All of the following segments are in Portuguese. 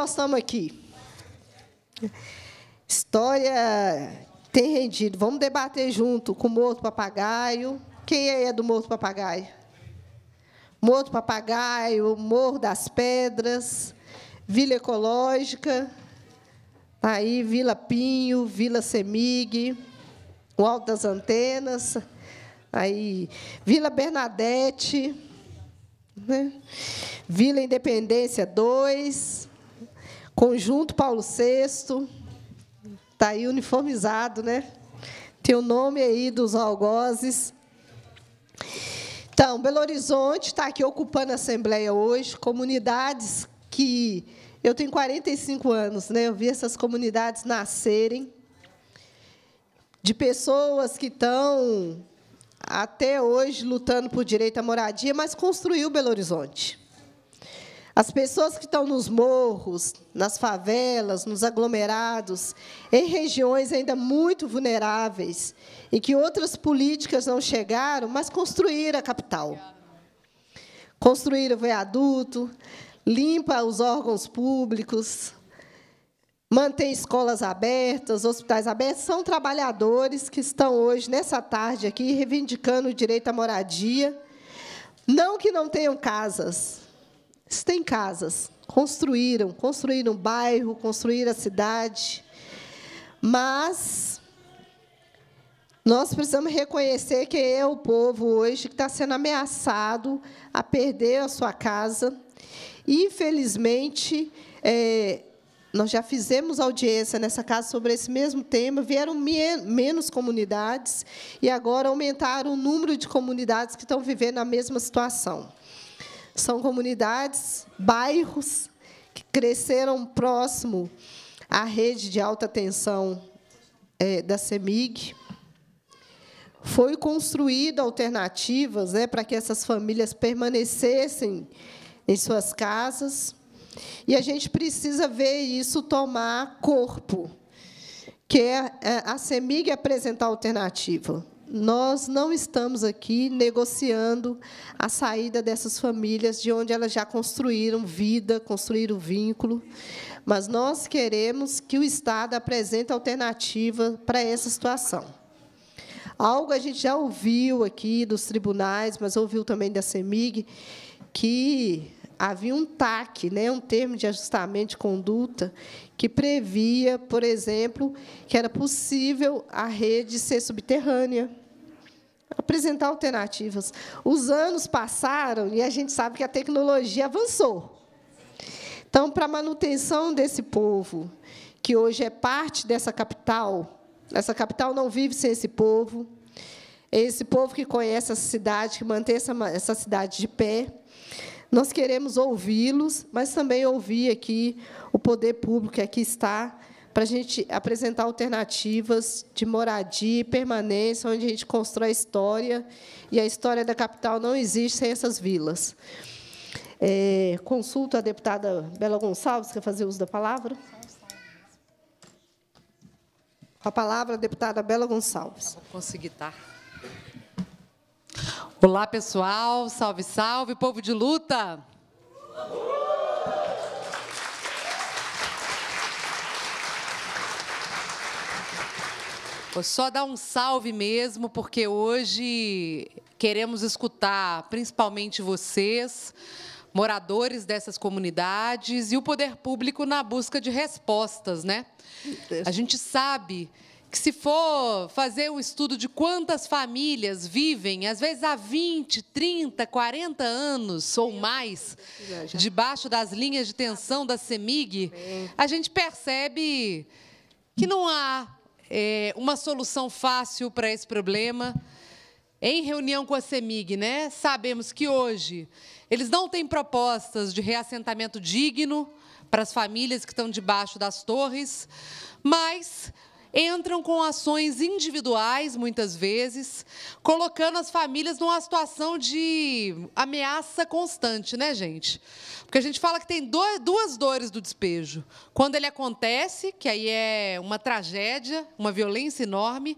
nós estamos aqui. História tem rendido. Vamos debater junto com o Morto Papagaio. Quem é do Morto Papagaio? Morro Papagaio, Morro das Pedras, Vila Ecológica, aí Vila Pinho, Vila Semig, o Alto das Antenas, aí Vila Bernadette, né? Vila Independência 2, Conjunto Paulo VI, está tá aí uniformizado, né? Tem o nome aí dos algozes. Então, Belo Horizonte está aqui ocupando a Assembleia hoje, comunidades que. Eu tenho 45 anos, né? eu vi essas comunidades nascerem, de pessoas que estão até hoje lutando por direito à moradia, mas construiu Belo Horizonte. As pessoas que estão nos morros, nas favelas, nos aglomerados, em regiões ainda muito vulneráveis, e que outras políticas não chegaram, mas construíram a capital. Construíram o viaduto, limpa os órgãos públicos, mantém escolas abertas, hospitais abertos, são trabalhadores que estão hoje, nessa tarde aqui, reivindicando o direito à moradia. Não que não tenham casas, eles têm casas, construíram, construíram um bairro, construíram a cidade, mas nós precisamos reconhecer que é o povo hoje que está sendo ameaçado a perder a sua casa. Infelizmente, é, nós já fizemos audiência nessa casa sobre esse mesmo tema, vieram menos comunidades e agora aumentaram o número de comunidades que estão vivendo a mesma situação. São comunidades, bairros que cresceram próximo à rede de alta tensão é, da CEMIG. Foi construída alternativas né, para que essas famílias permanecessem em suas casas. E a gente precisa ver isso tomar corpo, que é, é a CEMIG apresentar alternativa nós não estamos aqui negociando a saída dessas famílias de onde elas já construíram vida, construíram vínculo, mas nós queremos que o Estado apresente alternativa para essa situação. Algo a gente já ouviu aqui dos tribunais, mas ouviu também da CEMIG, que havia um TAC, né, um termo de ajustamento de conduta, que previa, por exemplo, que era possível a rede ser subterrânea, apresentar alternativas. Os anos passaram e a gente sabe que a tecnologia avançou. Então, para a manutenção desse povo, que hoje é parte dessa capital, essa capital não vive sem esse povo, esse povo que conhece essa cidade, que mantém essa, essa cidade de pé. Nós queremos ouvi-los, mas também ouvir aqui o poder público que aqui está, para a gente apresentar alternativas de moradia e permanência, onde a gente constrói a história, e a história da capital não existe sem essas vilas. É, consulto a deputada Bela Gonçalves, quer fazer uso da palavra? A palavra, a deputada Bela Gonçalves. Vou conseguir tá Olá, pessoal. Salve, salve, povo de luta! Uhul! Vou só dar um salve mesmo, porque hoje queremos escutar principalmente vocês, moradores dessas comunidades e o poder público na busca de respostas, né? A gente sabe que se for fazer um estudo de quantas famílias vivem, às vezes há 20, 30, 40 anos ou mais, debaixo das linhas de tensão da CEMIG, a gente percebe que não há é, uma solução fácil para esse problema. Em reunião com a CEMIG, né, sabemos que hoje eles não têm propostas de reassentamento digno para as famílias que estão debaixo das torres, mas entram com ações individuais, muitas vezes, colocando as famílias numa situação de ameaça constante, né, gente? Porque a gente fala que tem duas dores do despejo. Quando ele acontece, que aí é uma tragédia, uma violência enorme,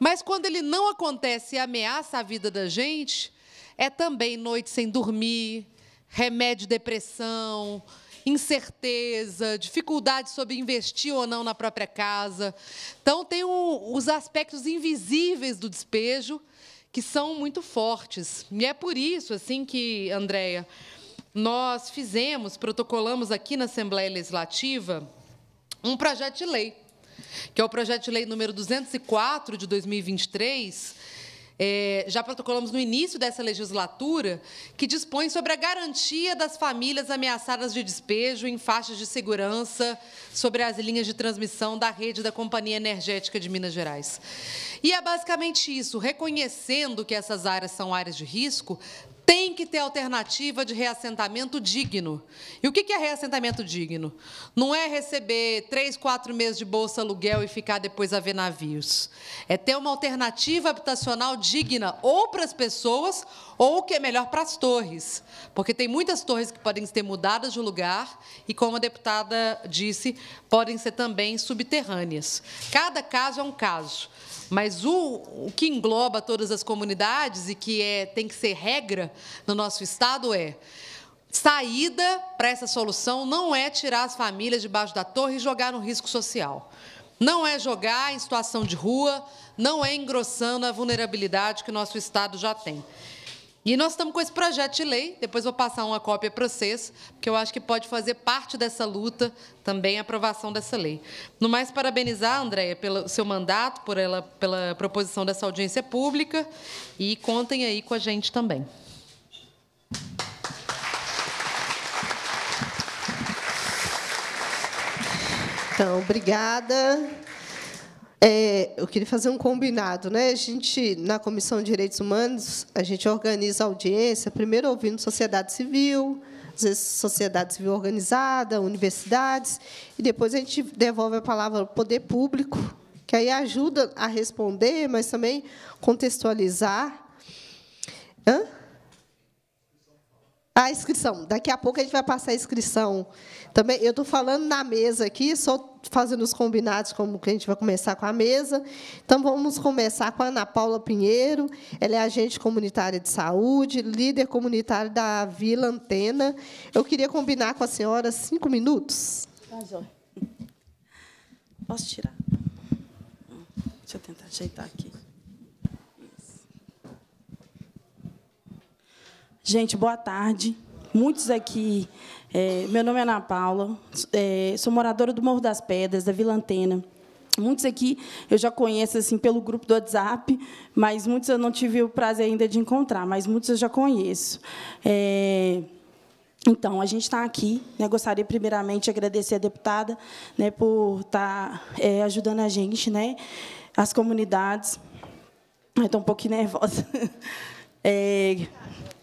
mas quando ele não acontece e ameaça a vida da gente, é também noite sem dormir, remédio depressão, incerteza, dificuldade sobre investir ou não na própria casa. Então, tem os aspectos invisíveis do despejo que são muito fortes. E é por isso, assim, que, Andréia, nós fizemos, protocolamos aqui na Assembleia Legislativa um projeto de lei, que é o projeto de lei número 204 de 2023, é, já protocolamos no início dessa legislatura, que dispõe sobre a garantia das famílias ameaçadas de despejo em faixas de segurança sobre as linhas de transmissão da rede da Companhia Energética de Minas Gerais. E é basicamente isso, reconhecendo que essas áreas são áreas de risco, tem que ter alternativa de reassentamento digno. E o que é reassentamento digno? Não é receber três, quatro meses de bolsa aluguel e ficar depois a ver navios. É ter uma alternativa habitacional digna ou para as pessoas ou o que é melhor para as torres, porque tem muitas torres que podem ser mudadas de lugar e, como a deputada disse, podem ser também subterrâneas. Cada caso é um caso. Mas o, o que engloba todas as comunidades e que é, tem que ser regra no nosso Estado é saída para essa solução não é tirar as famílias debaixo da torre e jogar no risco social. Não é jogar em situação de rua, não é engrossando a vulnerabilidade que nosso Estado já tem. E nós estamos com esse projeto de lei, depois vou passar uma cópia para vocês, porque eu acho que pode fazer parte dessa luta também a aprovação dessa lei. No mais, parabenizar, Andréia, pelo seu mandato, por ela, pela proposição dessa audiência pública, e contem aí com a gente também. Então, obrigada. É, eu queria fazer um combinado, né? A gente na Comissão de Direitos Humanos a gente organiza audiência, primeiro ouvindo sociedade civil, às vezes sociedade civil organizada, universidades, e depois a gente devolve a palavra ao poder público, que aí ajuda a responder, mas também contextualizar. Hã? A inscrição. Daqui a pouco a gente vai passar a inscrição. Também eu estou falando na mesa aqui, só fazendo os combinados como que a gente vai começar com a mesa. Então vamos começar com a Ana Paula Pinheiro. Ela é agente comunitária de saúde, líder comunitário da Vila Antena. Eu queria combinar com a senhora cinco minutos. Tá, Posso tirar? Deixa eu tentar ajeitar aqui. Gente, boa tarde. Muitos aqui é, meu nome é Ana Paula, é, sou moradora do Morro das Pedras, da Vila Antena. Muitos aqui eu já conheço assim pelo grupo do WhatsApp, mas muitos eu não tive o prazer ainda de encontrar, mas muitos eu já conheço. É... Então, a gente está aqui. Né? Gostaria, primeiramente, de agradecer a deputada né, por estar tá, é, ajudando a gente, né, as comunidades. Estou um pouquinho nervosa. É,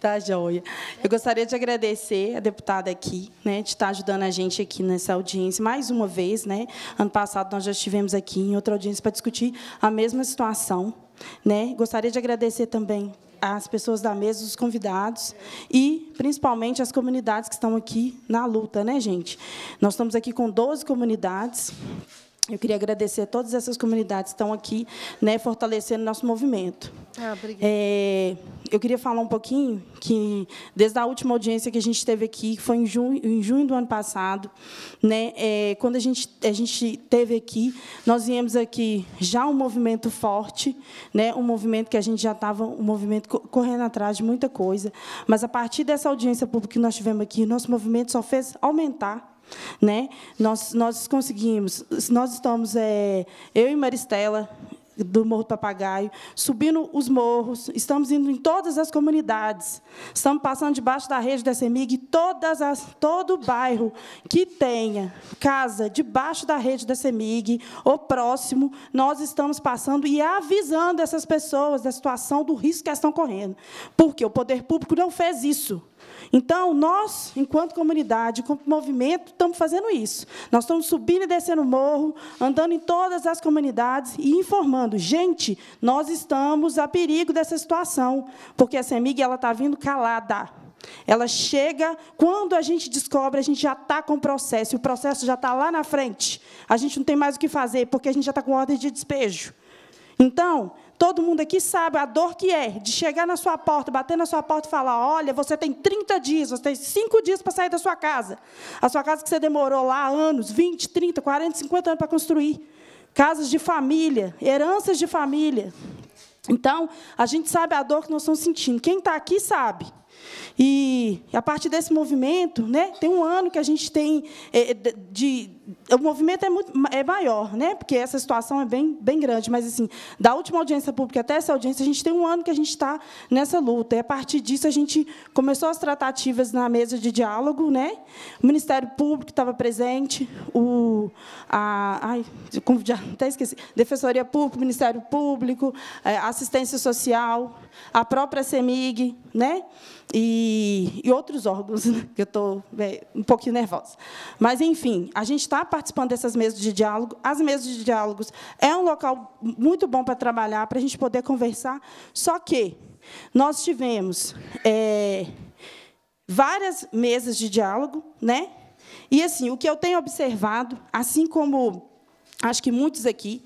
Tá joia. Eu gostaria de agradecer a deputada aqui, né, de estar ajudando a gente aqui nessa audiência, mais uma vez. Né? Ano passado, nós já estivemos aqui em outra audiência para discutir a mesma situação. Né? Gostaria de agradecer também as pessoas da mesa, os convidados e, principalmente, as comunidades que estão aqui na luta, né, gente? Nós estamos aqui com 12 comunidades eu queria agradecer a todas essas comunidades que estão aqui, né, fortalecendo nosso movimento. Ah, obrigada. É, eu queria falar um pouquinho que, desde a última audiência que a gente teve aqui, que foi em junho, em junho do ano passado, né, é, quando a gente, a gente teve aqui, nós viemos aqui já um movimento forte, né, um movimento que a gente já estava um movimento correndo atrás de muita coisa, mas, a partir dessa audiência pública que nós tivemos aqui, nosso movimento só fez aumentar né? Nós, nós conseguimos, nós estamos, é, eu e Maristela, do Morro do Papagaio, subindo os morros, estamos indo em todas as comunidades, estamos passando debaixo da rede da CEMIG, todas as, todo bairro que tenha casa debaixo da rede da CEMIG ou próximo, nós estamos passando e avisando essas pessoas da situação, do risco que elas estão correndo. Porque o poder público não fez isso. Então, nós, enquanto comunidade, como movimento, estamos fazendo isso. Nós estamos subindo e descendo o morro, andando em todas as comunidades e informando. Gente, nós estamos a perigo dessa situação, porque a CEMIG está vindo calada. Ela chega, quando a gente descobre, a gente já está com o processo, e o processo já está lá na frente. A gente não tem mais o que fazer, porque a gente já está com ordem de despejo. Então, Todo mundo aqui sabe a dor que é de chegar na sua porta, bater na sua porta e falar: olha, você tem 30 dias, você tem 5 dias para sair da sua casa. A sua casa que você demorou lá anos 20, 30, 40, 50 anos para construir. Casas de família, heranças de família. Então, a gente sabe a dor que nós estamos sentindo. Quem está aqui sabe. E a partir desse movimento, né, tem um ano que a gente tem eh, de o movimento é, muito, é maior, né? porque essa situação é bem, bem grande, mas, assim, da última audiência pública até essa audiência, a gente tem um ano que a gente está nessa luta, e, a partir disso, a gente começou as tratativas na mesa de diálogo, né? o Ministério Público estava presente, o, a, ai, até esqueci, Defensoria Pública, Ministério Público, é, Assistência Social, a própria CEMIG, né? e, e outros órgãos, né? que eu estou é, um pouquinho nervosa. Mas, enfim, a gente está está participando dessas mesas de diálogo. As mesas de diálogos é um local muito bom para trabalhar, para a gente poder conversar. Só que nós tivemos é, várias mesas de diálogo, né? E assim, o que eu tenho observado, assim como acho que muitos aqui,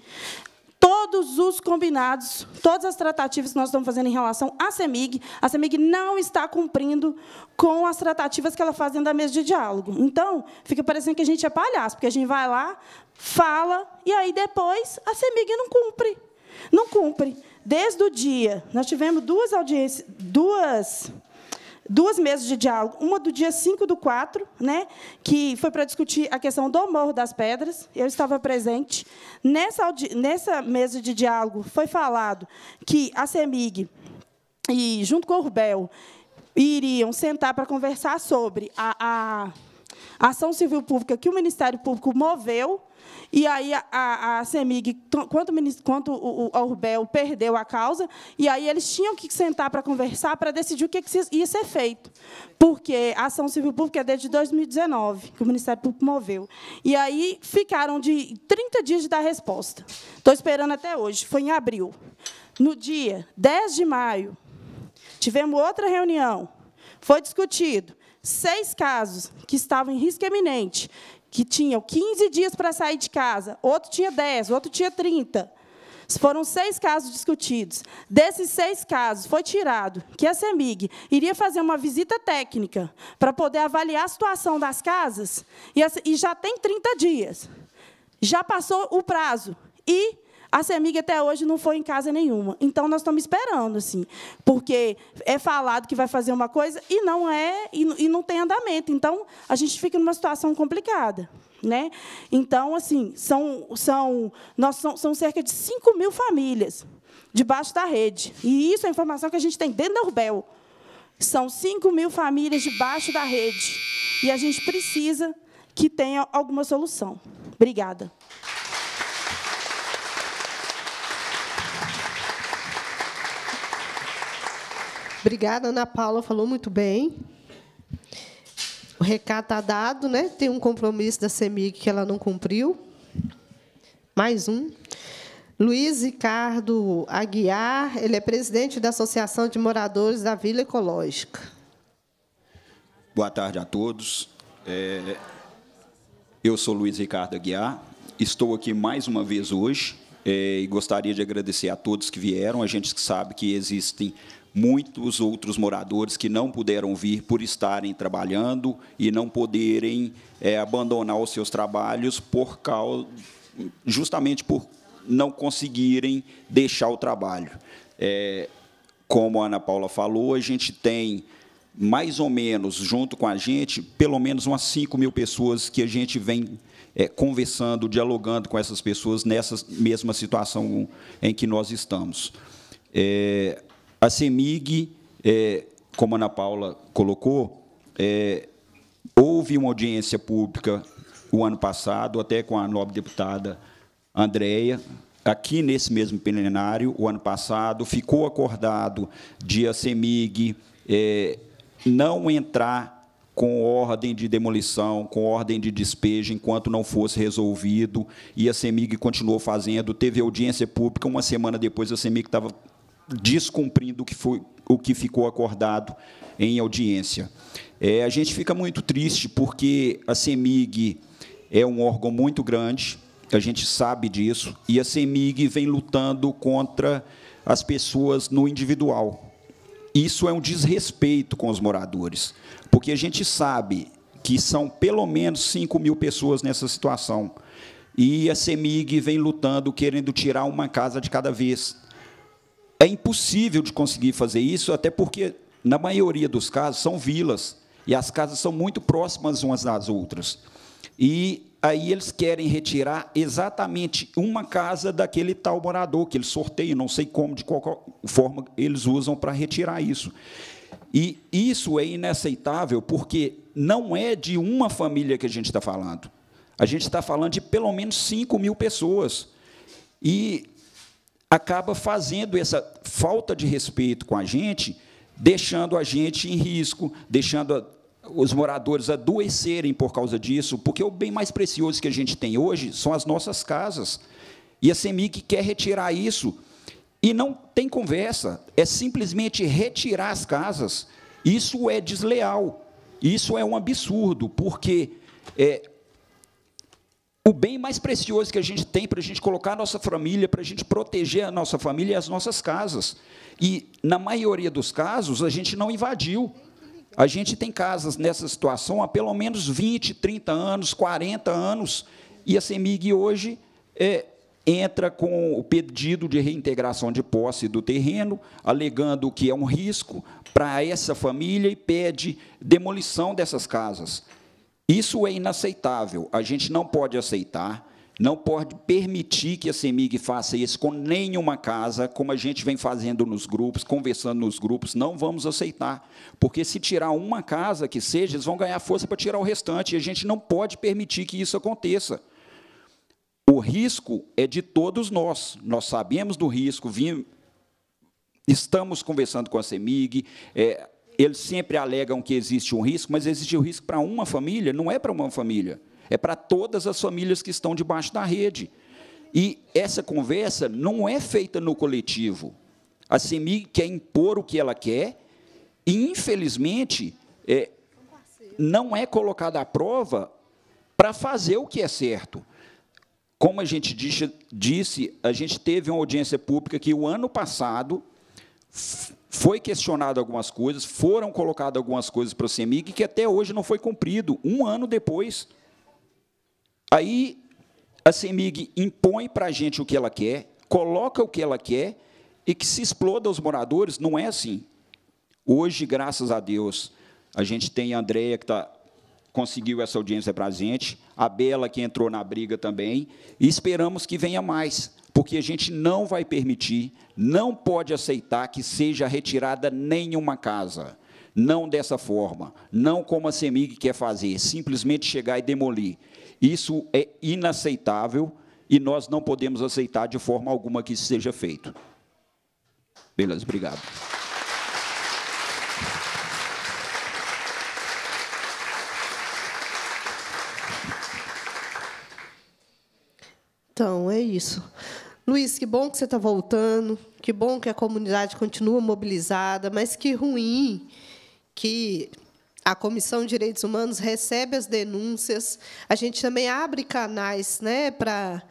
todos os combinados, todas as tratativas que nós estamos fazendo em relação à CEMIG, a CEMIG não está cumprindo com as tratativas que ela faz dentro da mesa de diálogo. Então, fica parecendo que a gente é palhaço, porque a gente vai lá, fala, e aí depois a CEMIG não cumpre. Não cumpre. Desde o dia, nós tivemos duas audiências, duas duas mesas de diálogo, uma do dia 5 do 4, né, que foi para discutir a questão do Morro das Pedras, eu estava presente. Nessa, nessa mesa de diálogo foi falado que a CEMIG, e, junto com o Rubel, iriam sentar para conversar sobre a, a ação civil pública que o Ministério Público moveu, e aí a, a, a CEMIG, quanto, quanto o, o perdeu a causa, e aí eles tinham que sentar para conversar para decidir o que, que ia ser feito. Porque a ação civil pública é desde 2019, que o Ministério Público moveu. E aí ficaram de 30 dias de dar resposta. Estou esperando até hoje, foi em abril. No dia 10 de maio, tivemos outra reunião, foi discutido seis casos que estavam em risco eminente, que tinham 15 dias para sair de casa, outro tinha 10, outro tinha 30. Foram seis casos discutidos. Desses seis casos, foi tirado que a CEMIG iria fazer uma visita técnica para poder avaliar a situação das casas, e já tem 30 dias. Já passou o prazo. E a CEMIG até hoje não foi em casa nenhuma. Então, nós estamos esperando, assim, porque é falado que vai fazer uma coisa e não é, e, e não tem andamento. Então, a gente fica numa situação complicada. Né? Então, assim, são, são, nós, são, são cerca de 5 mil famílias debaixo da rede. E isso é a informação que a gente tem dentro da Urbel. São 5 mil famílias debaixo da rede. E a gente precisa que tenha alguma solução. Obrigada. Obrigada, Ana Paula falou muito bem. O recado está dado, né? Tem um compromisso da CEMIG que ela não cumpriu. Mais um. Luiz Ricardo Aguiar, ele é presidente da Associação de Moradores da Vila Ecológica. Boa tarde a todos. É, eu sou Luiz Ricardo Aguiar, estou aqui mais uma vez hoje é, e gostaria de agradecer a todos que vieram. A gente sabe que existem muitos outros moradores que não puderam vir por estarem trabalhando e não poderem é, abandonar os seus trabalhos por causa, justamente por não conseguirem deixar o trabalho. É, como a Ana Paula falou, a gente tem mais ou menos, junto com a gente, pelo menos umas 5 mil pessoas que a gente vem é, conversando, dialogando com essas pessoas nessa mesma situação em que nós estamos. É, a CEMIG, é, como a Ana Paula colocou, é, houve uma audiência pública o ano passado, até com a nobre deputada Andréia, aqui nesse mesmo plenário, o ano passado, ficou acordado de a CEMIG é, não entrar com ordem de demolição, com ordem de despejo, enquanto não fosse resolvido, e a CEMIG continuou fazendo. Teve audiência pública, uma semana depois a CEMIG estava descumprindo o que, foi, o que ficou acordado em audiência. É, a gente fica muito triste porque a CEMIG é um órgão muito grande, a gente sabe disso, e a CEMIG vem lutando contra as pessoas no individual. Isso é um desrespeito com os moradores, porque a gente sabe que são pelo menos 5 mil pessoas nessa situação. E a CEMIG vem lutando, querendo tirar uma casa de cada vez. É impossível de conseguir fazer isso, até porque, na maioria dos casos, são vilas e as casas são muito próximas umas das outras. E aí eles querem retirar exatamente uma casa daquele tal morador que eles sorteiam, não sei como, de qual forma eles usam para retirar isso. E isso é inaceitável porque não é de uma família que a gente está falando. A gente está falando de pelo menos 5 mil pessoas. E acaba fazendo essa falta de respeito com a gente, deixando a gente em risco, deixando os moradores adoecerem por causa disso, porque o bem mais precioso que a gente tem hoje são as nossas casas. E a CEMIC quer retirar isso. E não tem conversa, é simplesmente retirar as casas. Isso é desleal, isso é um absurdo, porque é, o bem mais precioso que a gente tem para a gente colocar a nossa família, para a gente proteger a nossa família e as nossas casas. E, na maioria dos casos, a gente não invadiu. A gente tem casas nessa situação há pelo menos 20, 30 anos, 40 anos, e a CEMIG hoje é, entra com o pedido de reintegração de posse do terreno, alegando que é um risco para essa família e pede demolição dessas casas. Isso é inaceitável. A gente não pode aceitar, não pode permitir que a CEMIG faça isso com nenhuma casa, como a gente vem fazendo nos grupos, conversando nos grupos, não vamos aceitar. Porque se tirar uma casa que seja, eles vão ganhar força para tirar o restante, e a gente não pode permitir que isso aconteça. O risco é de todos nós. Nós sabemos do risco, vim, estamos conversando com a CEMIG, é, eles sempre alegam que existe um risco, mas existe o um risco para uma família, não é para uma família, é para todas as famílias que estão debaixo da rede. E essa conversa não é feita no coletivo. A CEMI quer impor o que ela quer e, infelizmente, é, não é colocada à prova para fazer o que é certo. Como a gente disse, a gente teve uma audiência pública que o ano passado foi questionado algumas coisas, foram colocadas algumas coisas para o CEMIG que até hoje não foi cumprido, um ano depois. Aí a CEMIG impõe para a gente o que ela quer, coloca o que ela quer e que se exploda os moradores, não é assim. Hoje, graças a Deus, a gente tem a Andrea que tá, conseguiu essa audiência para a gente, a Bela que entrou na briga também, e esperamos que venha mais porque a gente não vai permitir, não pode aceitar que seja retirada nenhuma casa. Não dessa forma, não como a CEMIG quer fazer, simplesmente chegar e demolir. Isso é inaceitável e nós não podemos aceitar de forma alguma que isso seja feito. Beleza, obrigado. Então, é isso. Luiz, que bom que você está voltando, que bom que a comunidade continua mobilizada, mas que ruim que a Comissão de Direitos Humanos recebe as denúncias. A gente também abre canais né, para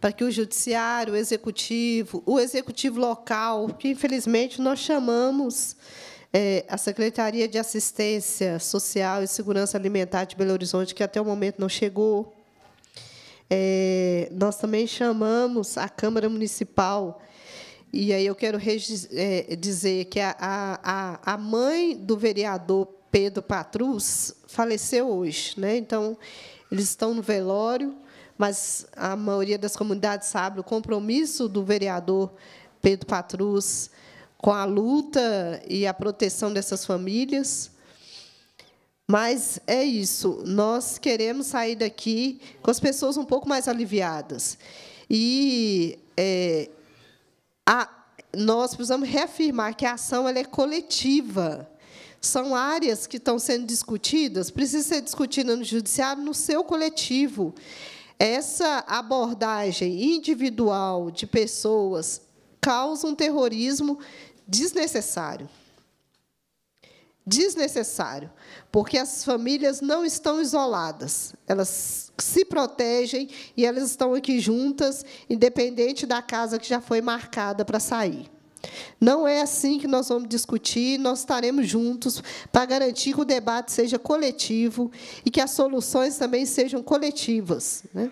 para que o judiciário, o executivo, o executivo local, que infelizmente nós chamamos é, a Secretaria de Assistência Social e Segurança Alimentar de Belo Horizonte, que até o momento não chegou, é, nós também chamamos a Câmara Municipal, e aí eu quero é, dizer que a, a, a mãe do vereador Pedro Patrus faleceu hoje. Né? Então, eles estão no velório, mas a maioria das comunidades sabe o compromisso do vereador Pedro Patrus com a luta e a proteção dessas famílias. Mas é isso, nós queremos sair daqui com as pessoas um pouco mais aliviadas. E é, a, nós precisamos reafirmar que a ação ela é coletiva. São áreas que estão sendo discutidas, precisa ser discutida no judiciário, no seu coletivo. Essa abordagem individual de pessoas causa um terrorismo desnecessário desnecessário, porque as famílias não estão isoladas, elas se protegem e elas estão aqui juntas, independente da casa que já foi marcada para sair. Não é assim que nós vamos discutir, nós estaremos juntos para garantir que o debate seja coletivo e que as soluções também sejam coletivas. Né?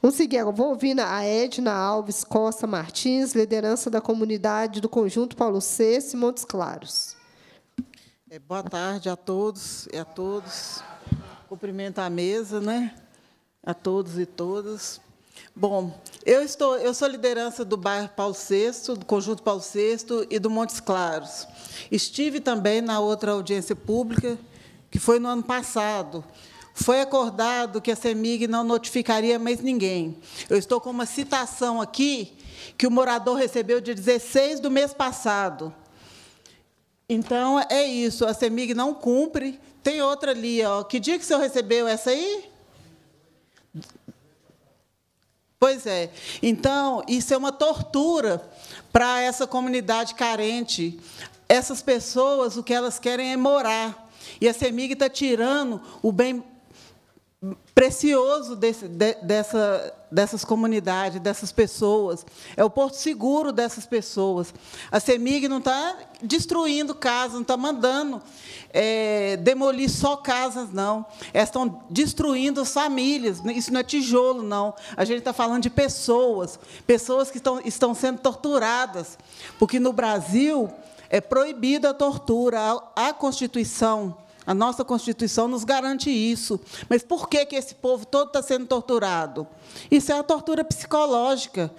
Vamos seguir Vou ouvir a Edna Alves Costa Martins, liderança da comunidade do Conjunto Paulo VI, Montes Claros. É, boa tarde a todos e a todos. Cumprimento a mesa, né? A todos e todas. Bom, eu estou, eu sou liderança do bairro Paulo VI, do Conjunto Paulo VI e do Montes Claros. Estive também na outra audiência pública, que foi no ano passado. Foi acordado que a CEMIG não notificaria mais ninguém. Eu estou com uma citação aqui que o morador recebeu de 16 do mês passado. Então, é isso. A CEMIG não cumpre. Tem outra ali. Ó. Que dia que o senhor recebeu essa aí? Pois é. Então, isso é uma tortura para essa comunidade carente. Essas pessoas, o que elas querem é morar. E a CEMIG está tirando o bem precioso desse, de, dessa, dessas comunidades, dessas pessoas, é o porto seguro dessas pessoas. A CEMIG não está destruindo casas, não está mandando é, demolir só casas, não. Elas estão destruindo famílias. Isso não é tijolo, não. A gente está falando de pessoas, pessoas que estão, estão sendo torturadas, porque no Brasil é proibida a tortura. a, a Constituição a nossa Constituição nos garante isso. Mas por que, que esse povo todo está sendo torturado? Isso é a tortura psicológica.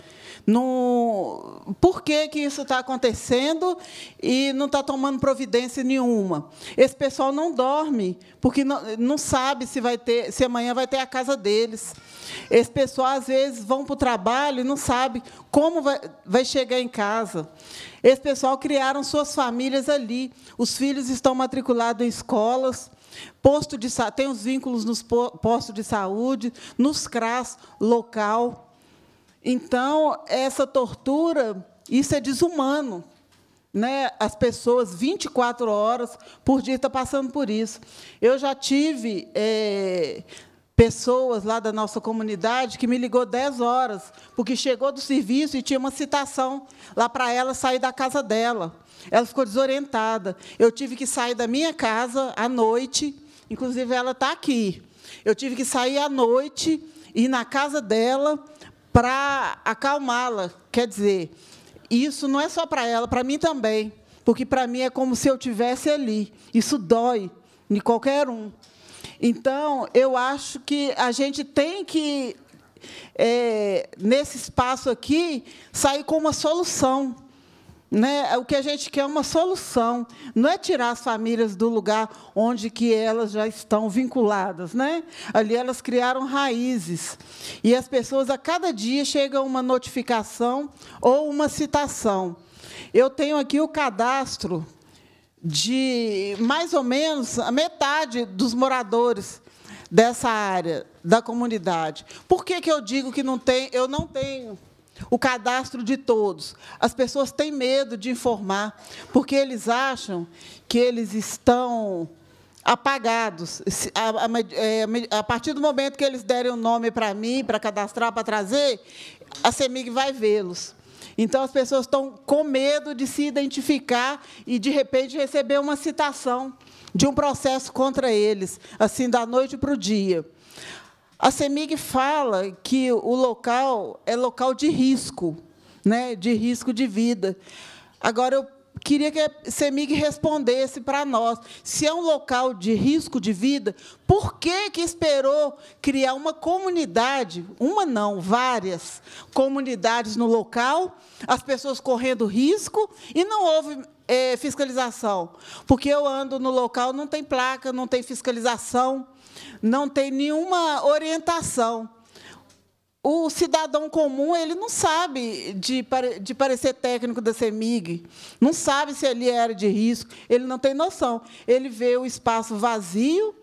No... Por que, que isso está acontecendo e não está tomando providência nenhuma? Esse pessoal não dorme, porque não, não sabe se, vai ter, se amanhã vai ter a casa deles. Esse pessoal, às vezes, vão para o trabalho e não sabe como vai, vai chegar em casa. Esse pessoal criaram suas famílias ali. Os filhos estão matriculados em escolas, posto de tem os vínculos nos postos de saúde, nos CRAS local. Então, essa tortura, isso é desumano. Né? As pessoas, 24 horas por dia, estão passando por isso. Eu já tive é, pessoas lá da nossa comunidade que me ligou 10 horas, porque chegou do serviço e tinha uma citação lá para ela sair da casa dela. Ela ficou desorientada. Eu tive que sair da minha casa à noite, inclusive ela está aqui. Eu tive que sair à noite e ir na casa dela para acalmá-la. Quer dizer, isso não é só para ela, para mim também, porque para mim é como se eu tivesse ali. Isso dói em qualquer um. Então, eu acho que a gente tem que, é, nesse espaço aqui, sair com uma solução. Né? O que a gente quer é uma solução, não é tirar as famílias do lugar onde que elas já estão vinculadas. Né? Ali elas criaram raízes. E as pessoas, a cada dia, chega uma notificação ou uma citação. Eu tenho aqui o cadastro de mais ou menos a metade dos moradores dessa área da comunidade. Por que, que eu digo que não tem, eu não tenho o cadastro de todos? As pessoas têm medo de informar, porque eles acham que eles estão apagados. É, a, partir do momento que eles derem o um nome para mim, para cadastrar, para trazer, a CEMIG vai vê-los. Então as pessoas estão com medo de se identificar e de repente receber uma citação de um processo contra eles, assim da noite para o dia. A CEMIG fala que o local é local de risco, né, de risco de vida. Agora eu queria que a CEMIG respondesse para nós. Se é um local de risco de vida, por que, que esperou criar uma comunidade, uma não, várias comunidades no local, as pessoas correndo risco e não houve é, fiscalização? Porque eu ando no local, não tem placa, não tem fiscalização, não tem nenhuma orientação o cidadão comum ele não sabe de, de parecer técnico da CEMIG, não sabe se ali é era de risco, ele não tem noção. Ele vê o espaço vazio,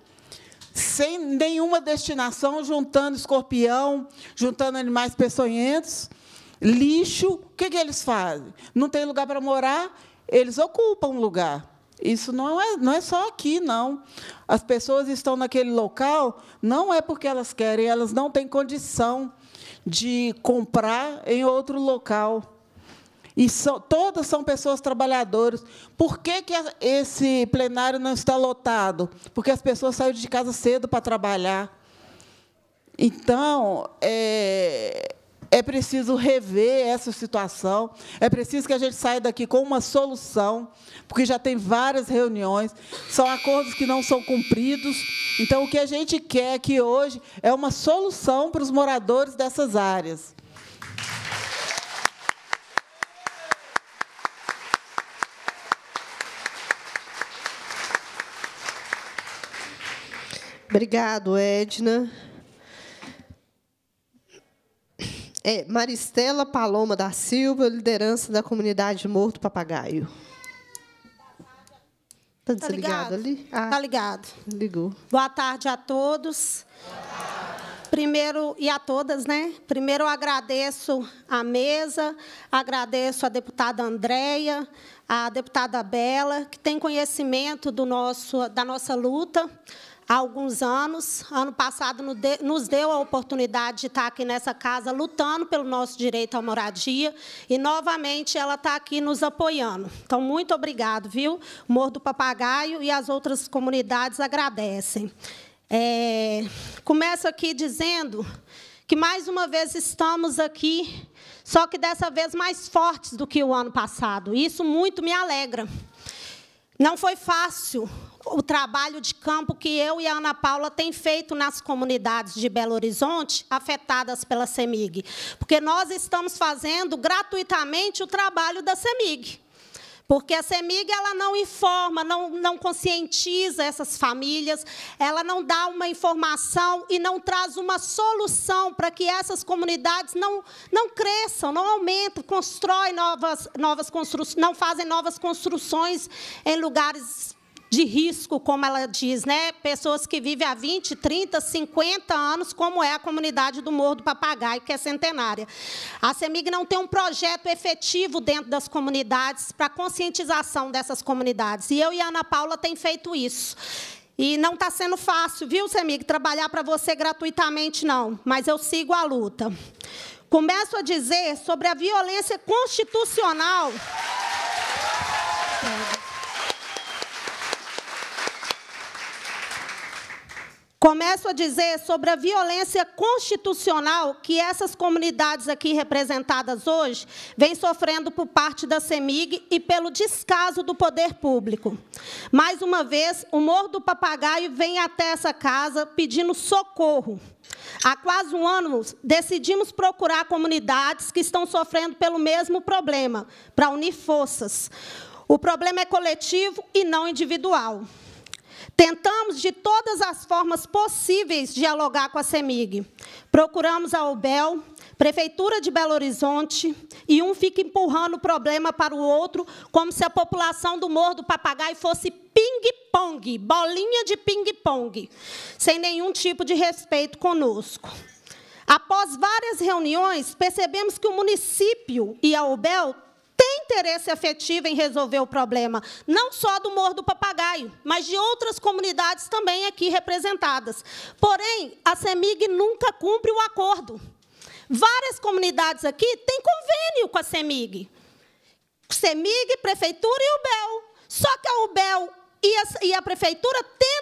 sem nenhuma destinação, juntando escorpião, juntando animais peçonhentos, lixo. O que, que eles fazem? Não tem lugar para morar, eles ocupam um lugar. Isso não é, não é só aqui, não. As pessoas estão naquele local, não é porque elas querem, elas não têm condição de comprar em outro local. E são, todas são pessoas trabalhadoras. Por que, que esse plenário não está lotado? Porque as pessoas saíram de casa cedo para trabalhar. Então, é, é preciso rever essa situação, é preciso que a gente saia daqui com uma solução, porque já tem várias reuniões, são acordos que não são cumpridos. Então, o que a gente quer aqui hoje é uma solução para os moradores dessas áreas. Obrigado, Edna. É, Maristela Paloma da Silva, liderança da comunidade Morto Papagaio. Está tá desligado tá ligado? ali? Ah, tá ligado. Ligou. Boa tarde a todos. Primeiro, e a todas, né? Primeiro, eu agradeço a mesa, agradeço a deputada Andréia, a deputada Bela, que tem conhecimento do nosso, da nossa luta há alguns anos. Ano passado nos deu a oportunidade de estar aqui nessa casa lutando pelo nosso direito à moradia e, novamente, ela está aqui nos apoiando. Então, muito obrigado, viu? O Morro do Papagaio e as outras comunidades agradecem. É, começo aqui dizendo que, mais uma vez, estamos aqui, só que dessa vez mais fortes do que o ano passado. Isso muito me alegra. Não foi fácil o trabalho de campo que eu e a Ana Paula tem feito nas comunidades de Belo Horizonte afetadas pela CEMIG, porque nós estamos fazendo gratuitamente o trabalho da CEMIG. Porque a CEMIG ela não informa, não, não conscientiza essas famílias, ela não dá uma informação e não traz uma solução para que essas comunidades não, não cresçam, não aumentem, constrói novas, novas construções, não fazem novas construções em lugares de risco, como ela diz, né? pessoas que vivem há 20, 30, 50 anos, como é a comunidade do Morro do Papagaio, que é centenária. A CEMIG não tem um projeto efetivo dentro das comunidades para conscientização dessas comunidades. E eu e a Ana Paula tem feito isso. E não está sendo fácil, viu, CEMIG, trabalhar para você gratuitamente, não. Mas eu sigo a luta. Começo a dizer sobre a violência constitucional... Começo a dizer sobre a violência constitucional que essas comunidades aqui representadas hoje vêm sofrendo por parte da CEMIG e pelo descaso do poder público. Mais uma vez, o Morro do Papagaio vem até essa casa pedindo socorro. Há quase um ano, decidimos procurar comunidades que estão sofrendo pelo mesmo problema, para unir forças. O problema é coletivo e não individual. Tentamos de todas as formas possíveis dialogar com a CEMIG. Procuramos a UBEL, Prefeitura de Belo Horizonte, e um fica empurrando o problema para o outro, como se a população do Morro do Papagaio fosse ping-pong, bolinha de ping-pong, sem nenhum tipo de respeito conosco. Após várias reuniões, percebemos que o município e a UBEL interesse afetivo em resolver o problema, não só do Morro do Papagaio, mas de outras comunidades também aqui representadas. Porém, a CEMIG nunca cumpre o acordo. Várias comunidades aqui têm convênio com a CEMIG. CEMIG, Prefeitura e UBEL. Só que a UBEL e a, e a Prefeitura têm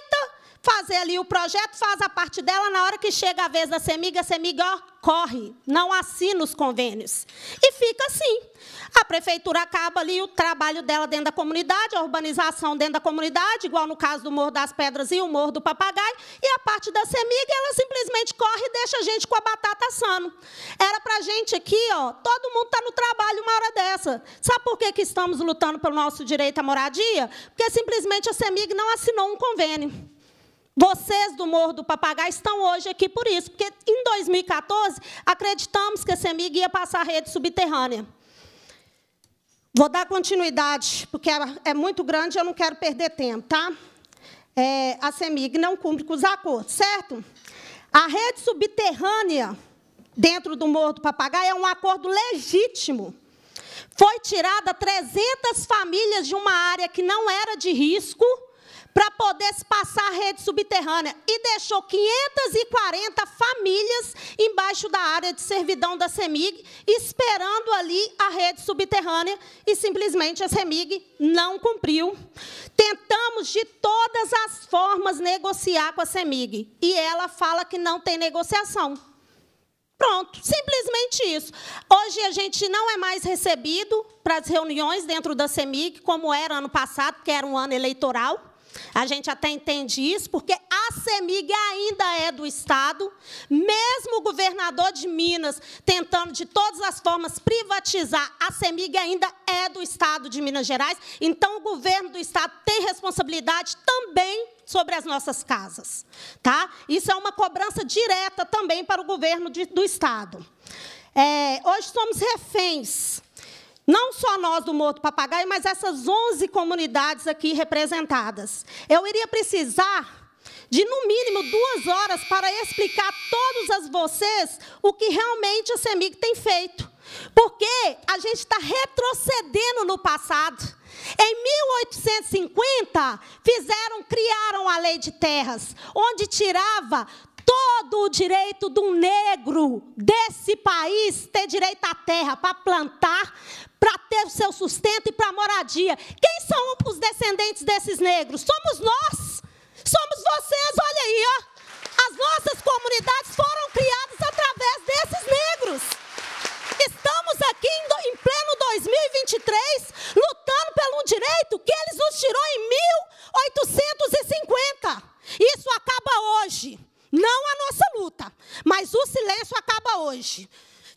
fazer ali o projeto, faz a parte dela, na hora que chega a vez da Semiga, a Semiga ó, corre, não assina os convênios. E fica assim. A prefeitura acaba ali o trabalho dela dentro da comunidade, a urbanização dentro da comunidade, igual no caso do Morro das Pedras e o Morro do Papagaio, e a parte da Semiga, ela simplesmente corre e deixa a gente com a batata assando. Era para a gente aqui, ó, todo mundo está no trabalho uma hora dessa. Sabe por que, que estamos lutando pelo nosso direito à moradia? Porque simplesmente a Semig não assinou um convênio. Vocês do Morro do Papagaio estão hoje aqui por isso, porque em 2014 acreditamos que a CEMIG ia passar a rede subterrânea. Vou dar continuidade, porque é, é muito grande, e eu não quero perder tempo, tá? É, a CEMIG não cumpre com os acordos, certo? A rede subterrânea dentro do Morro do Papagaio é um acordo legítimo. Foi tirada 300 famílias de uma área que não era de risco, para poder se passar a rede subterrânea e deixou 540 famílias embaixo da área de servidão da CEMIG, esperando ali a rede subterrânea e simplesmente a CEMIG não cumpriu. Tentamos de todas as formas negociar com a CEMIG e ela fala que não tem negociação. Pronto, simplesmente isso. Hoje a gente não é mais recebido para as reuniões dentro da CEMIG, como era ano passado, que era um ano eleitoral. A gente até entende isso porque a CEMIG ainda é do Estado, mesmo o governador de Minas tentando de todas as formas privatizar, a CEMIG ainda é do Estado de Minas Gerais, então o governo do Estado tem responsabilidade também sobre as nossas casas. Tá? Isso é uma cobrança direta também para o governo de, do Estado. É, hoje somos reféns não só nós do Morto Papagaio, mas essas 11 comunidades aqui representadas. Eu iria precisar de, no mínimo, duas horas para explicar a todos as vocês o que realmente a CEMIG tem feito. Porque a gente está retrocedendo no passado. Em 1850, fizeram, criaram a lei de terras, onde tirava todo o direito do negro desse país ter direito à terra para plantar, para ter o seu sustento e para moradia. Quem são os descendentes desses negros? Somos nós. Somos vocês, olha aí, ó. As nossas comunidades foram criadas através desses negros. Estamos aqui em, em pleno 2023 lutando pelo direito que eles nos tirou em 1850. Isso acaba hoje. Não a nossa luta, mas o silêncio acaba hoje.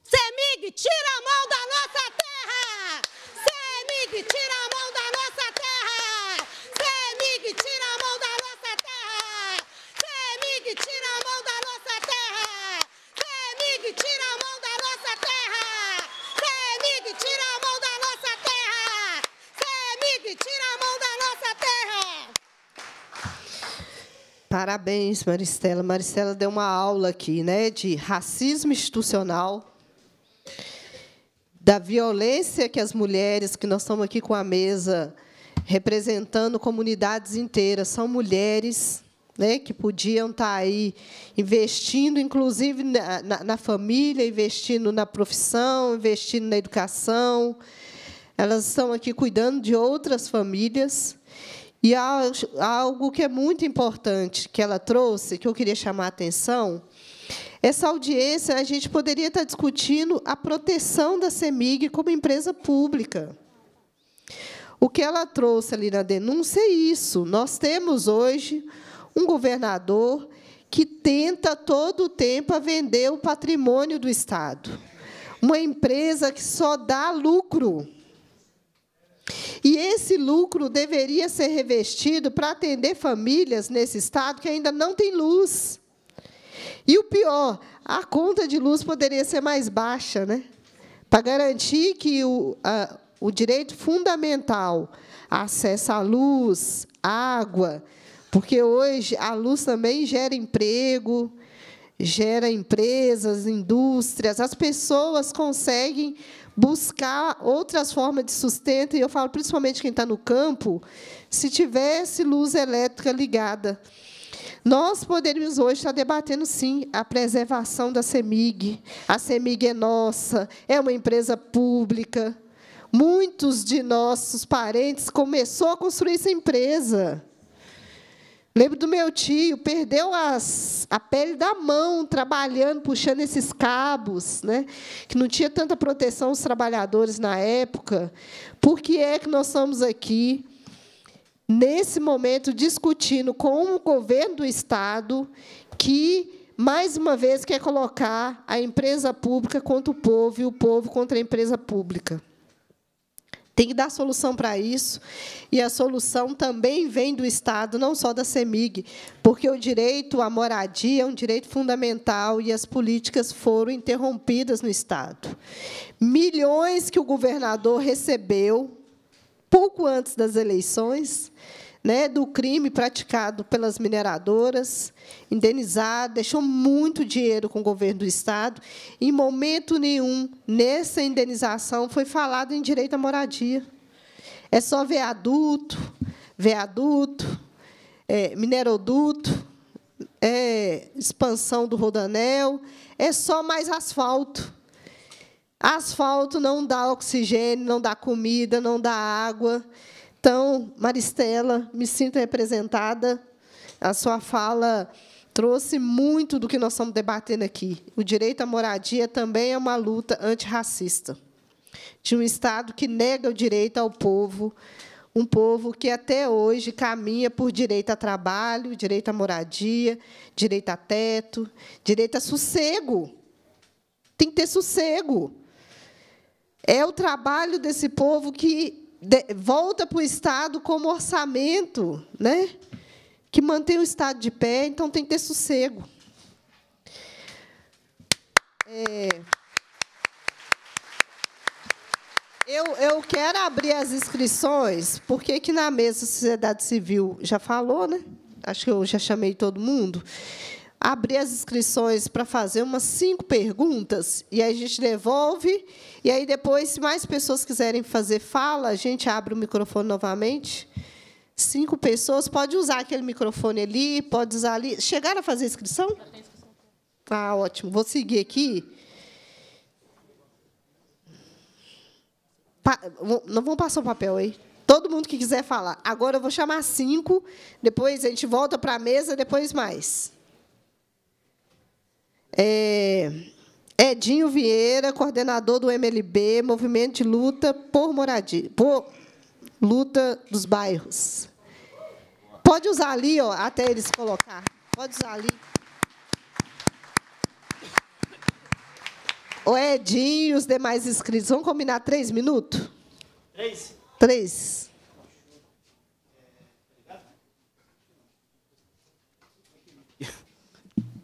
Semig tira a mão da nossa terra! Semig tira a mão da nossa terra! Semig tira a mão da nossa terra! Semig tira a mão da nossa terra! Semig tira a mão da nossa terra! Semig tira a mão da nossa terra! Semig, tira a mão Parabéns, Maristela. Maristela deu uma aula aqui, né, de racismo institucional, da violência que as mulheres, que nós estamos aqui com a mesa representando comunidades inteiras, são mulheres, né, que podiam estar tá aí investindo, inclusive na, na, na família, investindo na profissão, investindo na educação. Elas estão aqui cuidando de outras famílias e há algo que é muito importante que ela trouxe, que eu queria chamar a atenção. Essa audiência, a gente poderia estar discutindo a proteção da CEMIG como empresa pública. O que ela trouxe ali na denúncia é isso. Nós temos hoje um governador que tenta todo o tempo a vender o patrimônio do Estado. Uma empresa que só dá lucro. E esse lucro deveria ser revestido para atender famílias nesse estado que ainda não tem luz. E o pior, a conta de luz poderia ser mais baixa, né? Para garantir que o, a, o direito fundamental, acesso à luz, água, porque hoje a luz também gera emprego, gera empresas, indústrias, as pessoas conseguem buscar outras formas de sustento. E eu falo, principalmente quem está no campo, se tivesse luz elétrica ligada, nós poderíamos hoje estar tá debatendo, sim, a preservação da CEMIG. A CEMIG é nossa, é uma empresa pública. Muitos de nossos parentes começou a construir essa empresa. Lembro do meu tio, perdeu as, a pele da mão trabalhando, puxando esses cabos, né? que não tinha tanta proteção os trabalhadores na época. Por que é que nós estamos aqui, nesse momento, discutindo com o governo do Estado que mais uma vez, quer colocar a empresa pública contra o povo e o povo contra a empresa pública. Tem que dar solução para isso. E a solução também vem do Estado, não só da CEMIG, porque o direito à moradia é um direito fundamental e as políticas foram interrompidas no Estado. Milhões que o governador recebeu pouco antes das eleições né, do crime praticado pelas mineradoras, indenizado, deixou muito dinheiro com o governo do Estado. Em momento nenhum, nessa indenização, foi falado em direito à moradia. É só ver adulto, ver adulto, é, mineroduto, é, expansão do Rodanel, é só mais asfalto. Asfalto não dá oxigênio, não dá comida, não dá água. Então, Maristela, me sinto representada. A sua fala trouxe muito do que nós estamos debatendo aqui. O direito à moradia também é uma luta antirracista de um Estado que nega o direito ao povo, um povo que até hoje caminha por direito a trabalho, direito à moradia, direito a teto, direito a sossego. Tem que ter sossego. É o trabalho desse povo que de, volta para o Estado como orçamento, né? que mantém o Estado de pé, então tem que ter sossego. É... Eu, eu quero abrir as inscrições, porque aqui na mesa a sociedade civil já falou, né? Acho que eu já chamei todo mundo abrir as inscrições para fazer umas cinco perguntas, e aí a gente devolve, e aí depois, se mais pessoas quiserem fazer fala, a gente abre o microfone novamente. Cinco pessoas, pode usar aquele microfone ali, pode usar ali. Chegaram a fazer inscrição? Tá, ah, ótimo. Vou seguir aqui. Não vão passar o papel aí. Todo mundo que quiser falar. Agora eu vou chamar cinco, depois a gente volta para a mesa, depois mais. É, Edinho Vieira, coordenador do MLB, Movimento de Luta por Moradia, por Luta dos Bairros. Pode usar ali, ó, até eles colocar. Pode usar ali. O Edinho e os demais inscritos, vamos combinar três minutos? Três. Três.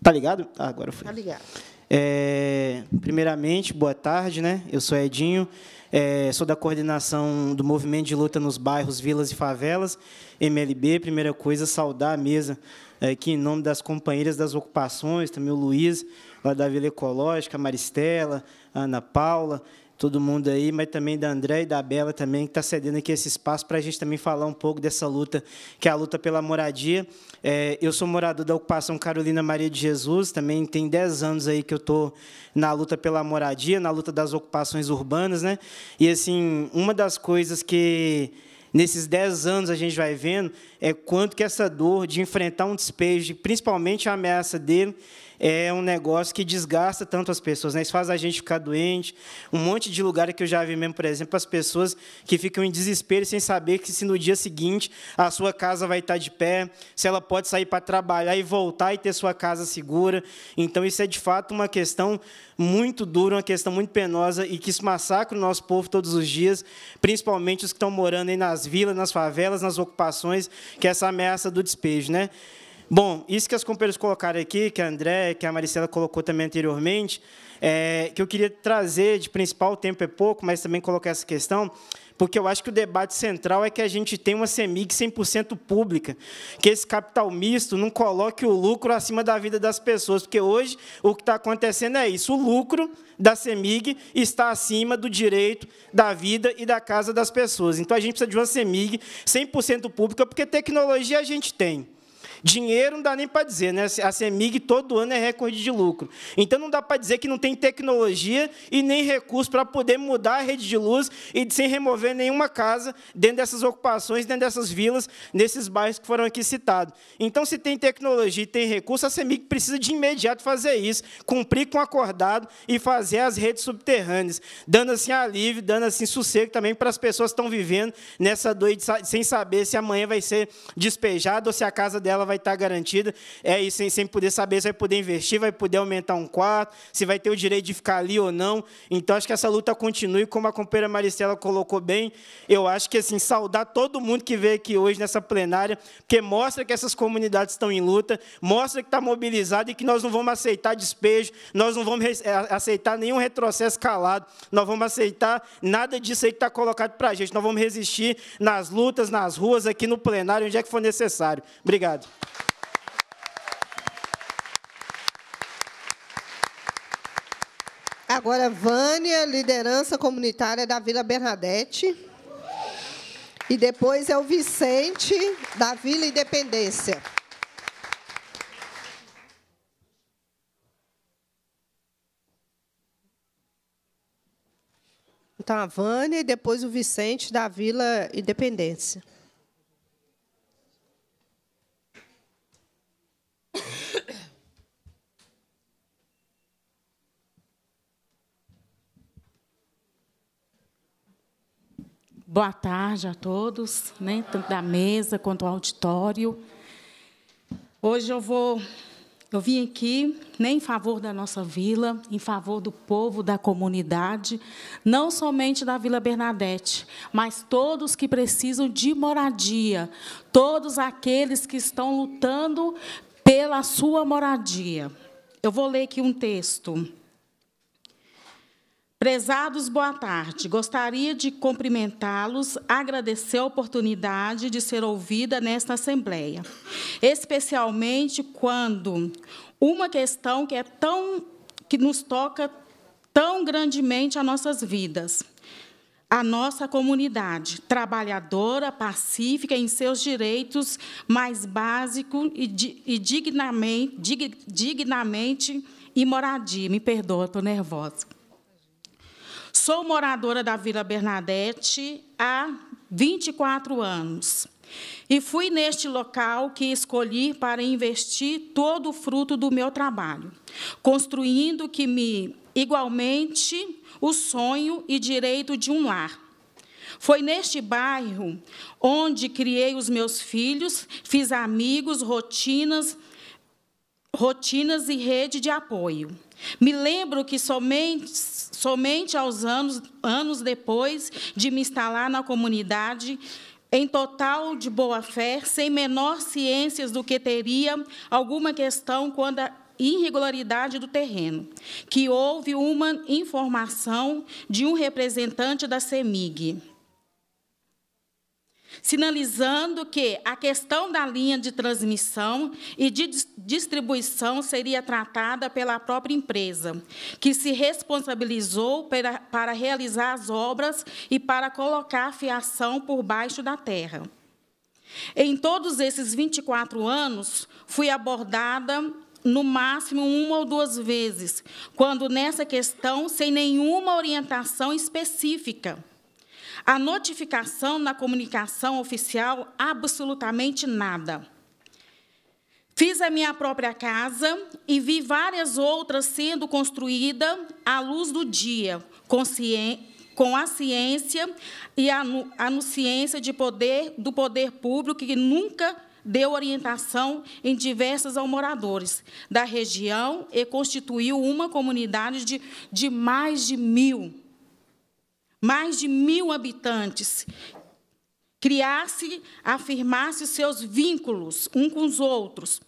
Tá ligado? Ah, agora foi. Tá ligado. É, primeiramente, boa tarde, né? Eu sou Edinho, é, sou da coordenação do Movimento de Luta nos Bairros, Vilas e Favelas, MLB. Primeira coisa, saudar a mesa é, aqui em nome das companheiras das ocupações, também o Luiz, lá da Vila Ecológica, a Maristela, a Ana Paula, todo mundo aí, mas também da André e da Bela também, que está cedendo aqui esse espaço para a gente também falar um pouco dessa luta, que é a luta pela moradia. É, eu sou morador da ocupação Carolina Maria de Jesus, também tem 10 anos aí que eu estou na luta pela moradia, na luta das ocupações urbanas, né? E assim, uma das coisas que nesses 10 anos a gente vai vendo é quanto que essa dor de enfrentar um despejo, principalmente a ameaça dele, é um negócio que desgasta tanto as pessoas, né? Isso faz a gente ficar doente. Um monte de lugar que eu já vi mesmo, por exemplo, as pessoas que ficam em desespero sem saber que se no dia seguinte a sua casa vai estar de pé, se ela pode sair para trabalhar e voltar e ter sua casa segura. Então isso é de fato uma questão muito dura, uma questão muito penosa e que isso massacra o nosso povo todos os dias, principalmente os que estão morando aí nas vilas, nas favelas, nas ocupações, que é essa ameaça do despejo, né? Bom, isso que as companheiras colocaram aqui, que a André, que a Maricela colocou também anteriormente, é, que eu queria trazer de principal, o tempo é pouco, mas também colocar essa questão, porque eu acho que o debate central é que a gente tem uma CEMIG 100% pública, que esse capital misto não coloque o lucro acima da vida das pessoas, porque hoje o que está acontecendo é isso, o lucro da CEMIG está acima do direito da vida e da casa das pessoas. Então, a gente precisa de uma CEMIG 100% pública, porque tecnologia a gente tem. Dinheiro não dá nem para dizer, né? A CEMIG todo ano é recorde de lucro. Então não dá para dizer que não tem tecnologia e nem recurso para poder mudar a rede de luz e sem remover nenhuma casa dentro dessas ocupações, dentro dessas vilas, nesses bairros que foram aqui citados. Então, se tem tecnologia e tem recurso, a CEMIG precisa de imediato fazer isso, cumprir com o acordado e fazer as redes subterrâneas, dando assim alívio, dando assim sossego também para as pessoas que estão vivendo nessa doida, sem saber se amanhã vai ser despejado ou se a casa dela vai vai estar garantida. É isso, sem, sem poder saber se vai poder investir, vai poder aumentar um quarto, se vai ter o direito de ficar ali ou não. Então, acho que essa luta continue, como a companheira Maricela colocou bem. Eu acho que, assim, saudar todo mundo que veio aqui hoje nessa plenária, porque mostra que essas comunidades estão em luta, mostra que está mobilizado e que nós não vamos aceitar despejo, nós não vamos é, aceitar nenhum retrocesso calado, nós vamos aceitar nada disso aí que está colocado para a gente. Nós vamos resistir nas lutas, nas ruas, aqui no plenário, onde é que for necessário. Obrigado. Agora, Vânia, liderança comunitária da Vila Bernadette. E depois é o Vicente, da Vila Independência. Então, a Vânia e depois o Vicente, da Vila Independência. Boa tarde a todos, né, tanto da mesa quanto ao auditório. Hoje eu vou eu vim aqui né, em favor da nossa vila, em favor do povo, da comunidade, não somente da Vila Bernadette, mas todos que precisam de moradia, todos aqueles que estão lutando pela sua moradia. Eu vou ler aqui um texto. Prezados, boa tarde. Gostaria de cumprimentá-los, agradecer a oportunidade de ser ouvida nesta Assembleia, especialmente quando uma questão que é tão que nos toca tão grandemente as nossas vidas, a nossa comunidade trabalhadora, pacífica em seus direitos mais básicos e, e dignamente, dig, dignamente e moradia. Me perdoa, estou nervosa. Sou moradora da Vila Bernadette há 24 anos. E fui neste local que escolhi para investir todo o fruto do meu trabalho, construindo que me igualmente o sonho e direito de um lar. Foi neste bairro onde criei os meus filhos, fiz amigos, rotinas, rotinas e rede de apoio. Me lembro que somente, somente aos anos, anos depois de me instalar na comunidade, em total de boa fé, sem menor ciências do que teria alguma questão quando a irregularidade do terreno, que houve uma informação de um representante da CEMIG sinalizando que a questão da linha de transmissão e de distribuição seria tratada pela própria empresa, que se responsabilizou para, realizar as obras e para colocar a fiação por baixo da terra. Em todos esses 24 anos, fui abordada no máximo uma ou duas vezes, quando nessa questão sem nenhuma orientação específica a notificação na comunicação oficial, absolutamente nada. Fiz a minha própria casa e vi várias outras sendo construídas à luz do dia, com a ciência e a, a de poder, do poder público que nunca deu orientação em diversas aos moradores da região e constituiu uma comunidade de, de mais de mil mais de mil habitantes, criasse, afirmasse seus vínculos um com os outros.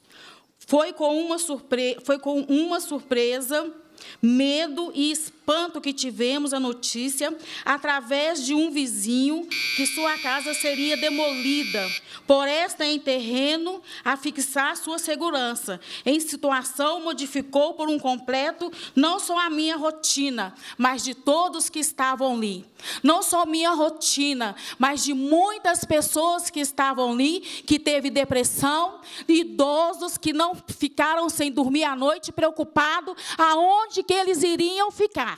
Foi com uma, surpre... Foi com uma surpresa, medo e espanto espanto que tivemos a notícia através de um vizinho que sua casa seria demolida, por esta em terreno a fixar sua segurança. Em situação modificou por um completo não só a minha rotina, mas de todos que estavam ali. Não só minha rotina, mas de muitas pessoas que estavam ali que teve depressão, idosos que não ficaram sem dormir à noite preocupado aonde que eles iriam ficar.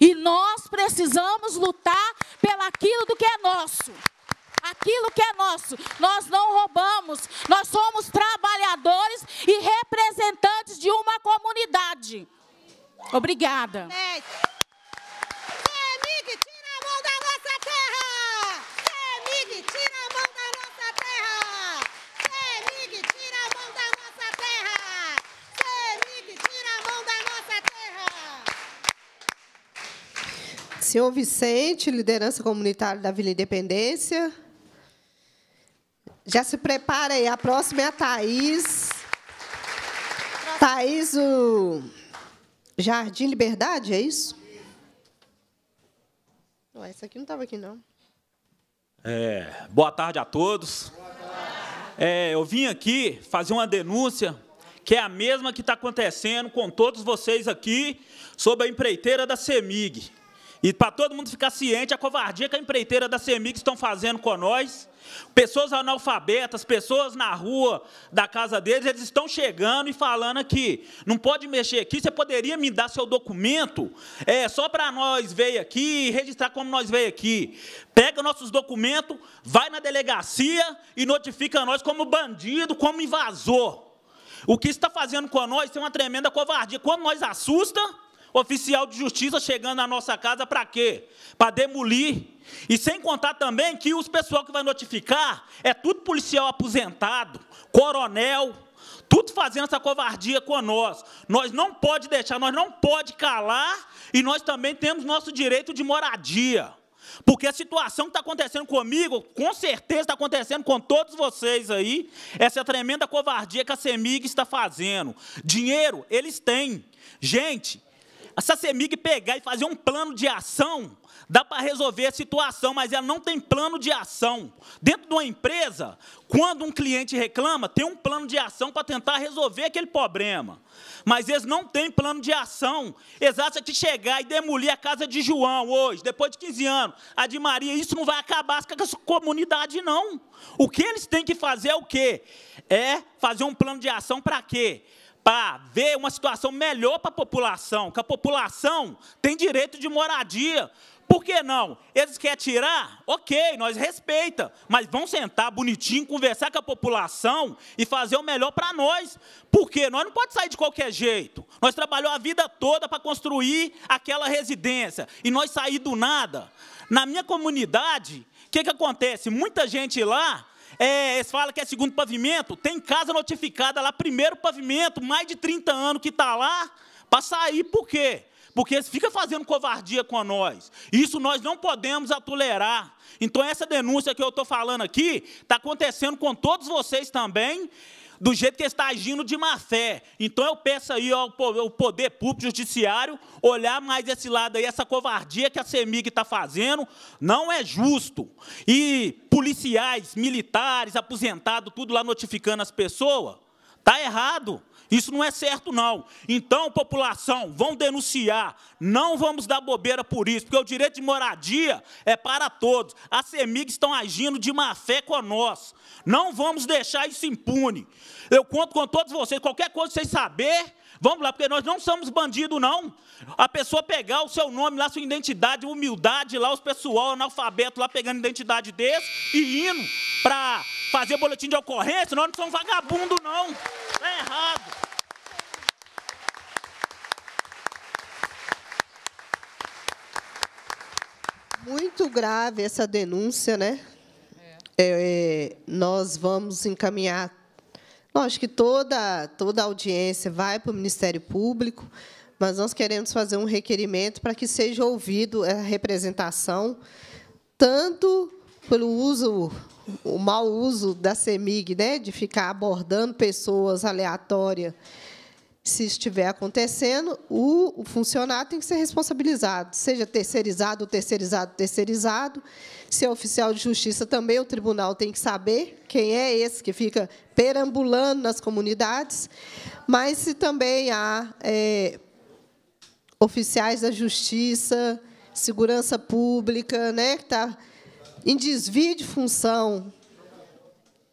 E nós precisamos lutar pelaquilo do que é nosso. Aquilo que é nosso, nós não roubamos, nós somos trabalhadores e representantes de uma comunidade. Obrigada. Senhor Vicente, liderança comunitária da Vila Independência. Já se prepara aí, a próxima é a Thaís. Thaís, o Jardim Liberdade, é isso? Ué, essa aqui não estava aqui, não. É, boa tarde a todos. É, eu vim aqui fazer uma denúncia que é a mesma que está acontecendo com todos vocês aqui sobre a empreiteira da CEMIG. E para todo mundo ficar ciente, a covardia que a empreiteira da CEMIG estão fazendo com nós, pessoas analfabetas, pessoas na rua da casa deles, eles estão chegando e falando aqui, não pode mexer aqui, você poderia me dar seu documento, é só para nós ver aqui, registrar como nós veio aqui. Pega nossos documentos, vai na delegacia e notifica nós como bandido, como invasor. O que está fazendo com nós tem uma tremenda covardia. Quando nós assusta, Oficial de justiça chegando na nossa casa para quê? Para demolir. E sem contar também que os pessoal que vai notificar é tudo policial aposentado, coronel, tudo fazendo essa covardia com nós. Nós não pode deixar, nós não pode calar e nós também temos nosso direito de moradia. Porque a situação que está acontecendo comigo, com certeza está acontecendo com todos vocês aí, essa tremenda covardia que a CEMIG está fazendo. Dinheiro, eles têm. Gente, a CEMIG pegar e fazer um plano de ação, dá para resolver a situação, mas ela não tem plano de ação. Dentro de uma empresa, quando um cliente reclama, tem um plano de ação para tentar resolver aquele problema. Mas eles não têm plano de ação. Eles acham que chegar e demolir a casa de João hoje, depois de 15 anos, a de Maria, isso não vai acabar com a comunidade, não. O que eles têm que fazer é o quê? É fazer um plano de ação para quê? para ver uma situação melhor para a população, que a população tem direito de moradia. Por que não? Eles querem tirar? Ok, nós respeita, mas vão sentar bonitinho, conversar com a população e fazer o melhor para nós. Porque nós não podemos sair de qualquer jeito. Nós trabalhamos a vida toda para construir aquela residência e nós sair do nada. Na minha comunidade, o que, que acontece? Muita gente lá é, eles falam que é segundo pavimento, tem casa notificada lá, primeiro pavimento, mais de 30 anos que está lá, para sair por quê? Porque eles ficam fazendo covardia com nós. Isso nós não podemos tolerar. Então, essa denúncia que eu estou falando aqui está acontecendo com todos vocês também do jeito que está agindo de má fé. Então eu peço aí ao poder público, judiciário, olhar mais esse lado aí, essa covardia que a CEMIG está fazendo, não é justo. E policiais, militares, aposentados, tudo lá notificando as pessoas. Está errado. Isso não é certo, não. Então, população, vão denunciar. Não vamos dar bobeira por isso, porque o direito de moradia é para todos. As CEMIG estão agindo de má fé com nós. Não vamos deixar isso impune. Eu conto com todos vocês. Qualquer coisa vocês saberem, Vamos lá, porque nós não somos bandido, não. A pessoa pegar o seu nome lá, sua identidade, humildade lá, os pessoal analfabeto lá pegando identidade desse e indo para fazer boletim de ocorrência, nós não somos vagabundo, não. É errado. Muito grave essa denúncia, né? É. É, nós vamos encaminhar acho que toda, toda audiência vai para o Ministério Público, mas nós queremos fazer um requerimento para que seja ouvido a representação, tanto pelo uso, o mau uso da CEMIG, né, de ficar abordando pessoas aleatórias se estiver acontecendo, o, funcionário tem que ser responsabilizado, seja terceirizado, terceirizado, terceirizado. Se é oficial de justiça, também o tribunal tem que saber quem é esse que fica perambulando nas comunidades. Mas se também há é, oficiais da justiça, segurança pública, né, que está em desvio de função,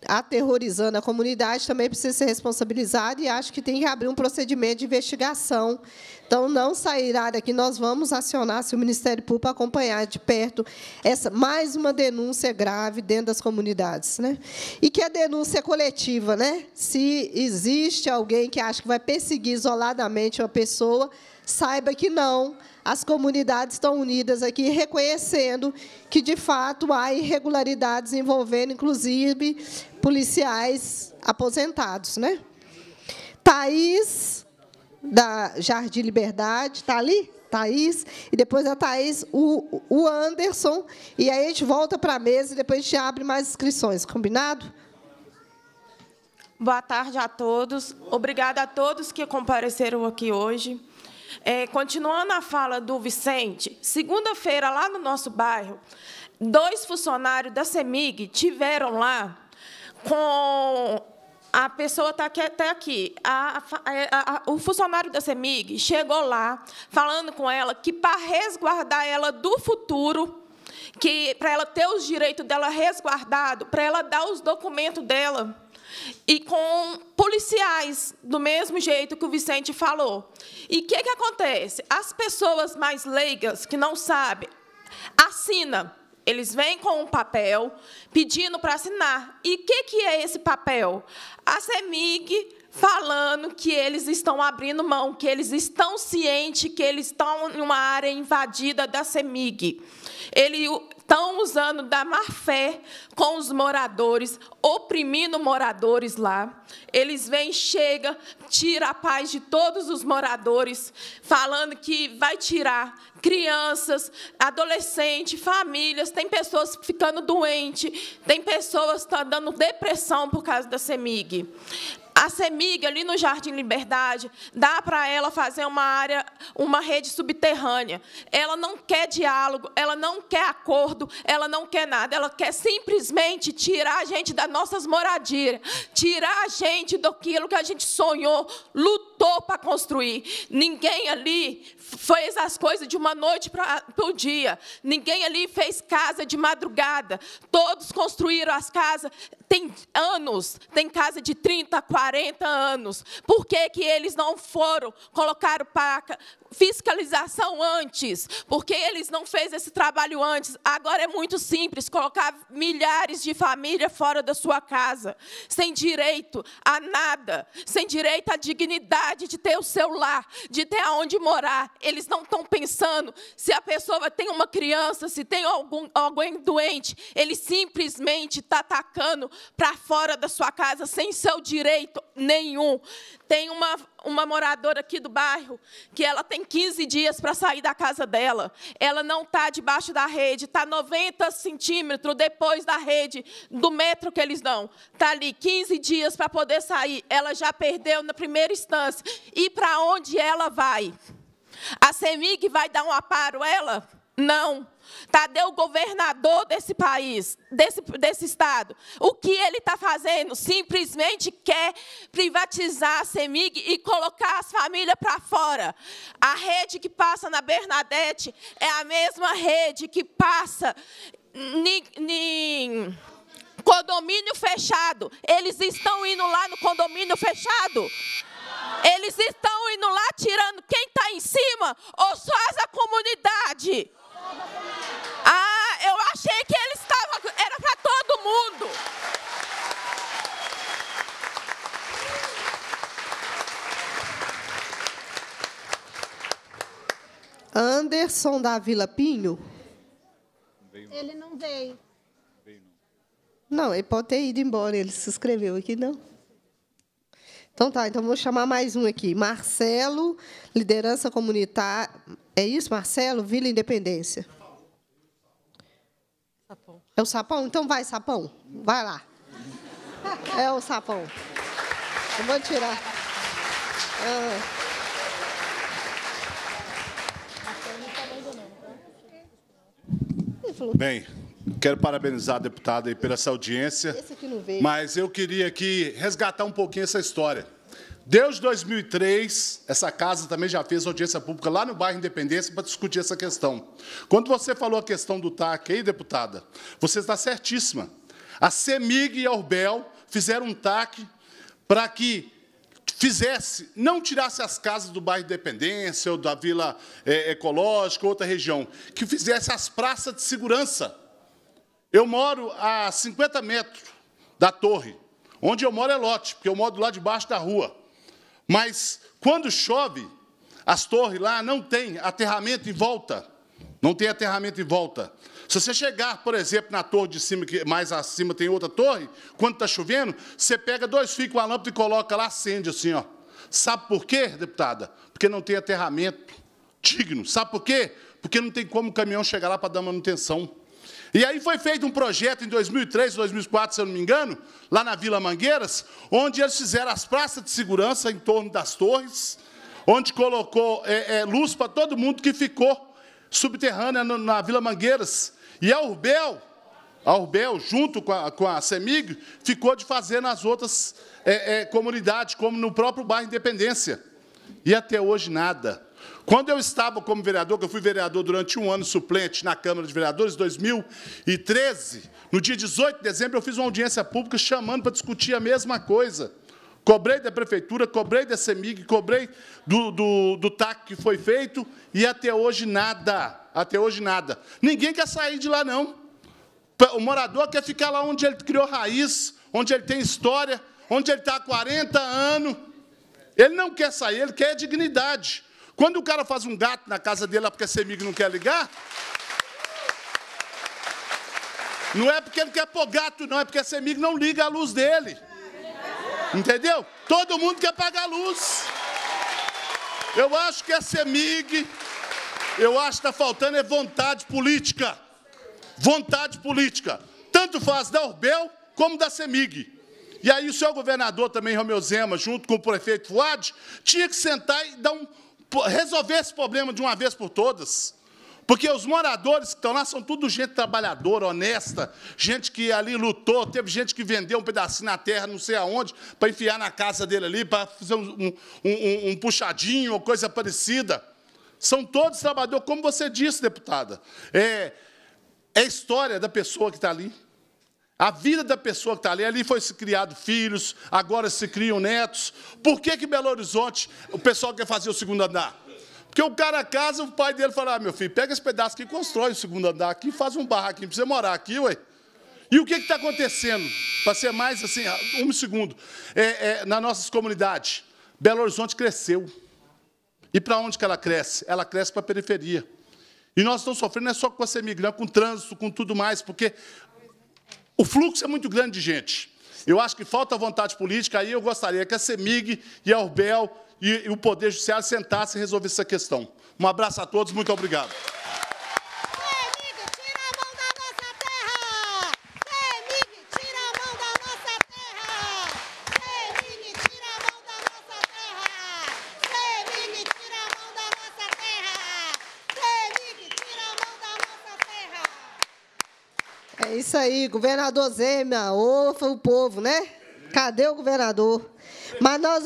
aterrorizando a comunidade, também precisa ser responsabilizado e acho que tem que abrir um procedimento de investigação. Então, não sairá daqui, nós vamos acionar se o Ministério Público acompanhar de perto essa mais uma denúncia grave dentro das comunidades. Né? E que a denúncia é coletiva. Né? Se existe alguém que acha que vai perseguir isoladamente uma pessoa, saiba que não. Não as comunidades estão unidas aqui, reconhecendo que, de fato, há irregularidades envolvendo, inclusive, policiais aposentados. Né? Thaís, da Jardim Liberdade, está ali? Thaís, e depois a Thaís, o, o Anderson, e aí a gente volta para a mesa e depois a gente abre mais inscrições, combinado? Boa tarde a todos. Obrigada a todos que compareceram aqui hoje. É, continuando a fala do Vicente, segunda-feira, lá no nosso bairro, dois funcionários da CEMIG tiveram lá com a pessoa está aqui, até aqui. A, a, a, o funcionário da CEMIG chegou lá falando com ela que, para resguardar ela do futuro, que para ela ter os direitos dela resguardado, para ela dar os documentos dela, e com policiais, do mesmo jeito que o Vicente falou. E o que, que acontece? As pessoas mais leigas, que não sabem, assinam. Eles vêm com um papel pedindo para assinar. E o que, que é esse papel? A CEMIG falando que eles estão abrindo mão, que eles estão cientes que eles estão em uma área invadida da CEMIG. Ele, estão usando da má fé com os moradores, oprimindo moradores lá. Eles vêm, chega, tira a paz de todos os moradores, falando que vai tirar crianças, adolescentes, famílias, tem pessoas ficando doentes, tem pessoas que tá estão dando depressão por causa da CEMIG a Semig ali no Jardim Liberdade, dá para ela fazer uma área, uma rede subterrânea. Ela não quer diálogo, ela não quer acordo, ela não quer nada, ela quer simplesmente tirar a gente das nossas moradias, tirar a gente daquilo que a gente sonhou, lutou para construir. Ninguém ali fez as coisas de uma noite para o dia. Ninguém ali fez casa de madrugada. Todos construíram as casas tem anos, tem casa de 30, 40 anos. Por que, que eles não foram colocar para fiscalização antes? por que eles não fez esse trabalho antes? Agora é muito simples colocar milhares de famílias fora da sua casa, sem direito a nada, sem direito à dignidade de ter o seu lar, de ter aonde morar. Eles não estão pensando se a pessoa tem uma criança, se tem algum, alguém doente. Ele simplesmente está atacando para fora da sua casa sem seu direito nenhum. Tem uma, uma moradora aqui do bairro que ela tem 15 dias para sair da casa dela. Ela não está debaixo da rede, está 90 centímetros depois da rede, do metro que eles dão. Está ali 15 dias para poder sair. Ela já perdeu na primeira instância. E para onde ela vai? A CEMIG vai dar um aparo a ela? Não. Tadeu, governador desse país, desse, desse estado, o que ele está fazendo? Simplesmente quer privatizar a CEMIG e colocar as famílias para fora. A rede que passa na Bernadette é a mesma rede que passa em condomínio fechado. Eles estão indo lá no condomínio fechado. Eles estão indo lá tirando quem está em cima ou só a comunidade. Ah, eu achei que ele estava. Era para todo mundo. Anderson da Vila Pinho? Ele não veio. Não, ele pode ter ido embora, ele se inscreveu aqui, não. Então tá, então vou chamar mais um aqui. Marcelo, liderança comunitária. É isso, Marcelo? Vila Independência. Sapão. É o sapão? Então vai, sapão. Vai lá. É o sapão. Eu vou tirar. Ah. Bem, Quero parabenizar a deputada aí pela essa audiência. Mas eu queria aqui resgatar um pouquinho essa história. Desde 2003, essa casa também já fez audiência pública lá no bairro Independência para discutir essa questão. Quando você falou a questão do TAC aí, deputada, você está certíssima. A CEMIG e a Orbel fizeram um TAC para que fizesse, não tirasse as casas do bairro Independência ou da Vila é, Ecológica ou outra região, que fizesse as praças de segurança eu moro a 50 metros da torre. Onde eu moro é lote, porque eu moro lá debaixo da rua. Mas quando chove, as torres lá não tem aterramento em volta. Não tem aterramento em volta. Se você chegar, por exemplo, na torre de cima, que mais acima tem outra torre, quando está chovendo, você pega dois fios com a lâmpada e coloca lá, acende assim, ó. Sabe por quê, deputada? Porque não tem aterramento digno. Sabe por quê? Porque não tem como o caminhão chegar lá para dar manutenção. E aí foi feito um projeto em 2003, 2004, se eu não me engano, lá na Vila Mangueiras, onde eles fizeram as praças de segurança em torno das torres, onde colocou é, é, luz para todo mundo que ficou subterrânea na Vila Mangueiras. E a Urbel, a Urbel junto com a, com a CEMIG, ficou de fazer nas outras é, é, comunidades, como no próprio bairro Independência. E até hoje nada. Quando eu estava como vereador, que eu fui vereador durante um ano suplente na Câmara de Vereadores, 2013, no dia 18 de dezembro, eu fiz uma audiência pública chamando para discutir a mesma coisa. Cobrei da prefeitura, cobrei da CEMIG, cobrei do, do, do TAC que foi feito e até hoje nada. Até hoje nada. Ninguém quer sair de lá, não. O morador quer ficar lá onde ele criou raiz, onde ele tem história, onde ele está há 40 anos. Ele não quer sair, ele quer dignidade. Quando o cara faz um gato na casa dele porque a CEMIG não quer ligar, não é porque ele quer pôr gato, não, é porque a CEMIG não liga a luz dele. Entendeu? Todo mundo quer pagar a luz. Eu acho que a CEMIG, eu acho que está faltando é vontade política. Vontade política. Tanto faz da Orbel como da CEMIG. E aí o senhor governador também, Romeu Zema, junto com o prefeito Fuad, tinha que sentar e dar um, resolver esse problema de uma vez por todas. Porque os moradores que estão lá são tudo gente trabalhadora, honesta, gente que ali lutou, teve gente que vendeu um pedacinho na terra, não sei aonde, para enfiar na casa dele ali, para fazer um, um, um puxadinho ou coisa parecida. São todos trabalhadores, como você disse, deputada. É, é a história da pessoa que está ali. A vida da pessoa que está ali, ali foi se criado filhos, agora se criam netos. Por que que Belo Horizonte o pessoal quer fazer o segundo andar? Porque o cara casa, o pai dele fala, ah, meu filho, pega esse pedaço aqui, constrói o segundo andar aqui, faz um barraquinho para você morar aqui, ué. E o que está acontecendo? Para ser mais assim, um segundo, é, é, nas nossas comunidades, Belo Horizonte cresceu. E para onde que ela cresce? Ela cresce para a periferia. E nós estamos sofrendo não é só com a semigrã, com o trânsito, com tudo mais, porque o fluxo é muito grande de gente. Eu acho que falta vontade política, aí eu gostaria que a CEMIG e a Orbel e, e o Poder Judiciário sentassem e resolvessem essa questão. Um abraço a todos, muito obrigado. isso aí, governador Zema, ouça o povo, né? Cadê o governador? Mas nós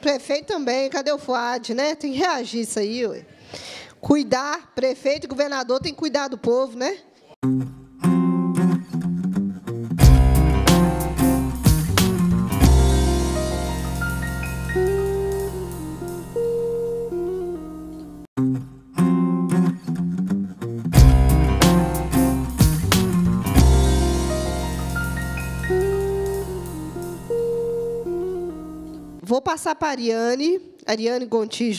Prefeito também, cadê o FUAD, né? Tem que reagir isso aí, ué. Cuidar, prefeito e governador tem que cuidar do povo, né? passar para a Ariane, Ariane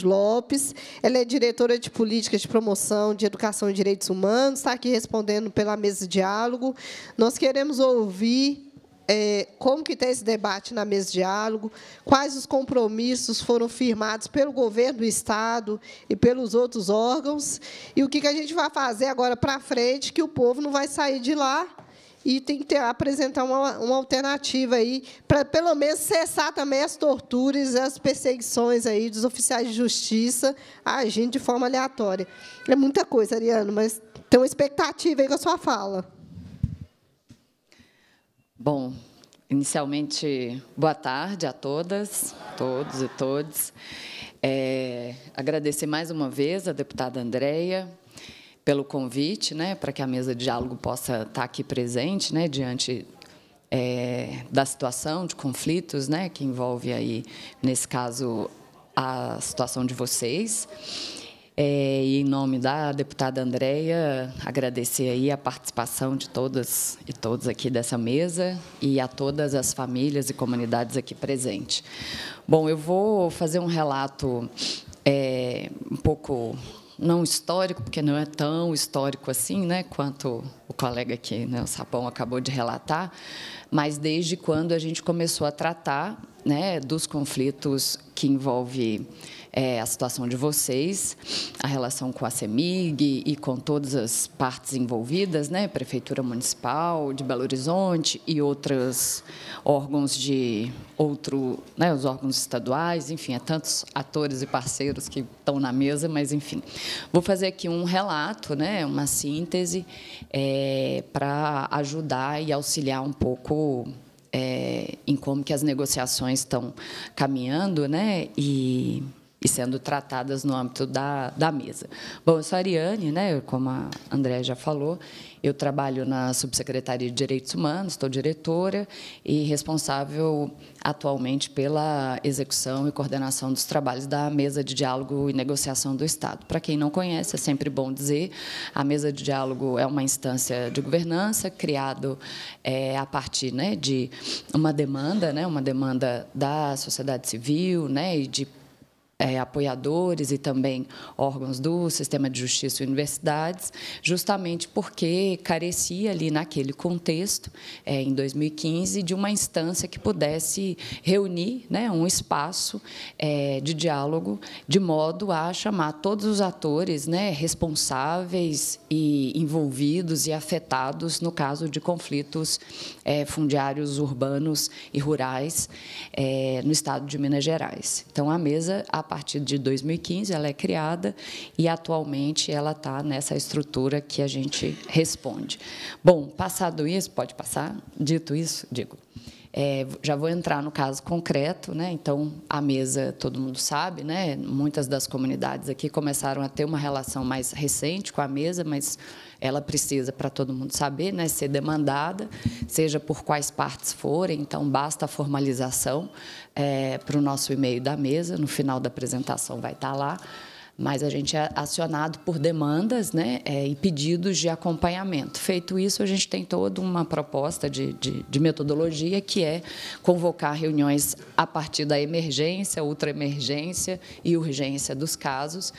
Lopes. Ela é diretora de Políticas de Promoção de Educação e Direitos Humanos, está aqui respondendo pela mesa de diálogo. Nós queremos ouvir é, como que tem tá esse debate na mesa de diálogo, quais os compromissos foram firmados pelo governo do Estado e pelos outros órgãos, e o que, que a gente vai fazer agora para frente, que o povo não vai sair de lá e tem que ter, apresentar uma, uma alternativa aí para, pelo menos, cessar também as torturas, as perseguições aí dos oficiais de justiça agindo de forma aleatória. É muita coisa, Ariano, mas tem uma expectativa aí com a sua fala. Bom, inicialmente, boa tarde a todas, todos e todas. É, agradecer mais uma vez a deputada Andréia, pelo convite, né, para que a mesa de diálogo possa estar tá aqui presente, né, diante é, da situação de conflitos, né, que envolve aí nesse caso a situação de vocês. É, e em nome da deputada Andreia, agradecer aí a participação de todas e todos aqui dessa mesa e a todas as famílias e comunidades aqui presentes. Bom, eu vou fazer um relato é, um pouco não histórico, porque não é tão histórico assim, né, quanto o colega aqui, né, o Sapão acabou de relatar, mas desde quando a gente começou a tratar né, dos conflitos que envolve é, a situação de vocês, a relação com a CEMIG e com todas as partes envolvidas, né, Prefeitura Municipal de Belo Horizonte e outros órgãos de outro, né, os órgãos estaduais, enfim, há tantos atores e parceiros que estão na mesa, mas enfim. Vou fazer aqui um relato, né, uma síntese é, para ajudar e auxiliar um pouco é, em como que as negociações estão caminhando, né? E e sendo tratadas no âmbito da, da mesa. Bom, eu sou a Ariane, né, como a André já falou, eu trabalho na Subsecretaria de Direitos Humanos, estou diretora e responsável atualmente pela execução e coordenação dos trabalhos da Mesa de Diálogo e Negociação do Estado. Para quem não conhece, é sempre bom dizer, a Mesa de Diálogo é uma instância de governança criada é, a partir né, de uma demanda, né, uma demanda da sociedade civil né, e de é, apoiadores e também órgãos do sistema de justiça e universidades, justamente porque carecia ali naquele contexto, é, em 2015, de uma instância que pudesse reunir né, um espaço é, de diálogo, de modo a chamar todos os atores né, responsáveis e envolvidos e afetados no caso de conflitos é, fundiários urbanos e rurais é, no estado de Minas Gerais. Então, a mesa partir de 2015 ela é criada e atualmente ela está nessa estrutura que a gente responde. Bom, passado isso, pode passar, dito isso, digo. É, já vou entrar no caso concreto, né? Então a mesa todo mundo sabe, né? Muitas das comunidades aqui começaram a ter uma relação mais recente com a mesa, mas ela precisa, para todo mundo saber, né, ser demandada, seja por quais partes forem, então basta a formalização é, eh, para o nosso e-mail da mesa, no final da apresentação vai estar tá lá, mas a gente é acionado por demandas né, é, e pedidos de acompanhamento. Feito isso, a gente tem toda uma proposta de, de, de metodologia que é convocar reuniões a partir da emergência, Emergência e urgência dos casos.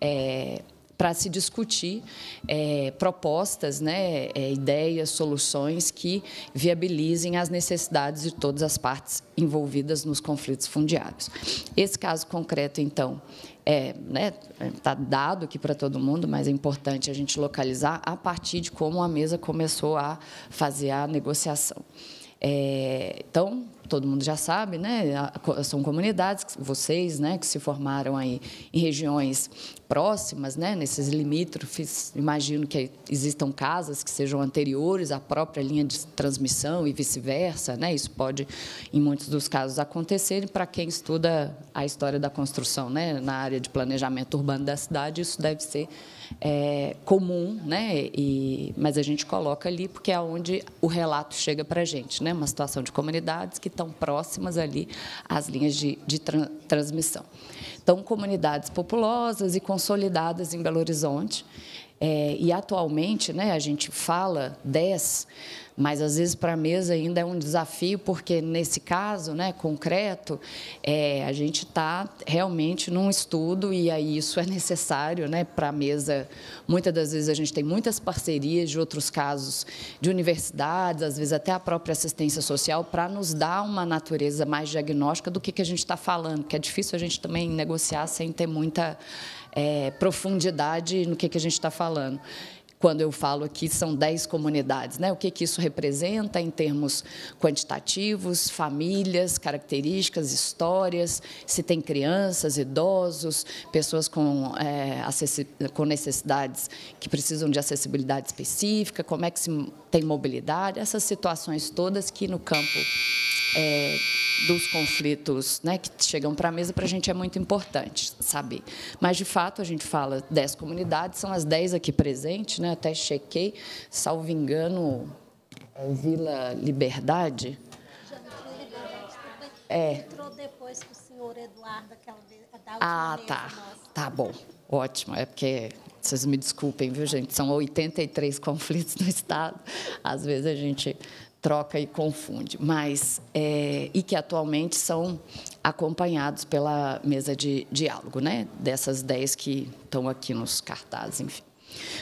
É, para se discutir é, propostas, né, é, ideias, soluções que viabilizem as necessidades de todas as partes envolvidas nos conflitos fundiários. Esse caso concreto, então, é, né, tá dado aqui para todo mundo, mas é importante a gente localizar a partir de como a mesa começou a fazer a negociação. É, então, todo mundo já sabe, né? São comunidades, vocês, né, que se formaram aí em regiões próximas, né, nesses limítrofes. Imagino que existam casas que sejam anteriores à própria linha de transmissão e vice-versa, né? Isso pode, em muitos dos casos, acontecer. E para quem estuda a história da construção, né, na área de planejamento urbano da cidade, isso deve ser é, comum, né? E, mas a gente coloca ali porque é onde o relato chega para a gente, né? Uma situação de comunidades que estão próximas ali às linhas de, de tra transmissão. Então, comunidades populosas e consolidadas em Belo Horizonte, é, e atualmente, né, a gente fala 10, mas às vezes para a mesa ainda é um desafio, porque nesse caso né, concreto, é, a gente está realmente num estudo e aí isso é necessário né, para a mesa. Muitas das vezes a gente tem muitas parcerias de outros casos de universidades, às vezes até a própria assistência social, para nos dar uma natureza mais diagnóstica do que, que a gente está falando, que é difícil a gente também negociar sem ter muita é, profundidade no que, que a gente está falando quando eu falo aqui, são 10 comunidades. Né? O que, que isso representa em termos quantitativos, famílias, características, histórias, se tem crianças, idosos, pessoas com, é, com necessidades que precisam de acessibilidade específica, como é que se tem mobilidade, essas situações todas que no campo é, dos conflitos né, que chegam para a mesa, para a gente é muito importante saber. Mas, de fato, a gente fala 10 comunidades, são as 10 aqui presentes, né? né? Até chequei, salvo engano, é Vila Liberdade. É. é. Entrou depois que o senhor Eduardo, aquela é da Ah, tá. Né? Tá bom. Ótimo. É porque vocês me desculpem, viu, gente? São 83 conflitos no estado. Às vezes a gente troca e confunde, mas é, e que atualmente são acompanhados pela mesa de diálogo, né? Dessas 10 que estão aqui nos cartazes, enfim.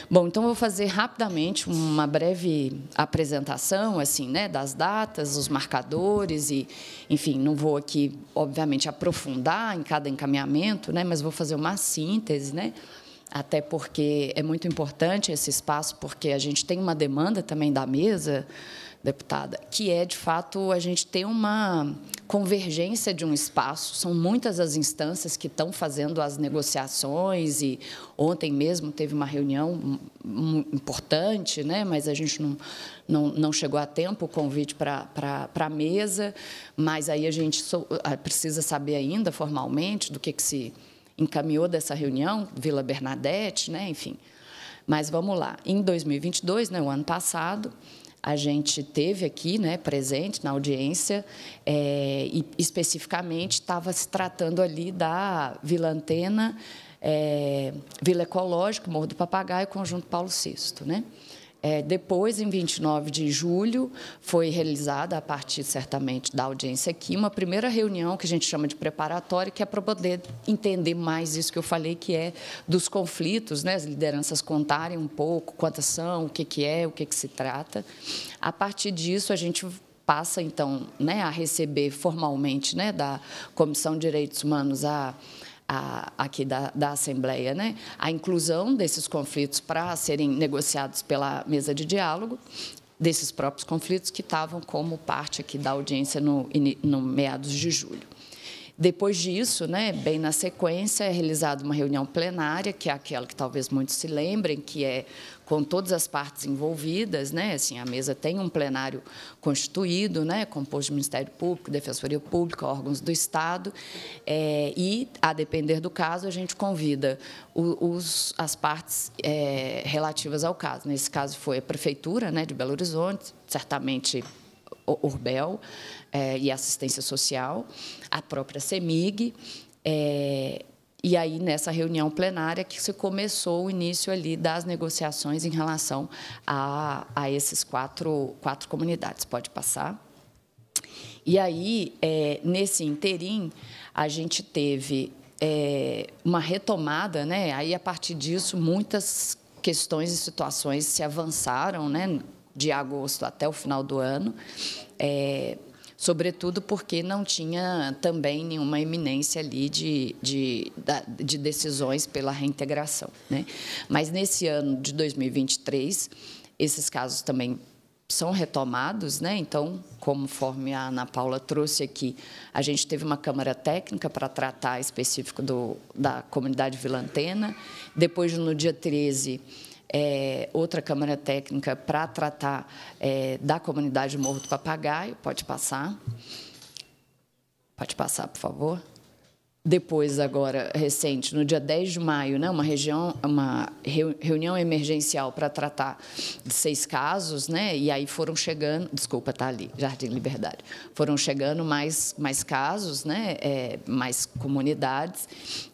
Bom, então vou fazer rapidamente uma breve apresentação assim, né, das datas, os marcadores e, enfim, não vou aqui obviamente aprofundar em cada encaminhamento, né, mas vou fazer uma síntese, né? Até porque é muito importante esse espaço porque a gente tem uma demanda também da mesa deputada, que é, de fato, a gente tem uma convergência de um espaço, são muitas as instâncias que estão fazendo as negociações e ontem mesmo teve uma reunião importante, né? mas a gente não, não, não chegou a tempo o convite para a mesa, mas aí a gente so, precisa saber ainda formalmente do que, que se encaminhou dessa reunião, Vila Bernadette, né? enfim. Mas vamos lá, em 2022, né, o ano passado, a gente teve aqui, né, presente na audiência, é, e especificamente estava se tratando ali da Vila Antena, é, Vila Ecológica, Morro do Papagaio, Conjunto Paulo VI, né? É, depois, em 29 de julho, foi realizada, a partir certamente da audiência aqui, uma primeira reunião que a gente chama de preparatória, que é para poder entender mais isso que eu falei, que é dos conflitos, né? as lideranças contarem um pouco quantas são, o que, que é, o que, que se trata. A partir disso, a gente passa, então, né, a receber formalmente né, da Comissão de Direitos Humanos a a, aqui da, da Assembleia, né? a inclusão desses conflitos para serem negociados pela mesa de diálogo, desses próprios conflitos que estavam como parte aqui da audiência no, no meados de julho. Depois disso, né, bem na sequência, é realizada uma reunião plenária, que é aquela que talvez muitos se lembrem, que é com todas as partes envolvidas, né? Assim, a mesa tem um plenário constituído, né? Composto do Ministério Público, Defensoria Pública, órgãos do Estado, é, e a depender do caso a gente convida os, as partes é, relativas ao caso. Nesse caso foi a prefeitura, né? De Belo Horizonte, certamente Urbel é, e assistência social, a própria CEMIG, é, e aí, nessa reunião plenária, que se começou o início ali das negociações em relação a, a esses quatro, quatro comunidades. Pode passar. E aí, é, nesse interim, a gente teve é, uma retomada, né? aí, a partir disso, muitas questões e situações se avançaram, né? de agosto até o final do ano. É, sobretudo porque não tinha também nenhuma eminência ali de, de, de decisões pela reintegração. Né? Mas nesse ano de 2023, esses casos também são retomados, né? Então, conforme a Ana Paula trouxe aqui, a gente teve uma câmara técnica para tratar específico do, da comunidade vilantena. Depois, no dia 13, é, outra Câmara Técnica para tratar é, da comunidade Morro do Papagaio. Pode passar. Pode passar, por favor depois agora recente, no dia 10 de maio, né, uma, região, uma reunião emergencial para tratar de seis casos, né, e aí foram chegando, desculpa, tá ali, Jardim Liberdade, foram chegando mais, mais casos, né, é, mais comunidades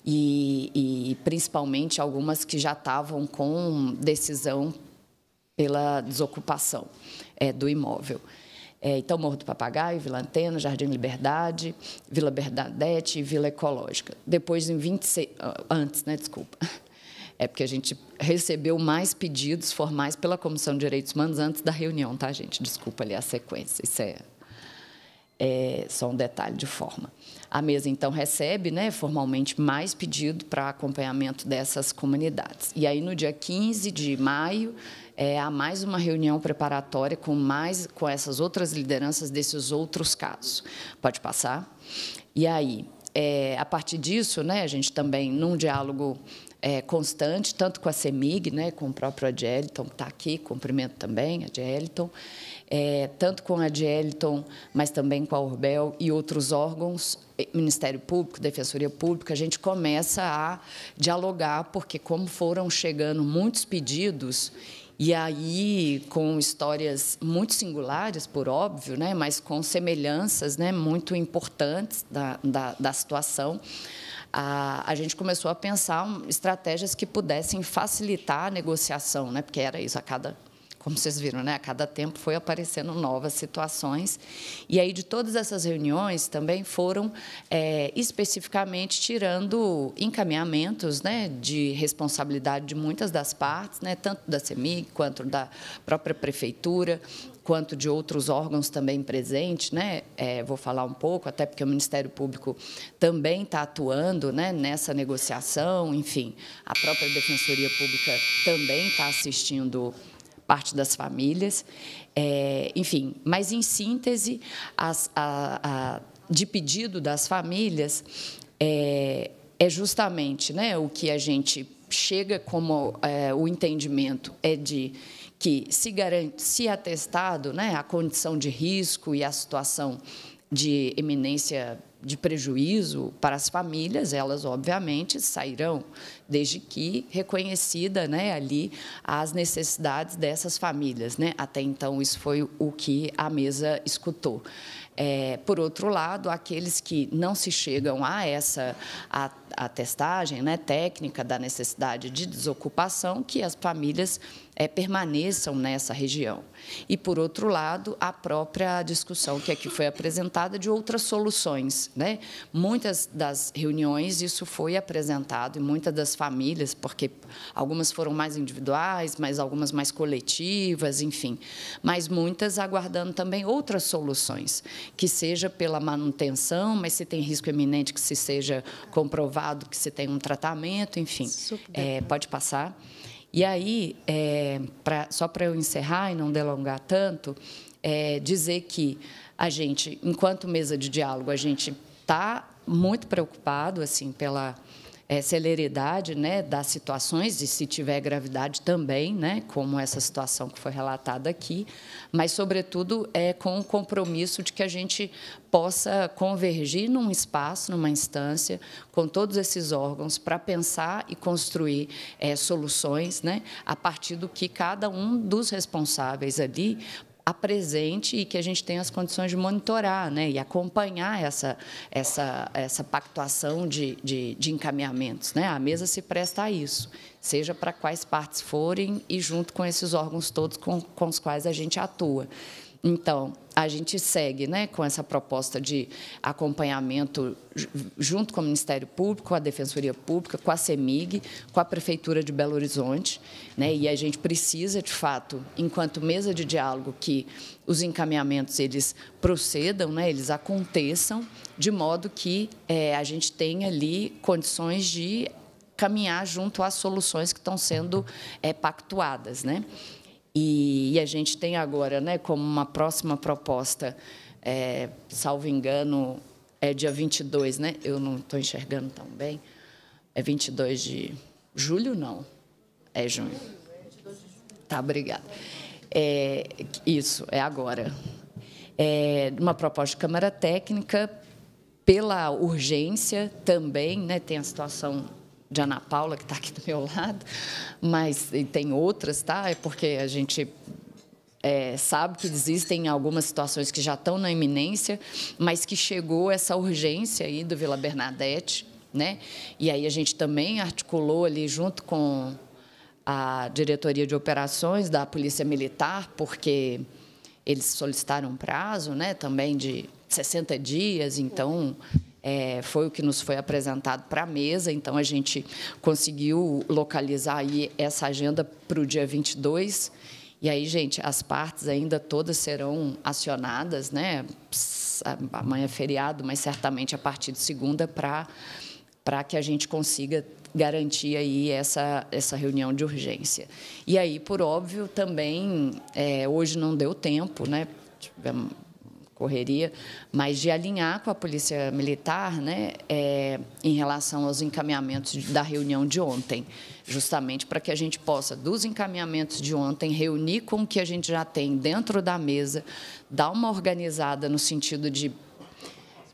e, e principalmente algumas que já estavam com decisão pela desocupação é, do imóvel. É, então, Morro do Papagaio, Vila Antena, Jardim Liberdade, Vila Bernadette e Vila Ecológica. Depois, em 26... Ah, antes, né? Desculpa. É porque a gente recebeu mais pedidos formais pela Comissão de Direitos Humanos antes da reunião, tá, gente? Desculpa ali a sequência. Isso é, é só um detalhe de forma. A mesa, então, recebe né, formalmente mais pedido para acompanhamento dessas comunidades. E aí, no dia 15 de maio, é, há mais uma reunião preparatória com mais com essas outras lideranças desses outros casos. Pode passar. E aí, é, a partir disso, né, a gente também num diálogo é, constante, tanto com a CEMIG, né, com o próprio Adielton que está aqui, cumprimento também, Adielton é, tanto com a Adeliton, mas também com a Orbel e outros órgãos, Ministério Público, Defensoria Pública, a gente começa a dialogar, porque como foram chegando muitos pedidos e aí, com histórias muito singulares, por óbvio, né, mas com semelhanças né, muito importantes da, da, da situação, a, a gente começou a pensar estratégias que pudessem facilitar a negociação, né, porque era isso, a cada como vocês viram, né? A cada tempo foi aparecendo novas situações. E aí, de todas essas reuniões, também foram é, especificamente tirando encaminhamentos né, de responsabilidade de muitas das partes, né, tanto da CEMIG quanto da própria prefeitura, quanto de outros órgãos também presentes, né? É, vou falar um pouco, até porque o Ministério Público também está atuando, né? Nessa negociação, enfim, a própria Defensoria Pública também está assistindo parte das famílias. É, enfim, mas em síntese, as, a, a, de pedido das famílias, é, é justamente né, o que a gente chega como é, o entendimento é de que se garante, se atestado, né, a condição de risco e a situação de eminência de prejuízo para as famílias, elas obviamente sairão desde que reconhecida né, ali as necessidades dessas famílias. Né? Até então, isso foi o que a mesa escutou. É, por outro lado, aqueles que não se chegam a essa a, a testagem né, técnica da necessidade de desocupação, que as famílias é, permaneçam nessa região. E, por outro lado, a própria discussão que aqui foi apresentada de outras soluções. Né? Muitas das reuniões isso foi apresentado e muitas das famílias, porque algumas foram mais individuais, mas algumas mais coletivas, enfim. Mas muitas aguardando também outras soluções, que seja pela manutenção, mas se tem risco eminente que se seja comprovado que se tem um tratamento, enfim. É, pode passar. E aí, é, pra, só para eu encerrar e não delongar tanto, é, dizer que a gente, enquanto mesa de diálogo, a gente está muito preocupado assim pela é, celeridade né, das situações, e se tiver gravidade também, né, como essa situação que foi relatada aqui, mas, sobretudo, é, com o compromisso de que a gente possa convergir num espaço, numa instância, com todos esses órgãos para pensar e construir é, soluções né, a partir do que cada um dos responsáveis ali apresente e que a gente tenha as condições de monitorar né, e acompanhar essa, essa, essa pactuação de, de, de encaminhamentos. Né? A mesa se presta a isso, seja para quais partes forem e junto com esses órgãos todos com, com os quais a gente atua. Então, a gente segue né, com essa proposta de acompanhamento junto com o Ministério Público, com a Defensoria Pública, com a CEMIG, com a Prefeitura de Belo Horizonte. Né, e a gente precisa, de fato, enquanto mesa de diálogo, que os encaminhamentos eles procedam, né, eles aconteçam, de modo que é, a gente tenha ali condições de caminhar junto às soluções que estão sendo é, pactuadas. Né? E, e a gente tem agora, né, como uma próxima proposta, é, salvo engano, é dia 22, né? Eu não estou enxergando tão bem. É 22 de julho, não? É junho. Tá, obrigada. É, isso, é agora. É uma proposta de Câmara Técnica, pela urgência também, né, tem a situação de Ana Paula, que está aqui do meu lado, mas tem outras, tá? É porque a gente é, sabe que existem algumas situações que já estão na iminência, mas que chegou essa urgência aí do Vila Bernadette, né? E aí a gente também articulou ali junto com a diretoria de operações da Polícia Militar, porque eles solicitaram um prazo, né? Também de 60 dias, então é, foi o que nos foi apresentado para a mesa, então a gente conseguiu localizar aí essa agenda para o dia 22. E aí, gente, as partes ainda todas serão acionadas, né? Amanhã é feriado, mas certamente a partir de segunda para para que a gente consiga garantir aí essa, essa reunião de urgência. E aí, por óbvio, também é, hoje não deu tempo, né? Tivemos correria, mas de alinhar com a Polícia Militar né, é, em relação aos encaminhamentos da reunião de ontem, justamente para que a gente possa, dos encaminhamentos de ontem, reunir com o que a gente já tem dentro da mesa, dar uma organizada no sentido de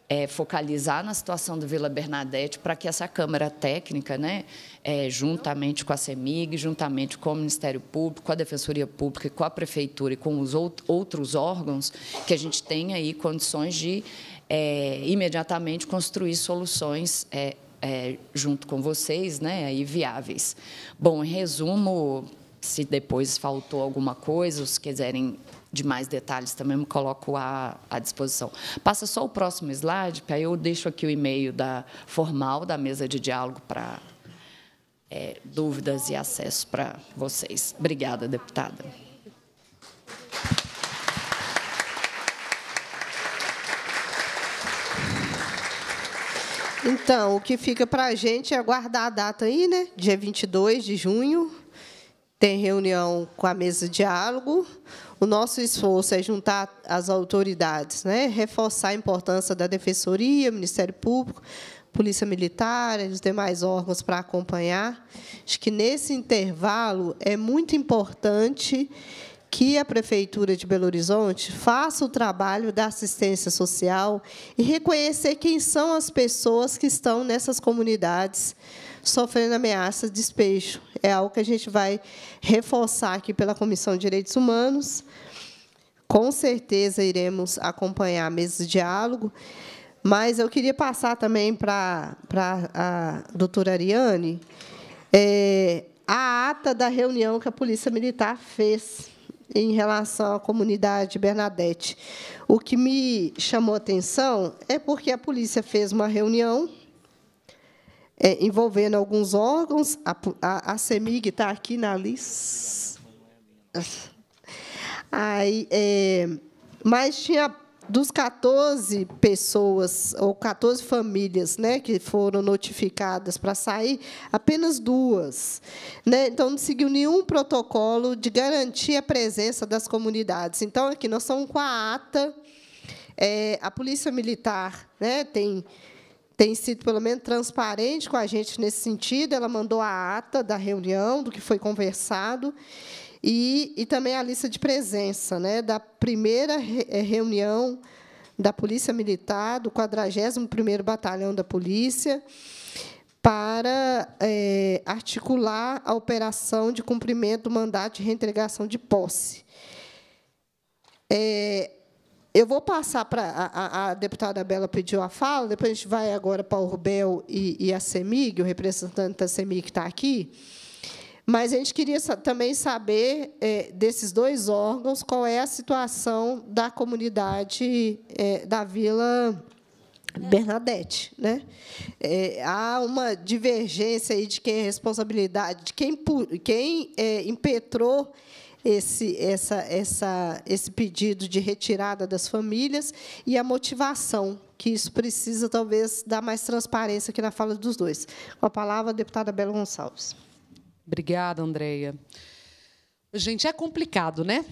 é, focalizar na situação do Vila Bernadette para que essa Câmara Técnica, né, é, juntamente com a CEMIG, juntamente com o Ministério Público, com a Defensoria Pública, com a Prefeitura e com os outros órgãos, que a gente tenha aí condições de é, imediatamente construir soluções é, é, junto com vocês, né, aí viáveis. Bom, em resumo, se depois faltou alguma coisa, se quiserem de mais detalhes, também me coloco à, à disposição. Passa só o próximo slide, que aí eu deixo aqui o e-mail da formal da mesa de diálogo para é, dúvidas e acesso para vocês. Obrigada, deputada. Então, o que fica para a gente é aguardar a data aí, né? Dia 22 de junho, tem reunião com a mesa de diálogo. O nosso esforço é juntar as autoridades, né? reforçar a importância da Defensoria, Ministério Público, Polícia Militar e os demais órgãos para acompanhar. Acho que, nesse intervalo, é muito importante que a Prefeitura de Belo Horizonte faça o trabalho da assistência social e reconhecer quem são as pessoas que estão nessas comunidades sofrendo ameaças de despejo. É algo que a gente vai reforçar aqui pela Comissão de Direitos Humanos. Com certeza iremos acompanhar meses de diálogo. Mas eu queria passar também para a doutora Ariane é, a ata da reunião que a Polícia Militar fez em relação à comunidade Bernadette. O que me chamou a atenção é porque a polícia fez uma reunião é, envolvendo alguns órgãos, a, a, a CEMIG está aqui na lista. Aí, é, mas tinha dos 14 pessoas ou 14 famílias, né, que foram notificadas para sair, apenas duas, né? Então não seguiu nenhum protocolo de garantir a presença das comunidades. Então aqui nós estamos com a ata, é, a polícia militar, né, tem tem sido pelo menos transparente com a gente nesse sentido. Ela mandou a ata da reunião do que foi conversado e, e também a lista de presença né, da primeira re eh, reunião da Polícia Militar, do 41º Batalhão da Polícia, para é, articular a operação de cumprimento do mandato de reintegração de posse. É, eu vou passar para... A, a, deputada Bela pediu a fala, depois a gente vai agora para o Rubel e, e a CEMIG, o representante da CEMIG que está aqui. Mas a gente queria também saber é, desses dois órgãos qual é a situação da comunidade é, da Vila Bernadette, né? É, há uma divergência aí de quem é responsabilidade, de quem, quem é, impetrou esse, essa, essa, esse pedido de retirada das famílias e a motivação, que isso precisa, talvez, dar mais transparência aqui na fala dos dois. Com a palavra, a deputada Bela Gonçalves. Obrigada, Andreia. Gente, é complicado, né?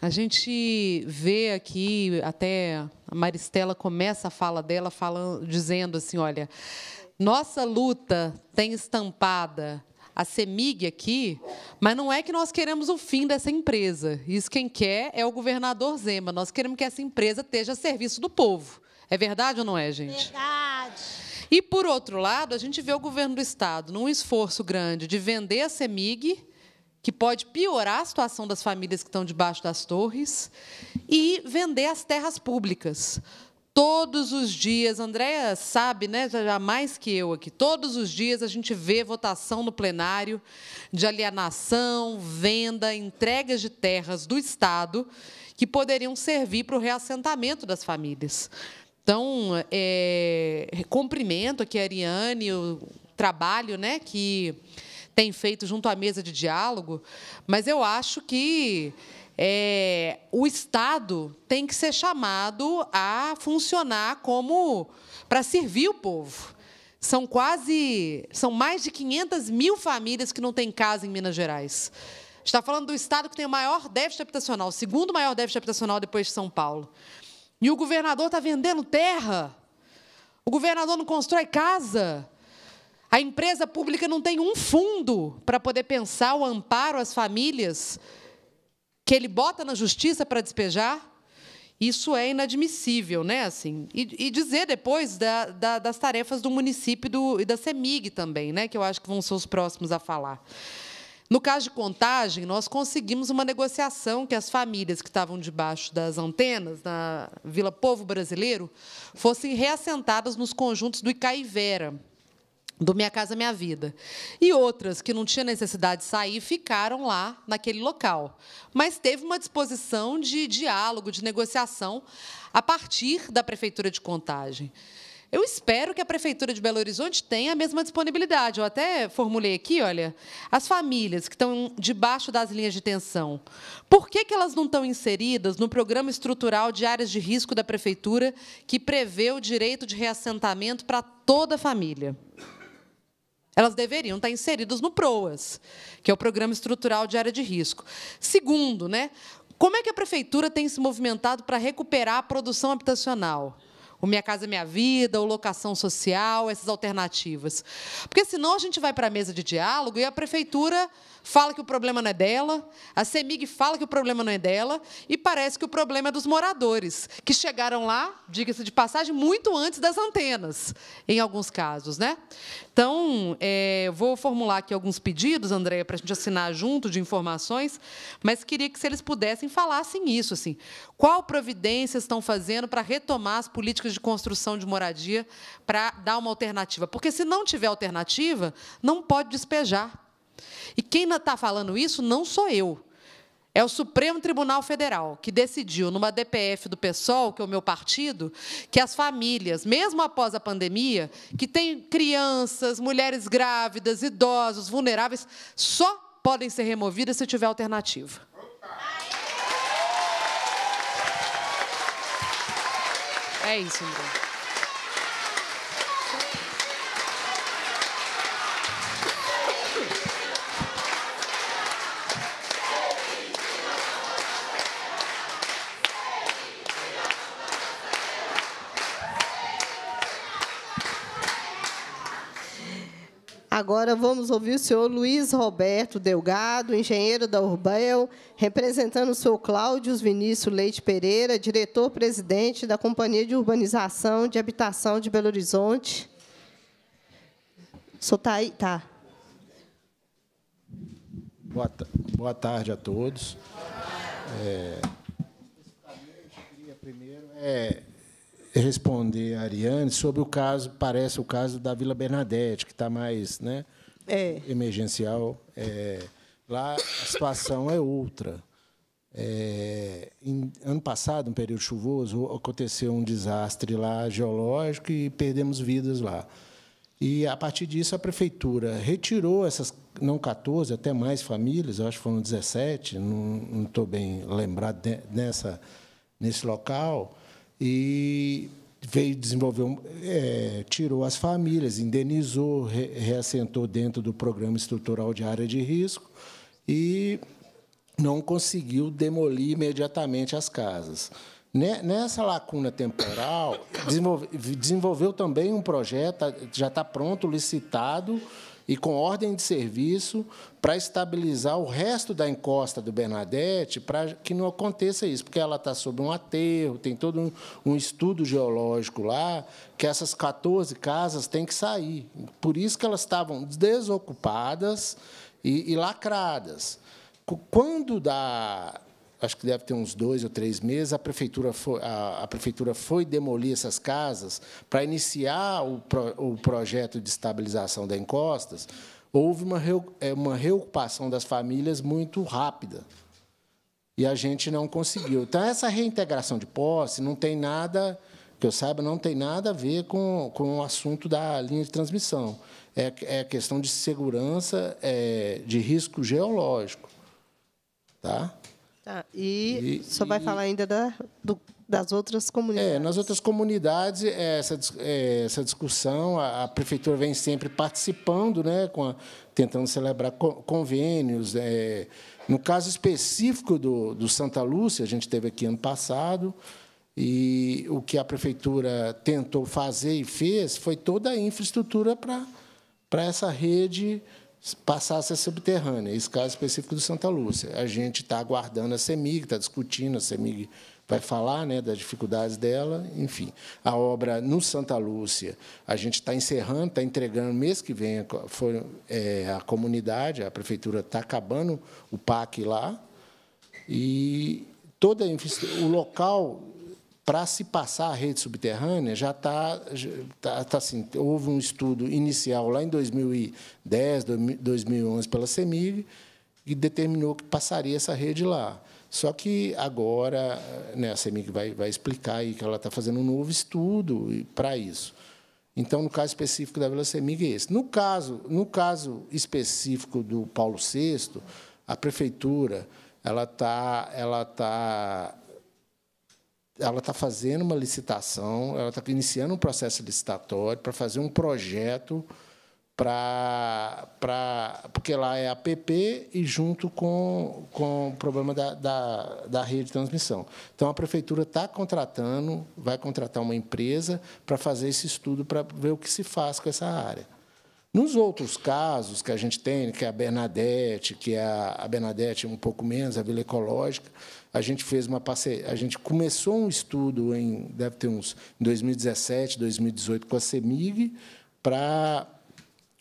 A gente vê aqui, até a Maristela começa a fala dela falando, dizendo assim, olha, nossa luta tem estampada a CEMIG aqui, mas não é que nós queremos o fim dessa empresa. Isso quem quer é o governador Zema. Nós queremos que essa empresa esteja a serviço do povo. É verdade ou não é, gente? Verdade. E, por outro lado, a gente vê o governo do Estado num esforço grande de vender a CEMIG, que pode piorar a situação das famílias que estão debaixo das torres, e vender as terras públicas. Todos os dias, Andréa sabe, né, já mais que eu aqui, todos os dias a gente vê votação no plenário de alienação, venda, entregas de terras do Estado que poderiam servir para o reassentamento das famílias. Então, é, cumprimento aqui a Ariane, o trabalho né, que tem feito junto à mesa de diálogo, mas eu acho que é, o Estado tem que ser chamado a funcionar como para servir o povo. São quase, são mais de 500 mil famílias que não têm casa em Minas Gerais. Está falando do estado que tem o maior déficit habitacional, o segundo maior déficit habitacional depois de São Paulo. E o governador está vendendo terra. O governador não constrói casa. A empresa pública não tem um fundo para poder pensar o amparo às famílias que ele bota na justiça para despejar. Isso é inadmissível, né? Assim, e, e dizer depois da, da, das tarefas do município do, e da CEMIG também, né? Que eu acho que vão ser os próximos a falar. No caso de contagem, nós conseguimos uma negociação que as famílias que estavam debaixo das antenas, na Vila Povo Brasileiro, fossem reassentadas nos conjuntos do Icaivera, do Minha Casa Minha Vida. E outras que não tinham necessidade de sair ficaram lá naquele local. Mas teve uma disposição de diálogo, de negociação, a partir da Prefeitura de Contagem. Eu espero que a Prefeitura de Belo Horizonte tenha a mesma disponibilidade. Eu até formulei aqui, olha, as famílias que estão debaixo das linhas de tensão, por que, que elas não estão inseridas no Programa Estrutural de Áreas de Risco da Prefeitura, que prevê o direito de reassentamento para toda a família? elas deveriam estar inseridas no PROAS, que é o Programa Estrutural de Área de Risco. Segundo, né, como é que a Prefeitura tem se movimentado para recuperar a produção habitacional? o Minha Casa Minha Vida, ou locação social, essas alternativas. Porque senão a gente vai para a mesa de diálogo e a prefeitura fala que o problema não é dela, a CEMIG fala que o problema não é dela, e parece que o problema é dos moradores, que chegaram lá, diga-se de passagem, muito antes das antenas, em alguns casos. Né? Então, é, vou formular aqui alguns pedidos, Andréia, para a gente assinar junto de informações, mas queria que, se eles pudessem, falassem isso. Assim, qual providência estão fazendo para retomar as políticas de construção de moradia para dar uma alternativa? Porque, se não tiver alternativa, não pode despejar e quem está falando isso não sou eu. É o Supremo Tribunal Federal que decidiu, numa DPF do PSOL, que é o meu partido, que as famílias, mesmo após a pandemia, que têm crianças, mulheres grávidas, idosos, vulneráveis, só podem ser removidas se tiver alternativa. É isso, André. Agora vamos ouvir o senhor Luiz Roberto Delgado, engenheiro da Urbel, representando o senhor Cláudio Vinícius Leite Pereira, diretor-presidente da Companhia de Urbanização de Habitação de Belo Horizonte. O senhor está aí? Tá. Boa, boa tarde a todos. É, é responder a Ariane sobre o caso, parece o caso da Vila Bernadette, que está mais né, é. emergencial. É, lá a situação é outra. É, em, ano passado, um período chuvoso, aconteceu um desastre lá geológico e perdemos vidas lá. E a partir disso a prefeitura retirou essas não 14, até mais famílias, eu acho que foram 17, não estou bem lembrado de, nessa nesse local, e veio desenvolver, é, tirou as famílias, indenizou, re, reassentou dentro do programa estrutural de área de risco e não conseguiu demolir imediatamente as casas. Né, nessa lacuna temporal, desenvolveu, desenvolveu também um projeto, já está pronto, licitado, e com ordem de serviço para estabilizar o resto da encosta do Bernadette, para que não aconteça isso, porque ela está sob um aterro, tem todo um, estudo geológico lá, que essas 14 casas têm que sair. Por isso que elas estavam desocupadas e, e lacradas. Quando dá acho que deve ter uns dois ou três meses, a prefeitura foi, a, a prefeitura foi demolir essas casas para iniciar o, pro, o projeto de estabilização da encostas. Houve uma, é, uma reocupação das famílias muito rápida e a gente não conseguiu. Então, essa reintegração de posse não tem nada, que eu saiba, não tem nada a ver com, com o assunto da linha de transmissão. É, é questão de segurança, é, de risco geológico. Tá? Ah, e, e só vai e, falar ainda da, do, das outras é, comunidades. É, nas outras comunidades, é, essa, é, essa discussão, a, a prefeitura vem sempre participando, né, a, tentando celebrar convênios. É, no caso específico do, do Santa Lúcia, a gente teve aqui ano passado, e o que a prefeitura tentou fazer e fez foi toda a infraestrutura para essa rede passasse a subterrânea, esse caso específico do Santa Lúcia. A gente está aguardando a CEMIG, está discutindo, a CEMIG vai falar né, das dificuldades dela, enfim. A obra no Santa Lúcia, a gente está encerrando, está entregando, mês que vem, foi, é, a comunidade, a prefeitura está acabando o PAC lá, e toda o local para se passar a rede subterrânea, já está. Tá, tá, assim, houve um estudo inicial lá em 2010, 2011, pela CEMIG, que determinou que passaria essa rede lá. Só que agora né, a CEMIG vai, vai explicar aí que ela está fazendo um novo estudo para isso. Então, no caso específico da Vila CEMIG, é esse. No caso, no caso específico do Paulo VI, a prefeitura ela está ela está ela está fazendo uma licitação, ela está iniciando um processo licitatório para fazer um projeto para, para porque lá é APP e junto com, com o problema da, da, da rede de transmissão. Então, a prefeitura está contratando, vai contratar uma empresa para fazer esse estudo, para ver o que se faz com essa área. Nos outros casos que a gente tem, que é a Bernadette, que é a Bernadette um pouco menos, a Vila Ecológica, a gente fez uma parceria, a gente começou um estudo em deve ter uns 2017, 2018 com a Semig para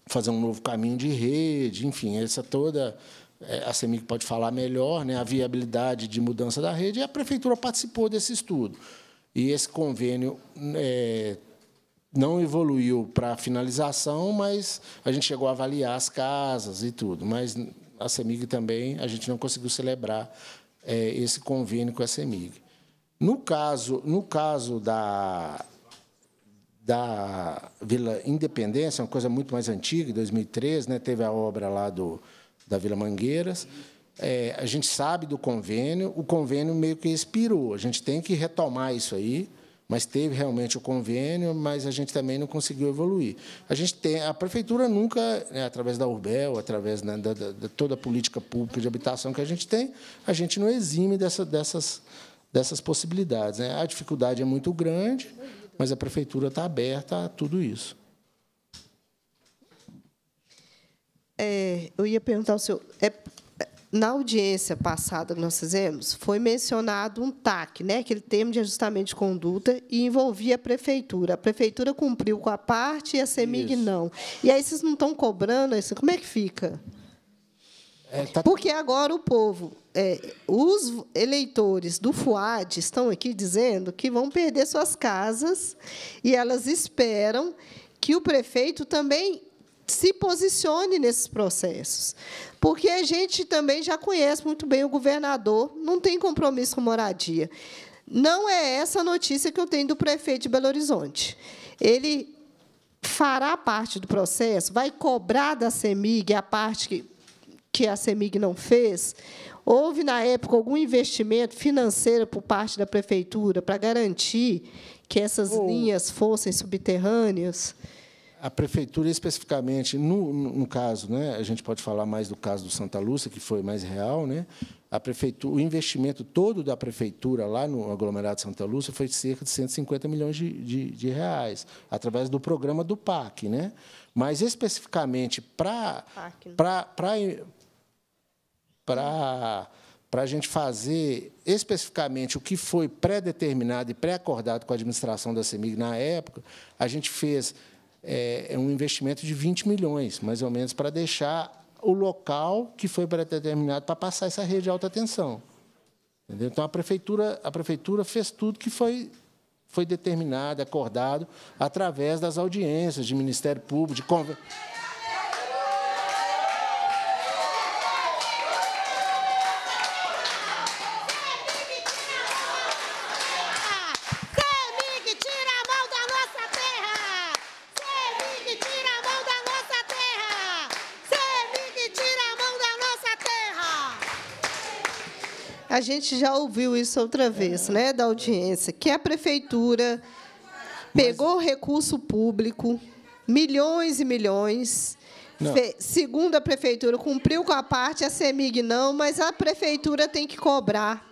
fazer um novo caminho de rede, enfim, essa toda é, a Semig pode falar melhor, né, a viabilidade de mudança da rede e a prefeitura participou desse estudo. E esse convênio é, não evoluiu para a finalização, mas a gente chegou a avaliar as casas e tudo, mas a CEMIG também a gente não conseguiu celebrar é, esse convênio com a CEMIG. No caso, no caso da, da Vila Independência, uma coisa muito mais antiga, em 2003, né, teve a obra lá do, da Vila Mangueiras, é, a gente sabe do convênio, o convênio meio que expirou, a gente tem que retomar isso aí, mas teve realmente o convênio, mas a gente também não conseguiu evoluir. A gente tem, a prefeitura nunca, né, através da Urbel, através né, da, da, toda a política pública de habitação que a gente tem, a gente não exime dessa, dessas, dessas possibilidades. Né? A dificuldade é muito grande, mas a prefeitura está aberta a tudo isso. É, eu ia perguntar ao senhor, é na audiência passada que nós fizemos, foi mencionado um TAC, né, aquele termo de ajustamento de conduta, e envolvia a prefeitura. A prefeitura cumpriu com a parte e a CEMIG Isso. não. E aí vocês não estão cobrando isso? Como é que fica? É, tá... Porque agora o povo, é, os eleitores do FUAD estão aqui dizendo que vão perder suas casas e elas esperam que o prefeito também se posicione nesses processos. Porque a gente também já conhece muito bem o governador, não tem compromisso com moradia. Não é essa a notícia que eu tenho do prefeito de Belo Horizonte. Ele fará parte do processo, vai cobrar da CEMIG a parte que, que a CEMIG não fez. Houve, na época, algum investimento financeiro por parte da prefeitura para garantir que essas oh. linhas fossem subterrâneas? a prefeitura especificamente, no, no, caso, né, a gente pode falar mais do caso do Santa Lúcia, que foi mais real, né, a prefeitura, o investimento todo da prefeitura lá no aglomerado Santa Lúcia foi de cerca de 150 milhões de, de, de reais, através do programa do PAC. Né? Mas, especificamente, para para né? a gente fazer especificamente o que foi pré-determinado e pré-acordado com a administração da CEMIG na época, a gente fez é, é, um investimento de 20 milhões, mais ou menos, para deixar o local que foi predeterminado para passar essa rede de alta tensão. Entendeu? Então, a prefeitura, a prefeitura fez tudo que foi, foi determinado, acordado, através das audiências de Ministério Público, de conversa. a gente já ouviu isso outra vez, né, da audiência, que a prefeitura pegou recurso público, milhões e milhões, Segundo a prefeitura, cumpriu com a parte, a CEMIG não, mas a prefeitura tem que cobrar.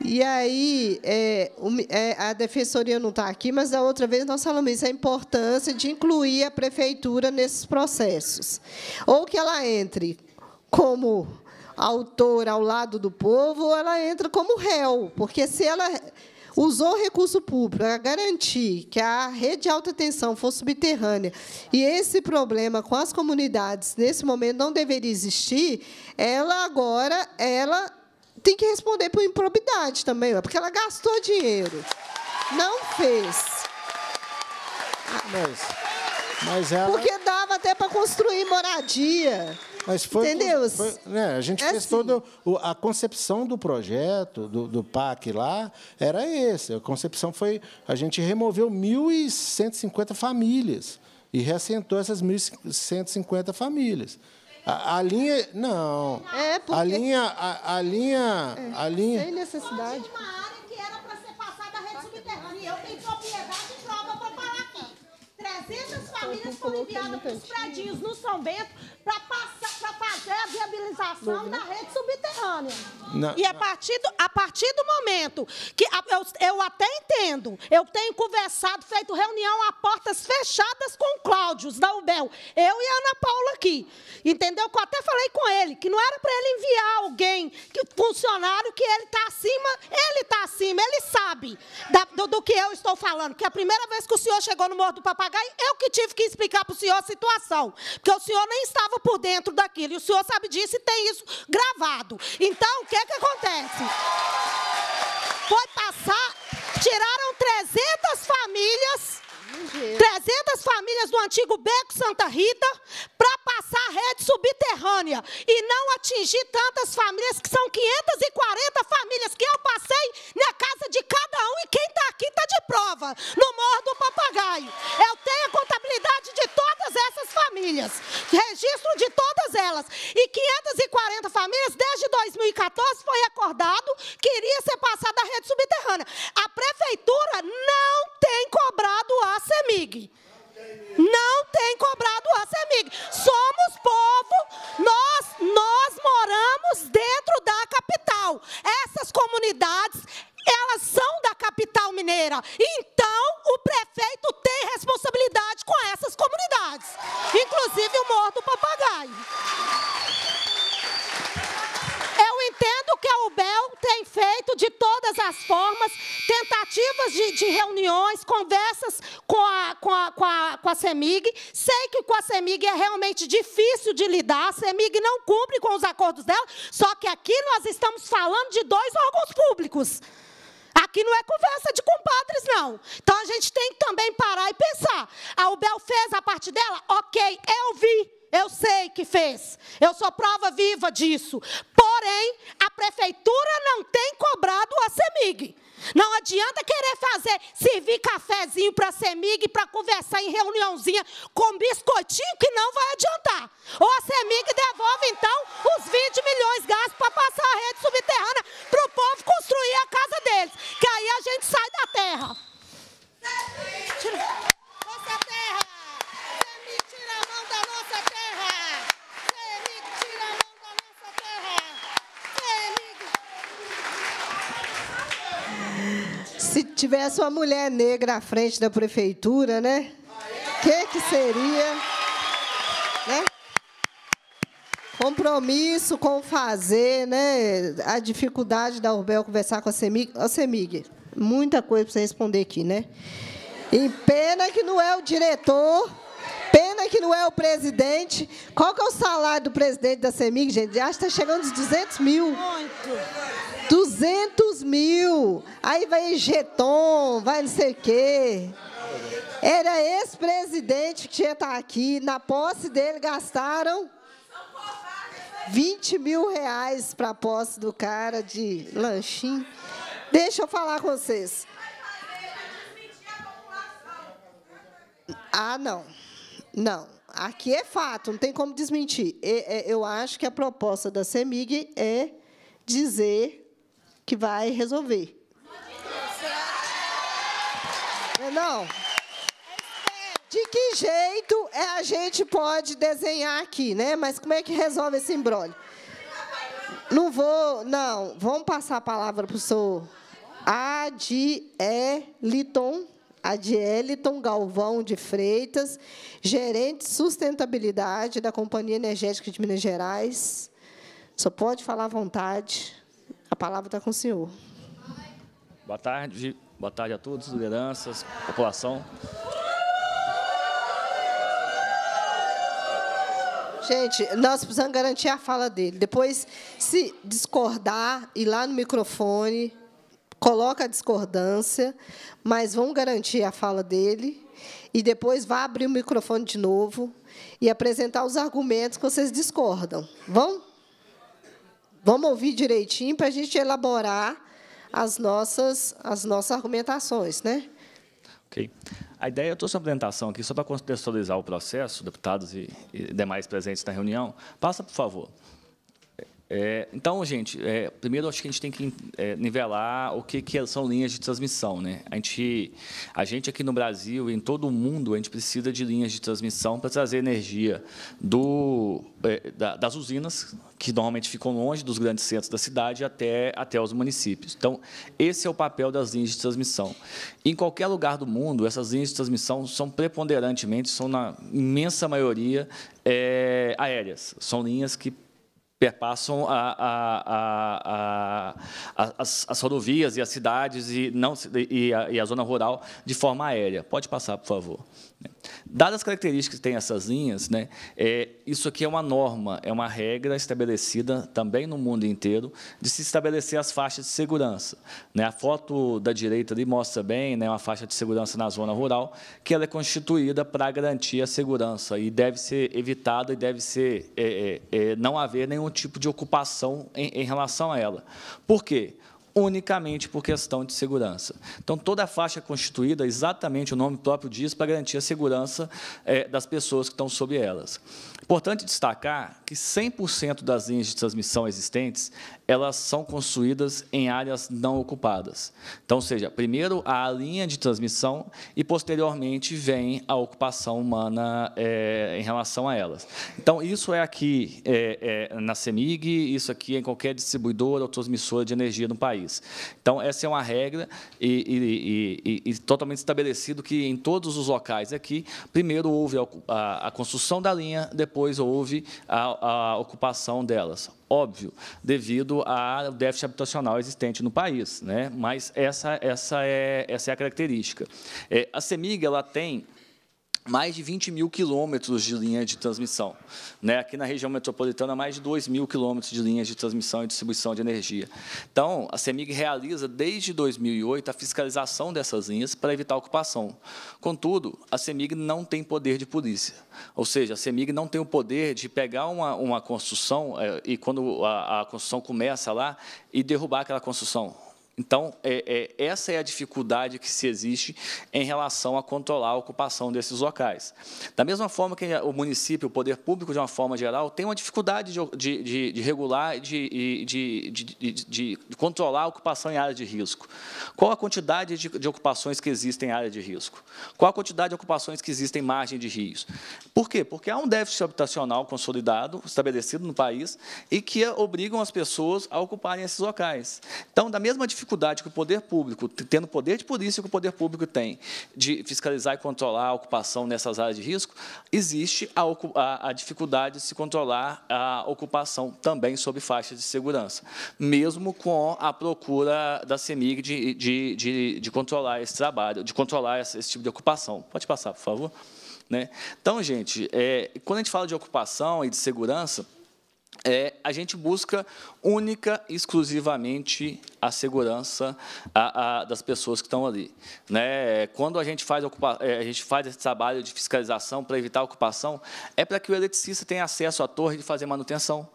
E aí, é, é a defensoria não está aqui, mas da outra vez nós falamos isso, a importância de incluir a prefeitura nesses processos. Ou que ela entre como Autor ao lado do povo, ela entra como réu, porque se ela usou recurso público para garantir que a rede de alta tensão fosse subterrânea e esse problema com as comunidades nesse momento não deveria existir, ela agora ela tem que responder por improbidade também, porque ela gastou dinheiro, não fez. Ah, mas, mas ela... Porque dava até para construir moradia. Mas foi, Entendeu? Foi, né, a gente é fez assim. toda a concepção do projeto, do, do PAC lá, era essa. A concepção foi. A gente removeu 1.150 famílias e reassentou essas 1.150 famílias. A, a, linha. Não. É, porque... A linha. A, a linha. É, a linha. Sem necessidade. Uma área que era para ser passada a rede subterrânea. Eu tenho propriedade de prova para falar aqui. 300 famílias nós estamos é enviando para os predinhos no São Bento para fazer a viabilização Bom, da rede subterrânea. Não, e a partir, do, a partir do momento que a, eu, eu até entendo, eu tenho conversado, feito reunião a portas fechadas com o Cláudio da UBEL, eu e a Ana Paula aqui, entendeu? Que eu até falei com ele, que não era para ele enviar alguém, que, funcionário, que ele está acima, ele está acima, ele sabe da, do, do que eu estou falando, que a primeira vez que o senhor chegou no Morro do Papagaio, eu que tive que explicar explicar para o senhor a situação, porque o senhor nem estava por dentro daquilo, e o senhor sabe disso e tem isso gravado. Então, o que, que acontece? Foi passar, tiraram 300 famílias 300 famílias do antigo Beco Santa Rita para passar a rede subterrânea e não atingir tantas famílias, que são 540 famílias que eu passei na casa de cada um e quem está aqui está de prova, no Morro do Papagaio. Eu tenho a contabilidade de todas essas famílias, registro de todas elas. E 540 famílias, desde 2014, foi acordado que iria ser passada a rede subterrânea. A prefeitura não tem cobrado a CEMIG. Não tem cobrado a CEMIG. Somos povo, nós, nós moramos dentro da capital. Essas comunidades, elas são da capital mineira. Então, o prefeito tem responsabilidade com essas comunidades, inclusive o Morro do Papagaio entendo que a UBEL tem feito de todas as formas tentativas de, de reuniões, conversas com a, com, a, com, a, com a CEMIG. Sei que com a CEMIG é realmente difícil de lidar, a CEMIG não cumpre com os acordos dela, só que aqui nós estamos falando de dois órgãos públicos. Aqui não é conversa de compadres, não. Então, a gente tem que também parar e pensar. A UBEL fez a parte dela? Ok, eu vi. Eu sei que fez. Eu sou prova viva disso. Porém, a prefeitura não tem cobrado a CEMIG. Não adianta querer fazer, servir cafezinho para a CEMIG, para conversar em reuniãozinha com biscoitinho, que não vai adiantar. Ou a CEMIG devolve, então, os 20 milhões gastos para passar a rede subterrânea para o povo construir a casa deles. Que aí a gente sai da terra. Tira. Nossa terra! Tira a mão da nossa terra! Se tivesse uma mulher negra à frente da prefeitura, né? O que, que seria? Né? Compromisso com fazer, né? A dificuldade da Urbel conversar com a Semig. Ô, Semig, muita coisa para você responder aqui, né? E pena que não é o diretor, pena que não é o presidente. Qual que é o salário do presidente da Semig, gente? Acho que está chegando aos 200 mil. Muito. 200 mil. Aí vai jeton, vai não sei o quê. Era ex-presidente que tinha estar tá aqui. Na posse dele gastaram 20 mil reais para a posse do cara de lanchinho. Deixa eu falar com vocês. Ah, não. Não. Aqui é fato, não tem como desmentir. É, eu acho que a proposta da CEMIG é dizer que vai resolver. Não, é De que jeito é a gente pode desenhar aqui, né? Mas como é que resolve esse embrólio? Não vou, não. Vamos passar a palavra para o senhor Adieliton, Adieliton Galvão de Freitas, gerente de sustentabilidade da Companhia Energética de Minas Gerais. Só pode falar à vontade. A palavra está com o senhor. Boa tarde, boa tarde a todos, lideranças, população. Gente, nós precisamos garantir a fala dele. Depois, se discordar, ir lá no microfone, coloca a discordância, mas vamos garantir a fala dele. E depois vá abrir o microfone de novo e apresentar os argumentos que vocês discordam. Vão? Vamos ouvir direitinho para a gente elaborar as nossas, as nossas argumentações, né? Ok. A ideia, eu trouxe uma apresentação aqui, só para contextualizar o processo, deputados e, e demais presentes na reunião. Passa, por favor. É, então, gente, é, primeiro acho que a gente tem que é, nivelar o que, que são linhas de transmissão. Né? A, gente, a gente aqui no Brasil e em todo o mundo, a gente precisa de linhas de transmissão para trazer energia do, é, da, das usinas, que normalmente ficam longe dos grandes centros da cidade, até, até os municípios. Então, esse é o papel das linhas de transmissão. Em qualquer lugar do mundo, essas linhas de transmissão são preponderantemente, são na imensa maioria é, aéreas. São linhas que perpassam a, a, a, as, as, rodovias e as cidades e, não, e, a, e a zona rural de forma aérea. Pode passar, por favor. Dadas as características que tem essas linhas, né, é, isso aqui é uma norma, é uma regra estabelecida também no mundo inteiro de se estabelecer as faixas de segurança. Né, a foto da direita ali mostra bem né, uma faixa de segurança na zona rural, que ela é constituída para garantir a segurança e deve ser evitada e deve ser é, é, é não haver nenhum tipo de ocupação em, em relação a ela. Por quê? unicamente por questão de segurança. Então, toda a faixa constituída, exatamente o nome próprio diz, para garantir a segurança é, das pessoas que estão sob elas. Importante destacar que 100% das linhas de transmissão existentes elas são construídas em áreas não ocupadas. Então, seja, primeiro a linha de transmissão e, posteriormente, vem a ocupação humana é, em relação a elas. Então, isso é aqui é, é, na CEMIG, isso aqui é em qualquer distribuidora ou transmissora de energia no país. Então, essa é uma regra e, e, e, e totalmente estabelecido que, em todos os locais aqui, primeiro houve a, a, a construção da linha, depois houve a, a ocupação delas óbvio, devido ao déficit habitacional existente no país, né? mas essa, essa, é, essa é a característica. É, a CEMIG ela tem mais de 20 mil quilômetros de linha de transmissão. Né? Aqui na região metropolitana, mais de 2 mil quilômetros de linhas de transmissão e distribuição de energia. Então, a CEMIG realiza, desde 2008, a fiscalização dessas linhas para evitar a ocupação. Contudo, a CEMIG não tem poder de polícia. Ou seja, a CEMIG não tem o poder de pegar uma, uma construção é, e, quando a, a construção começa lá, e derrubar aquela construção então, é, é, essa é a dificuldade que se existe em relação a controlar a ocupação desses locais. Da mesma forma que o município, o poder público, de uma forma geral, tem uma dificuldade de, de, de regular, de, de, controlar a ocupação em área de risco. Qual a quantidade de, ocupações que existem em área de risco? Qual a quantidade de ocupações que existem em margem de rios? Por quê? Porque há um déficit habitacional consolidado, estabelecido no país, e que obrigam as pessoas a ocuparem esses locais. Então, da mesma dificuldade, dificuldade que o poder público, tendo poder de polícia que o poder público tem de fiscalizar e controlar a ocupação nessas áreas de risco, existe a, a, a dificuldade de se controlar a ocupação também sob faixa de segurança, mesmo com a procura da CEMIG de, de, de, de controlar esse trabalho, de controlar esse, esse tipo de ocupação. Pode passar, por favor. Né? Então, gente, é, quando a gente fala de ocupação e de segurança, é, a gente busca única e exclusivamente a segurança a, a, das pessoas que estão ali. Né? Quando a gente, faz ocupa, é, a gente faz esse trabalho de fiscalização para evitar a ocupação, é para que o eletricista tenha acesso à torre de fazer manutenção,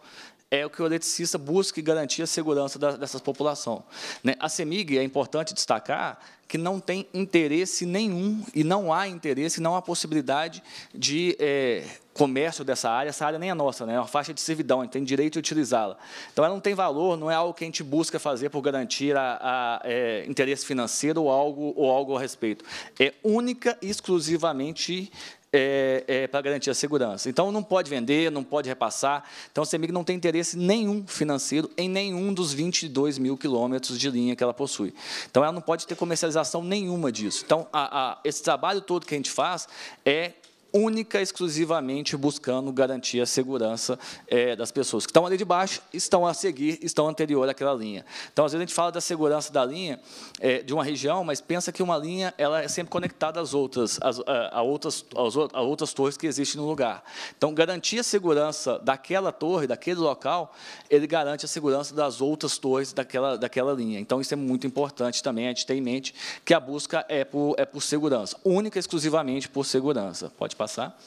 é o que o eletricista busca e garantir a segurança da, dessas população. Né? A CEMIG, é importante destacar que não tem interesse nenhum, e não há interesse, não há possibilidade de é, comércio dessa área, essa área nem é nossa, né? é uma faixa de servidão, a gente tem direito de utilizá-la. Então, ela não tem valor, não é algo que a gente busca fazer por garantir a, a é, interesse financeiro ou algo, ou algo a respeito. É única e exclusivamente é, é, para garantir a segurança. Então, não pode vender, não pode repassar. Então, a CEMIG não tem interesse nenhum financeiro em nenhum dos 22 mil quilômetros de linha que ela possui. Então, ela não pode ter comercialização nenhuma disso. Então, a, a, esse trabalho todo que a gente faz é única exclusivamente buscando garantir a segurança é, das pessoas que estão ali de baixo, estão a seguir, estão anterior àquela linha. Então, às vezes, a gente fala da segurança da linha é, de uma região, mas pensa que uma linha ela é sempre conectada às outras, às, a, outras, às, a outras torres que existem no lugar. Então, garantir a segurança daquela torre, daquele local, ele garante a segurança das outras torres daquela, daquela linha. Então, isso é muito importante também, a gente ter em mente que a busca é por, é por segurança, única e exclusivamente por segurança. Pode passar.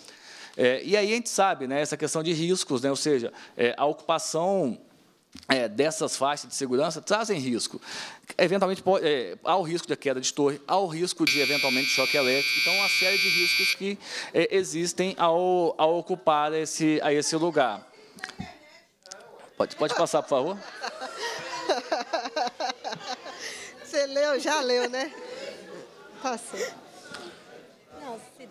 É, e aí a gente sabe né, essa questão de riscos, né, ou seja, é, a ocupação é, dessas faixas de segurança trazem risco. Eventualmente, pode, é, há o risco de queda de torre, há o risco de, eventualmente, choque elétrico. Então, uma série de riscos que é, existem ao, ao ocupar esse, a esse lugar. Pode, pode passar, por favor? Você leu, já leu, né? Passou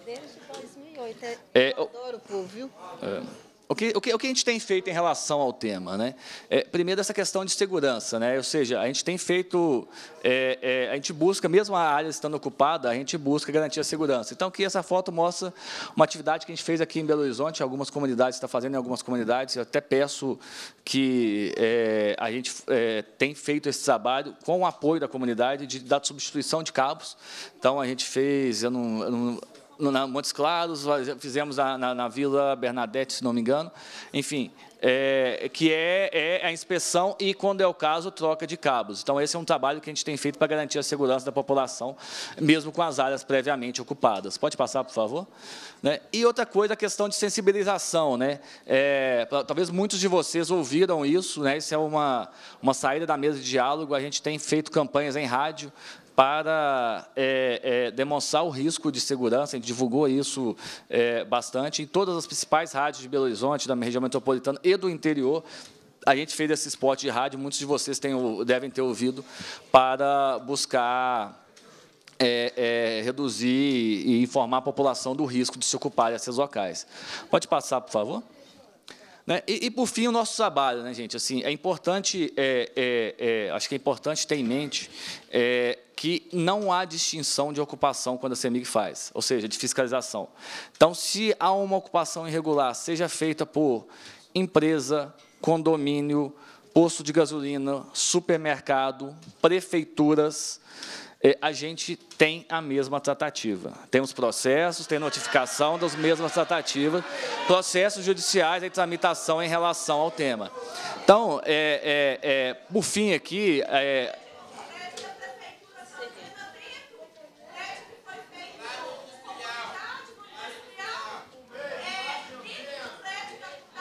desde 2008. É, eu é, adoro o povo, viu? É. O que, o, que, o que a gente tem feito em relação ao tema? Né? É, primeiro, essa questão de segurança. Né? Ou seja, a gente tem feito... É, é, a gente busca, mesmo a área estando ocupada, a gente busca garantir a segurança. Então, aqui essa foto mostra uma atividade que a gente fez aqui em Belo Horizonte, algumas comunidades está fazendo, em algumas comunidades. Eu até peço que é, a gente é, tem feito esse trabalho com o apoio da comunidade de, da substituição de cabos. Então, a gente fez... Eu não, eu não na Montes Claros, fizemos na, na, na, Vila Bernadette, se não me engano, enfim, é, que é, é, a inspeção e, quando é o caso, troca de cabos. Então, esse é um trabalho que a gente tem feito para garantir a segurança da população, mesmo com as áreas previamente ocupadas. Pode passar, por favor? Né? E outra coisa, a questão de sensibilização. Né? É, talvez muitos de vocês ouviram isso, né? isso é uma, uma saída da mesa de diálogo, a gente tem feito campanhas em rádio, para é, é, demonstrar o risco de segurança, a gente divulgou isso é, bastante, em todas as principais rádios de Belo Horizonte, da região metropolitana e do interior, a gente fez esse spot de rádio, muitos de vocês têm, devem ter ouvido, para buscar é, é, reduzir e informar a população do risco de se ocuparem esses locais. Pode passar, por favor? Né? E, e, por fim, o nosso trabalho, né, gente? Assim, é importante, é, é, é, acho que é importante ter em mente é, que não há distinção de ocupação quando a CEMIG faz, ou seja, de fiscalização. Então, se há uma ocupação irregular, seja feita por empresa, condomínio, posto de gasolina, supermercado, prefeituras, é, a gente tem a mesma tratativa. temos processos, tem notificação das mesmas tratativas, processos judiciais e tramitação em relação ao tema. Então, é, é, é, por fim aqui, é,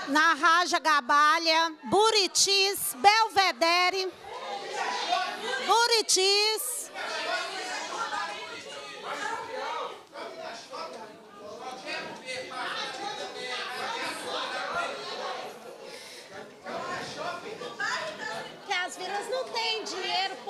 na Raja Gabalha, Buritis, Belvedere, Buritis,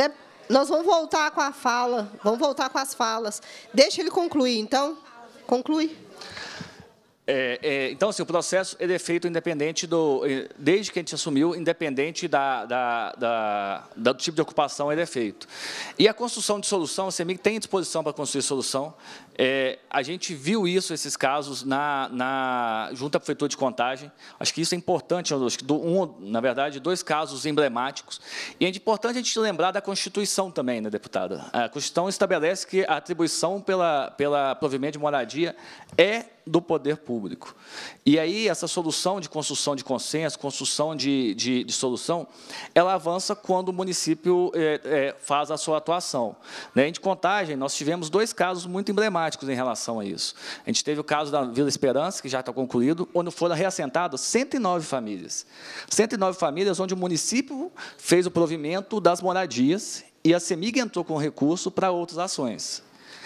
De... Nós vamos voltar com a fala, vamos voltar com as falas. Deixa ele concluir, então. Conclui. É, é, então, assim, o processo ele é feito independente do... Eh, desde que a gente assumiu, independente da, da, da, do tipo de ocupação, ele é feito. E a construção de solução, a CEMIG tem disposição para construir solução. É, a gente viu isso, esses casos, na, na, junto à Prefeitura de Contagem. Acho que isso é importante, acho que um, na verdade, dois casos emblemáticos. E é importante a gente lembrar da Constituição também, né, deputada? A Constituição estabelece que a atribuição pela, pela provimento de moradia é do poder público. E aí, essa solução de construção de consenso, construção de, de, de solução, ela avança quando o município é, é, faz a sua atuação. Né? de contagem, nós tivemos dois casos muito emblemáticos práticos em relação a isso. A gente teve o caso da Vila Esperança, que já está concluído, onde foram reassentadas 109 famílias. 109 famílias onde o município fez o provimento das moradias e a CEMIG entrou com recurso para outras ações.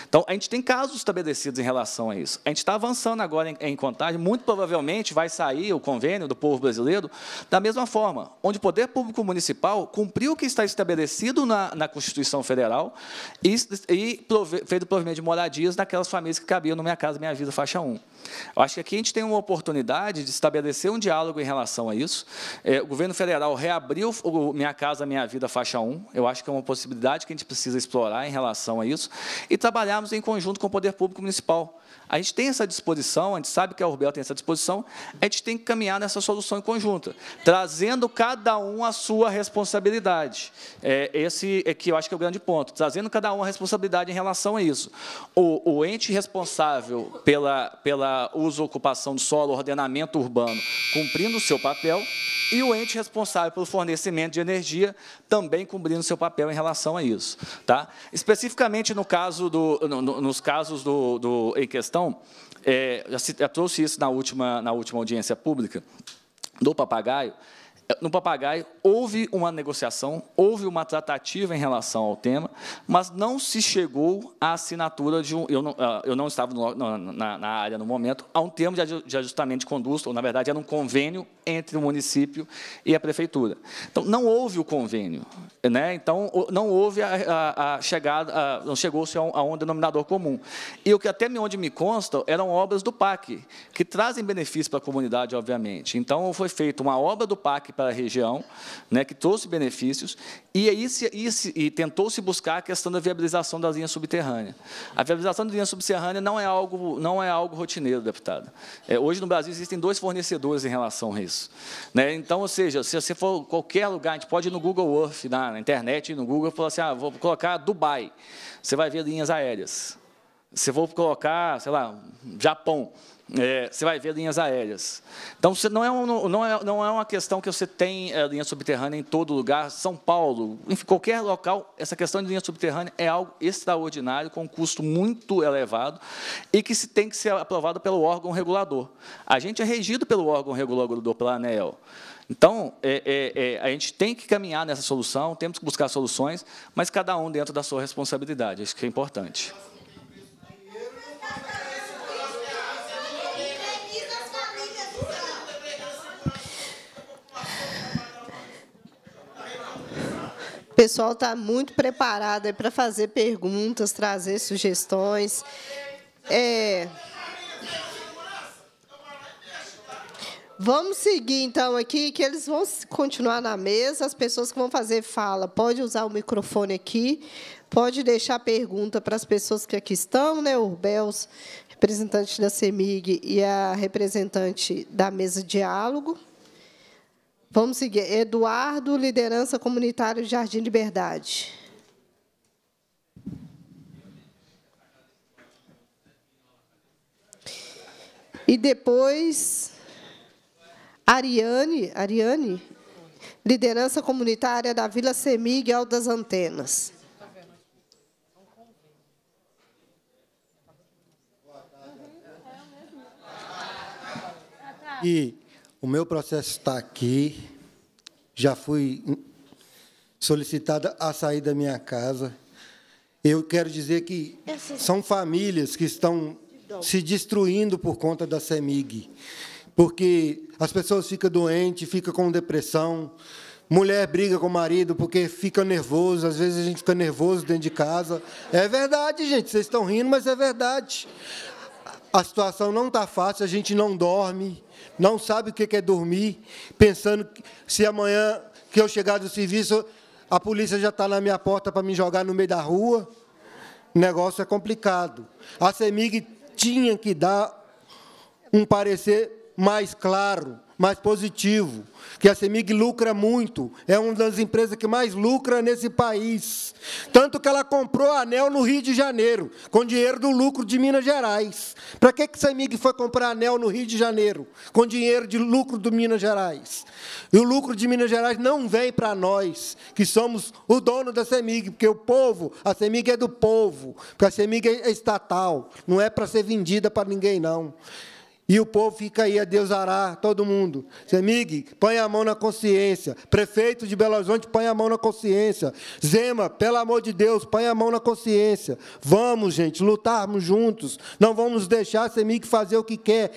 Então, a gente tem casos estabelecidos em relação a isso. A gente está avançando agora em, em contagem, muito provavelmente vai sair o convênio do povo brasileiro da mesma forma, onde o poder público municipal cumpriu o que está estabelecido na, na Constituição Federal e, e prove, fez o provimento de moradias daquelas famílias que cabiam no Minha Casa Minha Vida Faixa 1. Eu acho que aqui a gente tem uma oportunidade de estabelecer um diálogo em relação a isso. É, o governo federal reabriu o Minha Casa Minha Vida Faixa 1, eu acho que é uma possibilidade que a gente precisa explorar em relação a isso, e trabalhar trabalharmos em conjunto com o poder público municipal. A gente tem essa disposição, a gente sabe que a Urbel tem essa disposição, a gente tem que caminhar nessa solução em conjunto, trazendo cada um a sua responsabilidade. É, esse é que eu acho que é o grande ponto, trazendo cada um a responsabilidade em relação a isso. O, o ente responsável pela, pela uso ocupação do solo, ordenamento urbano, cumprindo o seu papel, e o ente responsável pelo fornecimento de energia também cumprindo seu papel em relação a isso. Tá? Especificamente no caso do, no, nos casos do, do, em questão, então, é, já, se, já trouxe isso na última, na última audiência pública do papagaio, no papagaio houve uma negociação, houve uma tratativa em relação ao tema, mas não se chegou à assinatura de um. Eu não, ah, eu não estava no, na, na, área no momento, a um termo de ajustamento de conduta, ou na verdade era um convênio entre o município e a prefeitura. Então não houve o convênio, né? Então não houve a, a, a chegada, a, não chegou-se a, um, a um denominador comum. E o que até onde me consta eram obras do PAC que trazem benefício para a comunidade, obviamente. Então foi feita uma obra do PAC para a região, né, que trouxe benefícios, e, aí se, e, se, e tentou se buscar a questão da viabilização da linha subterrânea. A viabilização da linha subterrânea não é algo, não é algo rotineiro, deputado. É, hoje no Brasil existem dois fornecedores em relação a isso. Né? Então, ou seja, se você for qualquer lugar, a gente pode ir no Google Earth, na, na internet, no Google, e falar assim, ah, vou colocar Dubai, você vai ver linhas aéreas. Se eu for colocar, sei lá, Japão, é, você vai ver linhas aéreas. Então, você não, é um, não, é, não é uma questão que você tem é, linha subterrânea em todo lugar, São Paulo, em qualquer local, essa questão de linha subterrânea é algo extraordinário, com um custo muito elevado e que se tem que ser aprovado pelo órgão regulador. A gente é regido pelo órgão regulador, pela ANEEL. Então, é, é, é a gente tem que caminhar nessa solução, temos que buscar soluções, mas cada um dentro da sua responsabilidade, isso que é importante. O pessoal está muito preparado para fazer perguntas, trazer sugestões. É... Vamos seguir então aqui, que eles vão continuar na mesa. As pessoas que vão fazer fala, pode usar o microfone aqui, pode deixar pergunta para as pessoas que aqui estão, né? O Bels, representante da CEMIG, e a representante da mesa diálogo. Vamos seguir. Eduardo, liderança comunitária Jardim Liberdade. E depois, Ariane, Ariane, liderança comunitária da Vila Semig, ao das Antenas. E o meu processo está aqui. Já fui solicitada a sair da minha casa. Eu quero dizer que são famílias que estão se destruindo por conta da CEMIG, porque as pessoas ficam doentes, ficam com depressão, mulher briga com o marido porque fica nervoso, às vezes a gente fica nervoso dentro de casa. É verdade, gente, vocês estão rindo, mas é verdade. A situação não está fácil, a gente não dorme, não sabe o que é dormir, pensando que, se amanhã que eu chegar do serviço, a polícia já está na minha porta para me jogar no meio da rua. O negócio é complicado. A CEMIG tinha que dar um parecer mais claro mas positivo, que a CEMIG lucra muito, é uma das empresas que mais lucra nesse país. Tanto que ela comprou Anel no Rio de Janeiro, com dinheiro do lucro de Minas Gerais. Para que, que a CEMIG foi comprar Anel no Rio de Janeiro, com dinheiro de lucro do Minas Gerais? E o lucro de Minas Gerais não vem para nós, que somos o dono da CEMIG, porque o povo, a CEMIG é do povo, porque a CEMIG é estatal, não é para ser vendida para ninguém, não. E o povo fica aí, a Deus ará, todo mundo. Zemig, põe a mão na consciência. Prefeito de Belo Horizonte, põe a mão na consciência. Zema, pelo amor de Deus, põe a mão na consciência. Vamos, gente, lutarmos juntos. Não vamos deixar Zemig fazer o que quer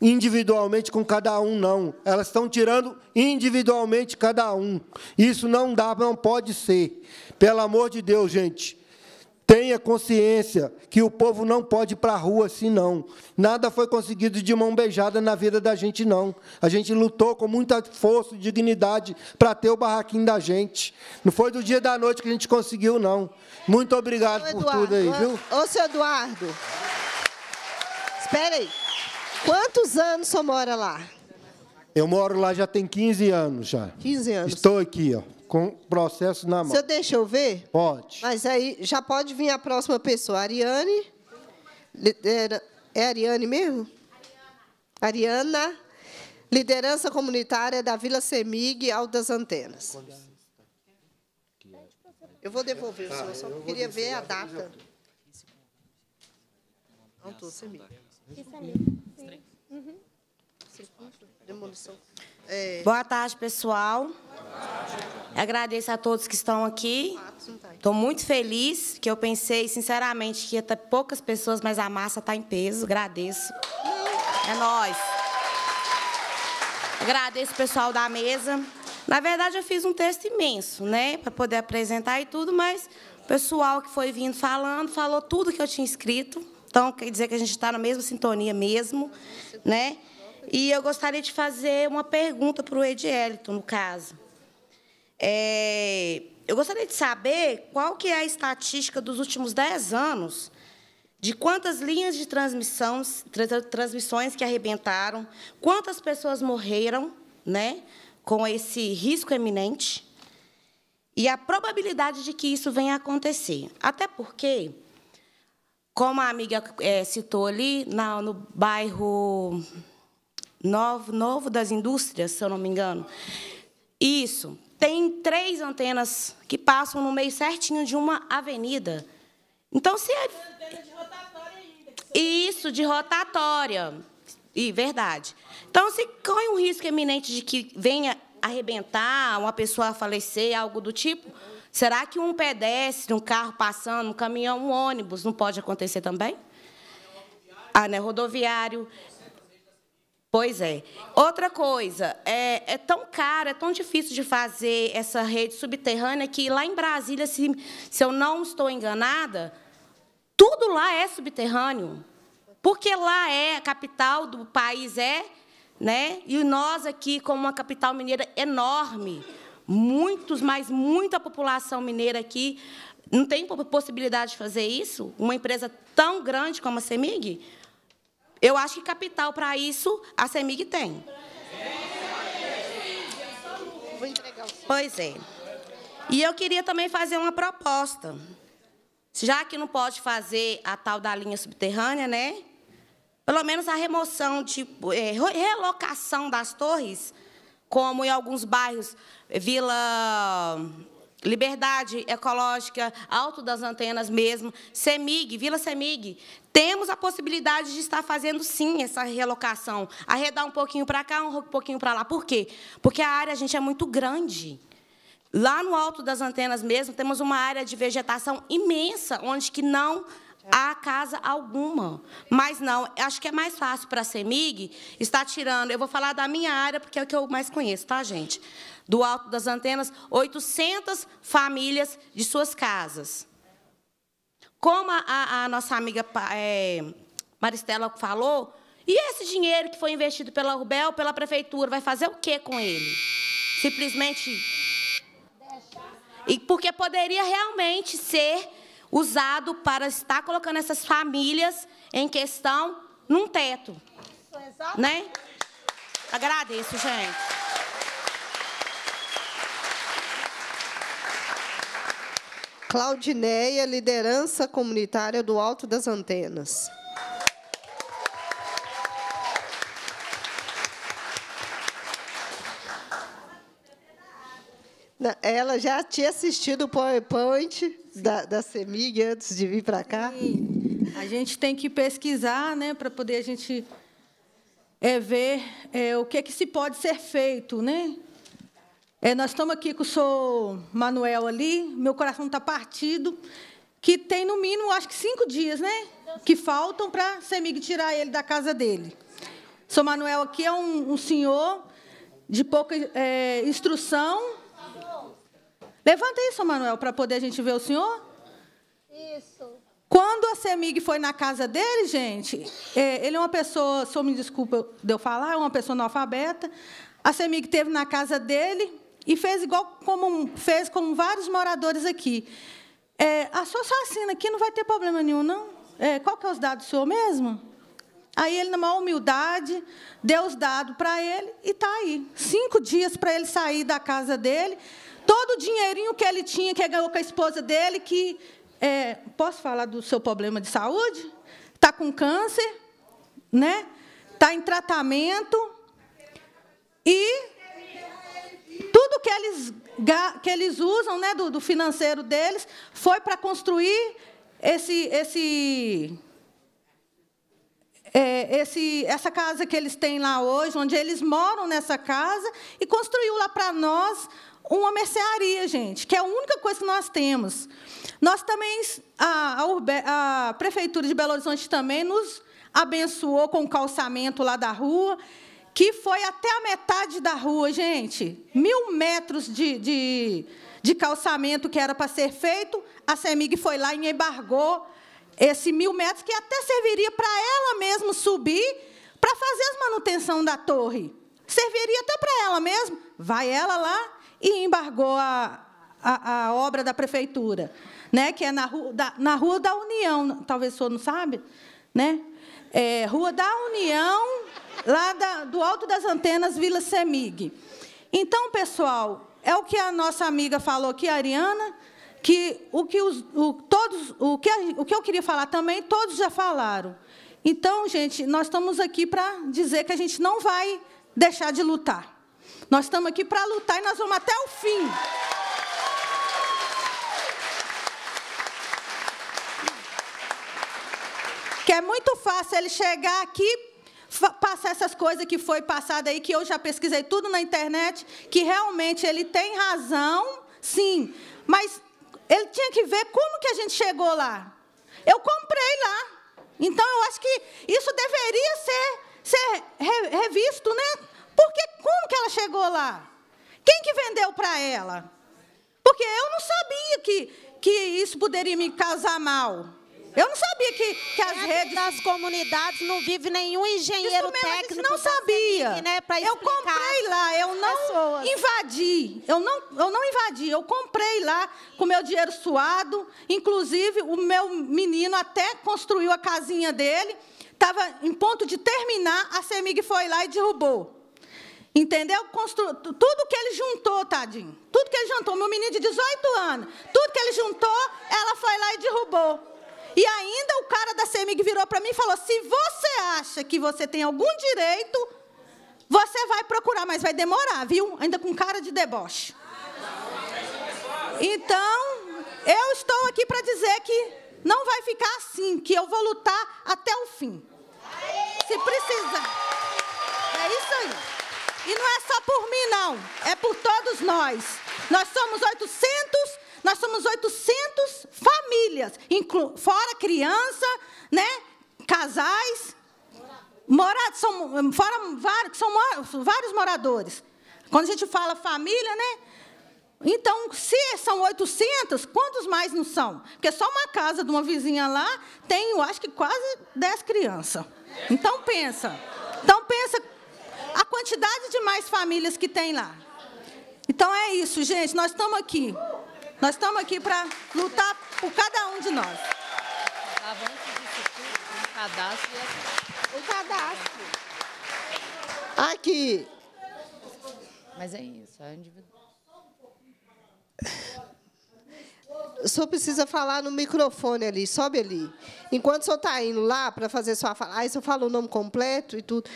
individualmente com cada um, não. Elas estão tirando individualmente cada um. Isso não dá, não pode ser. Pelo amor de Deus, gente. Tenha consciência que o povo não pode ir para a rua assim, não. Nada foi conseguido de mão beijada na vida da gente, não. A gente lutou com muita força e dignidade para ter o barraquinho da gente. Não foi do dia da noite que a gente conseguiu, não. Muito obrigado por tudo aí, viu? Ô, ô seu Eduardo, espera aí. Quantos anos o senhor mora lá? Eu moro lá já tem 15 anos já. 15 anos. Estou aqui, ó com processo na mão. Se deixa eu ver? Pode. Mas aí já pode vir a próxima pessoa. Ariane? É Ariane mesmo? Ariana. Ariana, liderança comunitária da Vila Semig, Altas Antenas. Eu vou devolver o senhor, só ah, queria ver a data. Alto Semig. É uhum. Demolição. É... Boa tarde, pessoal. Agradeço a todos que estão aqui. Estou muito feliz, que eu pensei, sinceramente, que ia ter poucas pessoas, mas a massa está em peso. Agradeço. É nós. Agradeço o pessoal da mesa. Na verdade, eu fiz um texto imenso, né, para poder apresentar e tudo, mas o pessoal que foi vindo falando falou tudo que eu tinha escrito. Então, quer dizer que a gente está na mesma sintonia mesmo, né? E eu gostaria de fazer uma pergunta para o Edielito, no caso. É, eu gostaria de saber qual que é a estatística dos últimos 10 anos de quantas linhas de transmissões transmissões que arrebentaram, quantas pessoas morreram né, com esse risco eminente e a probabilidade de que isso venha a acontecer. Até porque, como a amiga é, citou ali, na, no bairro Novo, Novo das Indústrias, se eu não me engano, isso, tem três antenas que passam no meio certinho de uma avenida. Então, se é... Isso, de rotatória. E verdade. Então, se corre um risco eminente de que venha arrebentar, uma pessoa falecer, algo do tipo, será que um pedestre, um carro passando, um caminhão, um ônibus, não pode acontecer também? Anel ah, né? rodoviário. Pois é. Outra coisa, é, é, tão caro, é tão difícil de fazer essa rede subterrânea que lá em Brasília, se, se eu não estou enganada, tudo lá é subterrâneo. Porque lá é a capital do país, é, né? E nós aqui, como uma capital mineira enorme, muitos, mas muita população mineira aqui, não tem possibilidade de fazer isso? Uma empresa tão grande como a CEMIG? Eu acho que capital para isso a CEMIG tem. Pois é. E eu queria também fazer uma proposta. Já que não pode fazer a tal da linha subterrânea, né? Pelo menos a remoção tipo, é, relocação das torres, como em alguns bairros, Vila Liberdade Ecológica, Alto das Antenas mesmo, CEMIG, Vila CEMIG. Temos a possibilidade de estar fazendo, sim, essa relocação. Arredar um pouquinho para cá, um pouquinho para lá. Por quê? Porque a área, a gente, é muito grande. Lá no alto das antenas mesmo, temos uma área de vegetação imensa, onde que não há casa alguma. Mas não, acho que é mais fácil para a CEMIG estar tirando. Eu vou falar da minha área, porque é o que eu mais conheço, tá, gente? do alto das antenas 800 famílias de suas casas. Como a, a nossa amiga é, Maristela falou, e esse dinheiro que foi investido pela Rubel, pela prefeitura, vai fazer o que com ele? Simplesmente. E porque poderia realmente ser usado para estar colocando essas famílias em questão num teto. Isso, né? Agradeço, gente. Claudineia, liderança comunitária do Alto das Antenas. Ela já tinha assistido o PowerPoint da, da CEMIG antes de vir para cá? Sim. A gente tem que pesquisar né, para poder a gente é, ver é, o que, é que se pode ser feito. Né? É, nós estamos aqui com o senhor Manuel ali, meu coração está partido, que tem no mínimo, acho que cinco dias, né? Que faltam para a tirar ele da casa dele. O senhor Manuel aqui é um, um senhor de pouca é, instrução. Levanta aí, senhor Manuel, para poder a gente ver o senhor. Isso. Quando a Semig foi na casa dele, gente, é, ele é uma pessoa, senhor me desculpa de eu falar, é uma pessoa analfabeta. A Semig teve na casa dele, e fez igual como fez com vários moradores aqui. É, a sua assassina aqui não vai ter problema nenhum, não? É, qual que é os dados do senhor mesmo? Aí ele, na maior humildade, deu os dados para ele e está aí. Cinco dias para ele sair da casa dele. Todo o dinheirinho que ele tinha, que ele ganhou com a esposa dele, que. É, posso falar do seu problema de saúde? Está com câncer, né? Está em tratamento. E tudo que eles, que eles usam né, do, do financeiro deles foi para construir esse, esse, é, esse, essa casa que eles têm lá hoje, onde eles moram nessa casa, e construiu lá para nós uma mercearia, gente, que é a única coisa que nós temos. Nós também, a, a, Urbe, a Prefeitura de Belo Horizonte também nos abençoou com o calçamento lá da rua, que foi até a metade da rua, gente. Mil metros de, de, de calçamento que era para ser feito, a CEMIG foi lá e embargou esse mil metros, que até serviria para ela mesma subir para fazer as manutenção da torre. Serviria até para ela mesma. Vai ela lá e embargou a, a, a obra da prefeitura, né? que é na rua da, na rua da União, talvez o senhor não sabe, né? É, rua da União lá da, do Alto das Antenas, Vila Semig. Então, pessoal, é o que a nossa amiga falou aqui, a Ariana, que o que os, o, todos, o que, o que eu queria falar também, todos já falaram. Então, gente, nós estamos aqui para dizer que a gente não vai deixar de lutar. Nós estamos aqui para lutar e nós vamos até o fim. Que é muito fácil ele chegar aqui passar essas coisas que foi passada aí, que eu já pesquisei tudo na internet, que realmente ele tem razão, sim, mas ele tinha que ver como que a gente chegou lá. Eu comprei lá. Então, eu acho que isso deveria ser, ser revisto, né? Porque como que ela chegou lá? Quem que vendeu para ela? Porque eu não sabia que, que isso poderia me causar mal. Eu não sabia que, que as Dentro é, redes. das comunidades não vive nenhum engenheiro mesmo, técnico. não sabia. Vive, né, eu comprei lá, eu não pessoas. invadi. Eu não, eu não invadi. Eu comprei lá com meu dinheiro suado. Inclusive, o meu menino até construiu a casinha dele. Estava em ponto de terminar, a CEMIG foi lá e derrubou. Entendeu? Constru... Tudo que ele juntou, tadinho. Tudo que ele juntou. Meu menino de 18 anos. Tudo que ele juntou, ela foi lá e derrubou. E ainda o cara da CEMIG virou para mim e falou: se você acha que você tem algum direito, você vai procurar, mas vai demorar, viu? Ainda com cara de deboche. Então, eu estou aqui para dizer que não vai ficar assim, que eu vou lutar até o fim. Se precisar. É isso aí. E não é só por mim, não. É por todos nós. Nós somos 800 nós somos 800 famílias, fora criança, né? Casais, morados, são, fora vários, são vários moradores. Quando a gente fala família, né? Então, se são 800, quantos mais não são? Porque só uma casa de uma vizinha lá tem, eu acho que quase 10 crianças. Então pensa. Então pensa a quantidade de mais famílias que tem lá. Então é isso, gente. Nós estamos aqui nós estamos aqui para lutar por cada um de nós. Tá o cadastro. Assim. O cadastro. Aqui. Mas é isso, é individual. O senhor precisa falar no microfone ali, sobe ali. Enquanto o senhor está indo lá para fazer sua fala, aí o senhor fala o nome completo e tudo.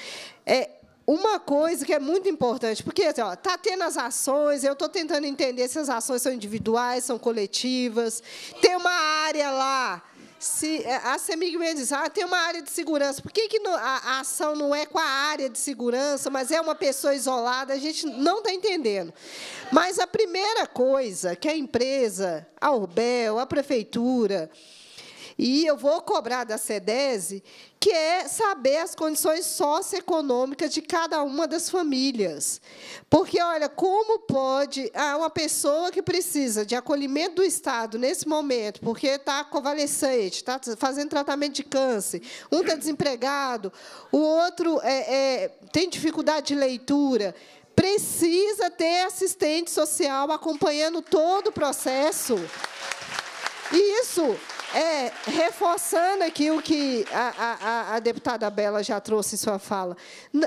É, uma coisa que é muito importante, porque está assim, tá tendo as ações, eu estou tentando entender se as ações são individuais, são coletivas. Tem uma área lá, se, é, a Semig mesmo diz, ah, tem uma área de segurança. Por que, que a, a ação não é com a área de segurança, mas é uma pessoa isolada? A gente não está entendendo. Mas a primeira coisa que a empresa, a Urbel, a prefeitura, e eu vou cobrar da SEDESI, que é saber as condições socioeconômicas de cada uma das famílias. Porque, olha, como pode ah, uma pessoa que precisa de acolhimento do Estado nesse momento, porque está convalescente, está fazendo tratamento de câncer, um está desempregado, o outro é, é, tem dificuldade de leitura, precisa ter assistente social acompanhando todo o processo. isso é, reforçando aqui o que a, a, a, deputada Bela já trouxe em sua fala.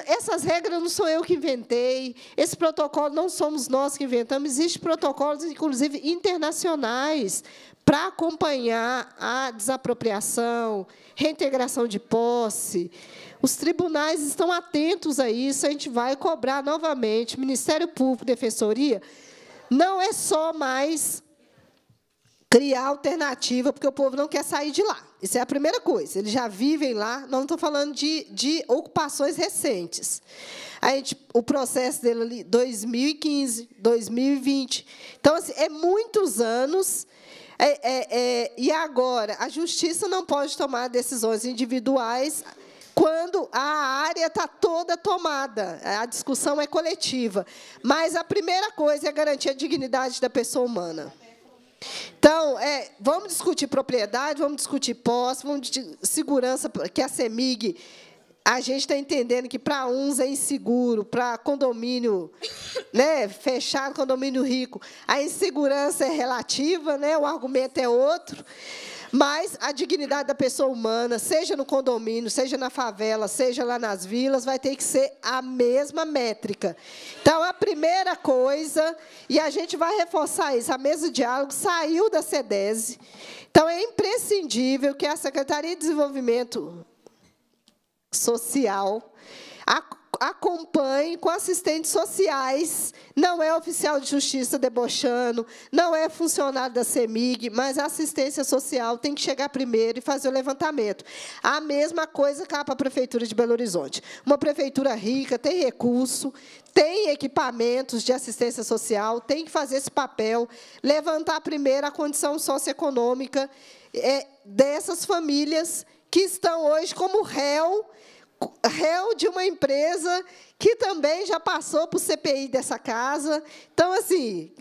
Essas regras não sou eu que inventei, esse protocolo não somos nós que inventamos, existem protocolos, inclusive, internacionais para acompanhar a desapropriação, reintegração de posse. Os tribunais estão atentos a isso, a gente vai cobrar novamente, Ministério Público, Defensoria, não é só mais criar alternativa, porque o povo não quer sair de lá. Isso é a primeira coisa. Eles já vivem lá, não estou falando de, de ocupações recentes. A gente, o processo dele ali, 2015, 2020. Então, assim, é muitos anos. É, é, é, e agora, a justiça não pode tomar decisões individuais quando a área está toda tomada, a discussão é coletiva. Mas a primeira coisa é garantir a dignidade da pessoa humana. Então, é, vamos discutir propriedade, vamos discutir posse, vamos discutir segurança, que a CEMIG, a gente está entendendo que para uns é inseguro, para condomínio né, fechado, condomínio rico, a insegurança é relativa, né, o argumento é outro. Mas a dignidade da pessoa humana, seja no condomínio, seja na favela, seja lá nas vilas, vai ter que ser a mesma métrica. Então, a primeira coisa, e a gente vai reforçar isso, a mesa de diálogo saiu da SEDESE. Então, é imprescindível que a Secretaria de Desenvolvimento Social acompanhe com assistentes sociais. Não é oficial de justiça debochando, não é funcionário da CEMIG, mas a assistência social tem que chegar primeiro e fazer o levantamento. A mesma coisa cá para a Prefeitura de Belo Horizonte. Uma prefeitura rica, tem recurso, tem equipamentos de assistência social, tem que fazer esse papel, levantar primeiro a condição socioeconômica é, dessas famílias que estão hoje como réu réu de uma empresa que também já passou por CPI dessa casa. Então, assim,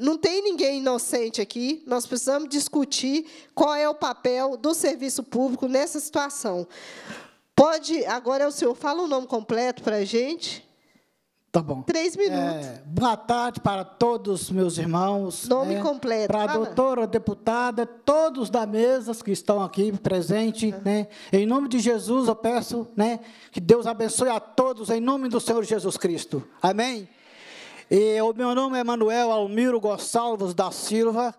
não tem ninguém inocente aqui. Nós precisamos discutir qual é o papel do serviço público nessa situação. Pode, agora é o senhor, fala o nome completo para a gente. Tá bom. Três é, minutos. É, boa tarde para todos meus irmãos. Nome né? completo. Para a doutora, deputada, todos da mesa que estão aqui presentes. Uhum. Né? Em nome de Jesus, eu peço né, que Deus abençoe a todos, em nome do Senhor Jesus Cristo. Amém? E, o meu nome é Manuel Almiro Gonçalves da Silva.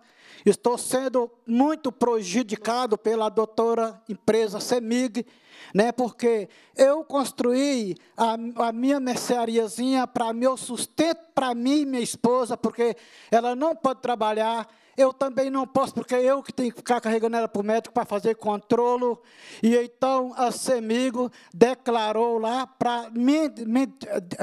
Estou sendo muito prejudicado pela doutora empresa CEMIG, né? Porque eu construí a, a minha merceariazinha para meu sustento, para mim e minha esposa, porque ela não pode trabalhar, eu também não posso, porque é eu que tenho que ficar carregando ela para o médico para fazer controlo. E então a Semigo declarou lá para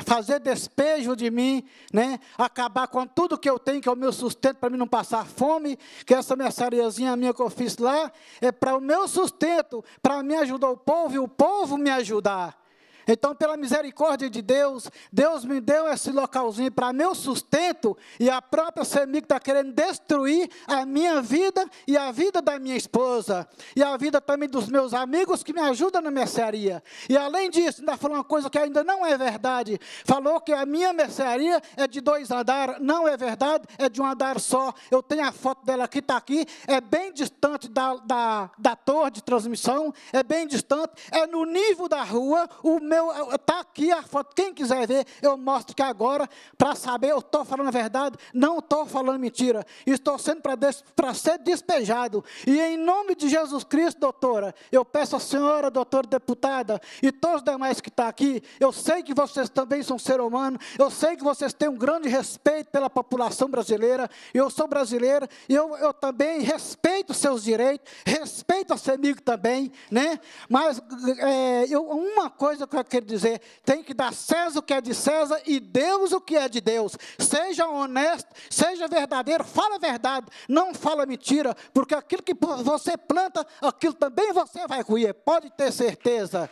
fazer despejo de mim, né? acabar com tudo que eu tenho, que é o meu sustento, para mim não passar fome, que essa merceariazinha minha que eu fiz lá é para o meu sustento, para me ajudar o povo e o povo me ajudar. Então, pela misericórdia de Deus, Deus me deu esse localzinho para meu sustento e a própria Semic está querendo destruir a minha vida e a vida da minha esposa e a vida também dos meus amigos que me ajudam na mercearia. E além disso, ainda falou uma coisa que ainda não é verdade. Falou que a minha mercearia é de dois andares. Não é verdade, é de um andar só. Eu tenho a foto dela aqui, está aqui. É bem distante da, da, da torre de transmissão, é bem distante, é no nível da rua, o meu, está aqui a foto, quem quiser ver, eu mostro que agora, para saber, eu estou falando a verdade, não estou falando mentira, estou sendo para ser despejado, e em nome de Jesus Cristo, doutora, eu peço à senhora, doutora deputada, e todos os demais que estão tá aqui, eu sei que vocês também são ser humano, eu sei que vocês têm um grande respeito pela população brasileira, eu sou brasileiro, e eu, eu também respeito seus direitos, respeito a amigo também, né, mas é, eu, uma coisa que quer dizer, tem que dar César o que é de César e Deus o que é de Deus. Seja honesto, seja verdadeiro, fala a verdade, não fala mentira, porque aquilo que você planta, aquilo também você vai colher, pode ter certeza.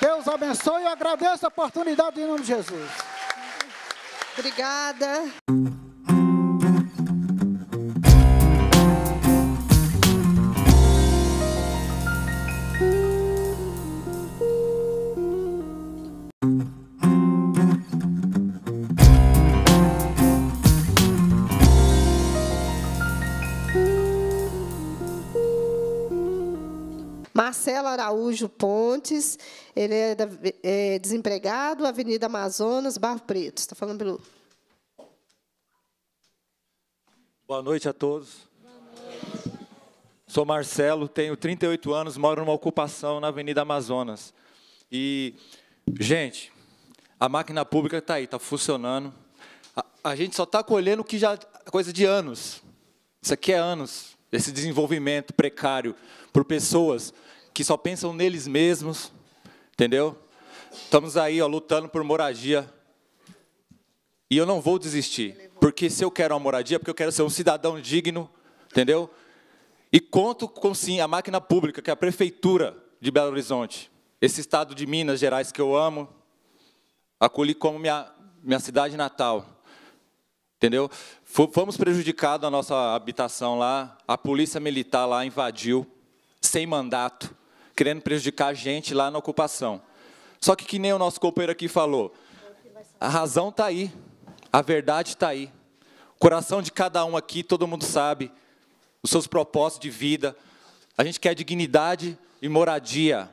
Deus abençoe e agradeço a oportunidade em nome de Jesus. Obrigada. Marcelo Araújo Pontes, ele é, da, é desempregado, Avenida Amazonas, Barro Preto. Está falando pelo. Boa noite a todos. Sou Marcelo, tenho 38 anos, moro numa ocupação na Avenida Amazonas. E, gente, a máquina pública está aí, está funcionando. A, a, gente só está colhendo que já coisa de anos. Isso aqui é anos. Esse desenvolvimento precário por pessoas que só pensam neles mesmos, entendeu? Estamos aí ó, lutando por moradia. E eu não vou desistir, porque se eu quero uma moradia, é porque eu quero ser um cidadão digno, entendeu? E conto com sim a máquina pública, que é a prefeitura de Belo Horizonte, esse estado de Minas Gerais que eu amo, acolhi como minha minha cidade natal. Entendeu? Fomos prejudicados a nossa habitação lá, a polícia militar lá invadiu sem mandato querendo prejudicar a gente lá na ocupação. Só que que nem o nosso companheiro aqui falou, a razão está aí, a verdade está aí. O coração de cada um aqui, todo mundo sabe, os seus propósitos de vida. A gente quer dignidade e moradia,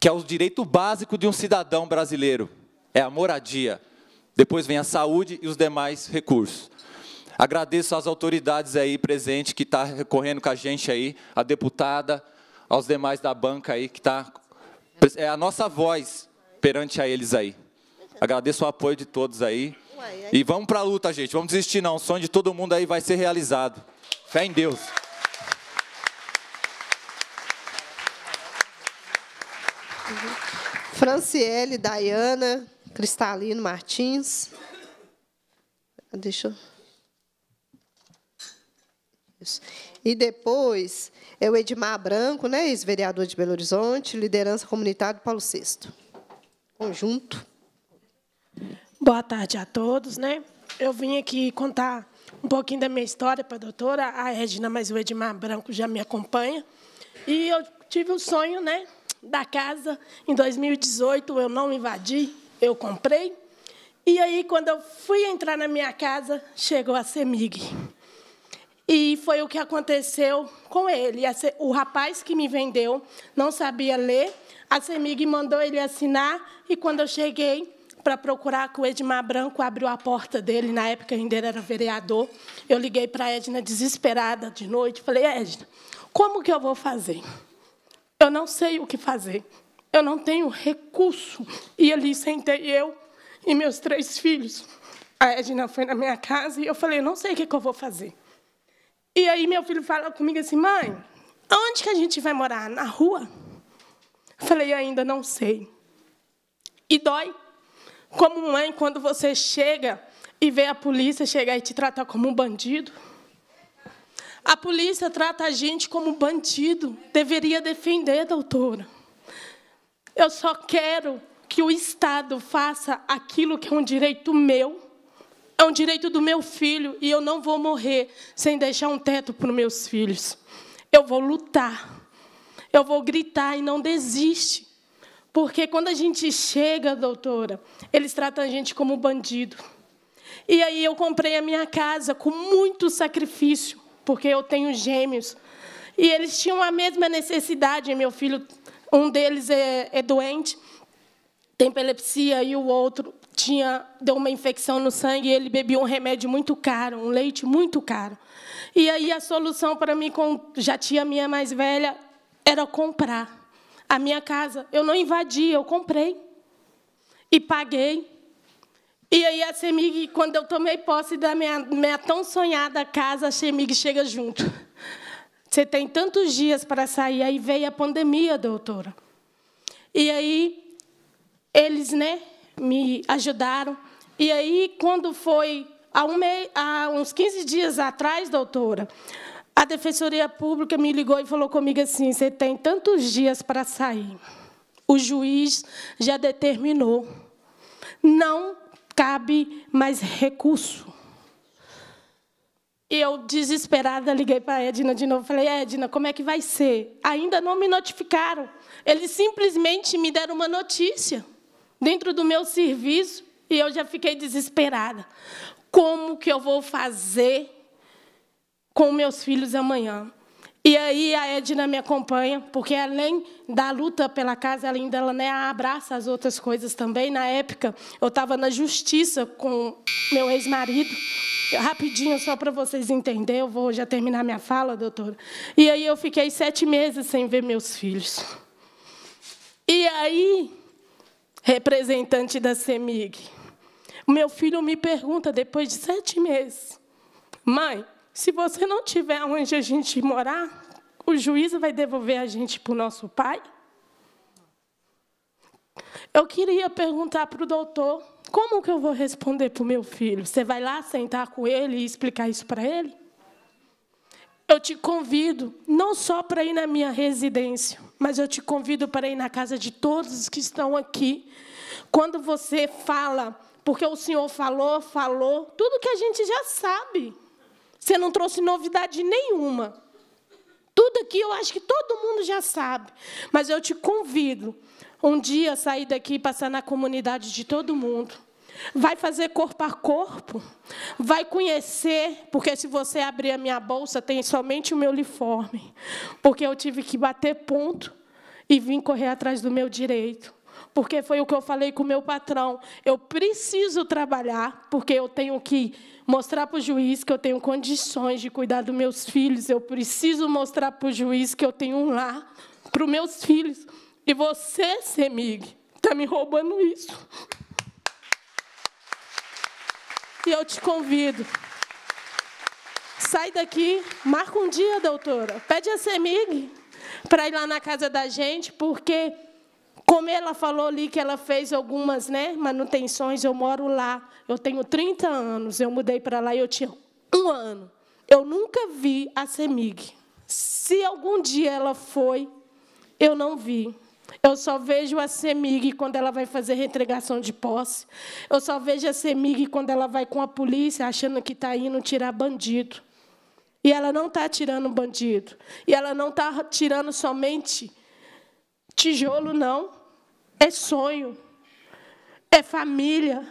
que é o direito básico de um cidadão brasileiro. É a moradia. Depois vem a saúde e os demais recursos. Agradeço às autoridades aí presentes que estão tá recorrendo com a gente aí, a deputada, aos demais da banca aí que está. É a nossa voz perante a eles aí. Agradeço o apoio de todos aí. E vamos para a luta, gente. Vamos desistir, não. O sonho de todo mundo aí vai ser realizado. Fé em Deus. Franciele, Dayana, Cristalino Martins. Deixa eu. Isso. E depois é o Edmar Branco, né, ex-vereador de Belo Horizonte, liderança comunitária do Paulo VI. Conjunto. Boa tarde a todos. Né? Eu vim aqui contar um pouquinho da minha história para a doutora, a Regina, mas o Edmar Branco já me acompanha. E eu tive o um sonho né, da casa. Em 2018, eu não invadi, eu comprei. E aí, quando eu fui entrar na minha casa, chegou a Semig. E foi o que aconteceu com ele. O rapaz que me vendeu não sabia ler, a CEMIG mandou ele assinar, e quando eu cheguei para procurar que o Edmar Branco abriu a porta dele, na época ainda era vereador, eu liguei para a Edna desesperada de noite, falei, Edna, como que eu vou fazer? Eu não sei o que fazer, eu não tenho recurso. E ali sentei eu e meus três filhos. A Edna foi na minha casa e eu falei, não sei o que, que eu vou fazer. E aí meu filho fala comigo assim, mãe, onde que a gente vai morar? Na rua? Eu falei, ainda não sei. E dói. Como mãe, quando você chega e vê a polícia chegar e te tratar como um bandido. A polícia trata a gente como bandido. Deveria defender, doutora. Eu só quero que o Estado faça aquilo que é um direito meu é um direito do meu filho e eu não vou morrer sem deixar um teto para os meus filhos. Eu vou lutar. Eu vou gritar e não desiste. Porque quando a gente chega, doutora, eles tratam a gente como bandido. E aí eu comprei a minha casa com muito sacrifício, porque eu tenho gêmeos. E eles tinham a mesma necessidade. Meu filho, um deles é, é doente, tem epilepsia, e o outro tinha deu uma infecção no sangue e ele bebia um remédio muito caro, um leite muito caro. E aí a solução para mim, já tinha minha mais velha, era comprar a minha casa. Eu não invadi, eu comprei e paguei. E aí a Semig, quando eu tomei posse da minha, minha tão sonhada casa, a Semig chega junto. Você tem tantos dias para sair, aí veio a pandemia, doutora. E aí eles, né, me ajudaram. E aí, quando foi há, um mei, há uns 15 dias atrás, doutora, a Defensoria Pública me ligou e falou comigo assim: você tem tantos dias para sair. O juiz já determinou. Não cabe mais recurso. Eu, desesperada, liguei para a Edna de novo. Falei, Edna, como é que vai ser? Ainda não me notificaram. Eles simplesmente me deram uma notícia dentro do meu serviço e eu já fiquei desesperada. Como que eu vou fazer com meus filhos amanhã? E aí a Edna me acompanha, porque além da luta pela casa, ela ainda ela, né, abraça as outras coisas também. Na época, eu estava na justiça com meu ex-marido. Rapidinho, só para vocês entenderem, eu vou já terminar minha fala, doutora. E aí eu fiquei sete meses sem ver meus filhos. E aí representante da CEMIG. Meu filho me pergunta, depois de sete meses, mãe, se você não tiver onde a gente morar, o juiz vai devolver a gente para o nosso pai? Eu queria perguntar para o doutor, como que eu vou responder para o meu filho? Você vai lá sentar com ele e explicar isso para ele? Eu te convido, não só para ir na minha residência, mas eu te convido para ir na casa de todos que estão aqui. Quando você fala, porque o Senhor falou, falou, tudo que a gente já sabe. Você não trouxe novidade nenhuma. Tudo aqui eu acho que todo mundo já sabe, mas eu te convido um dia sair daqui e passar na comunidade de todo mundo vai fazer corpo a corpo, vai conhecer, porque se você abrir a minha bolsa, tem somente o meu uniforme, porque eu tive que bater ponto e vim correr atrás do meu direito. Porque foi o que eu falei com o meu patrão. Eu preciso trabalhar, porque eu tenho que mostrar para o juiz que eu tenho condições de cuidar dos meus filhos. Eu preciso mostrar para o juiz que eu tenho um lar para os meus filhos. E você, Semig, está me roubando isso e eu te convido. Sai daqui, marca um dia, doutora. Pede a Semig para ir lá na casa da gente, porque, como ela falou ali que ela fez algumas né, manutenções, eu moro lá. Eu tenho 30 anos, eu mudei para lá e eu tinha um ano. Eu nunca vi a Semig. Se algum dia ela foi, eu não vi. Eu só vejo a CEMIG quando ela vai fazer reentregação de posse. Eu só vejo a CEMIG quando ela vai com a polícia achando que está indo tirar bandido. E ela não está tirando bandido. E ela não está tirando somente tijolo, não. É sonho. É família.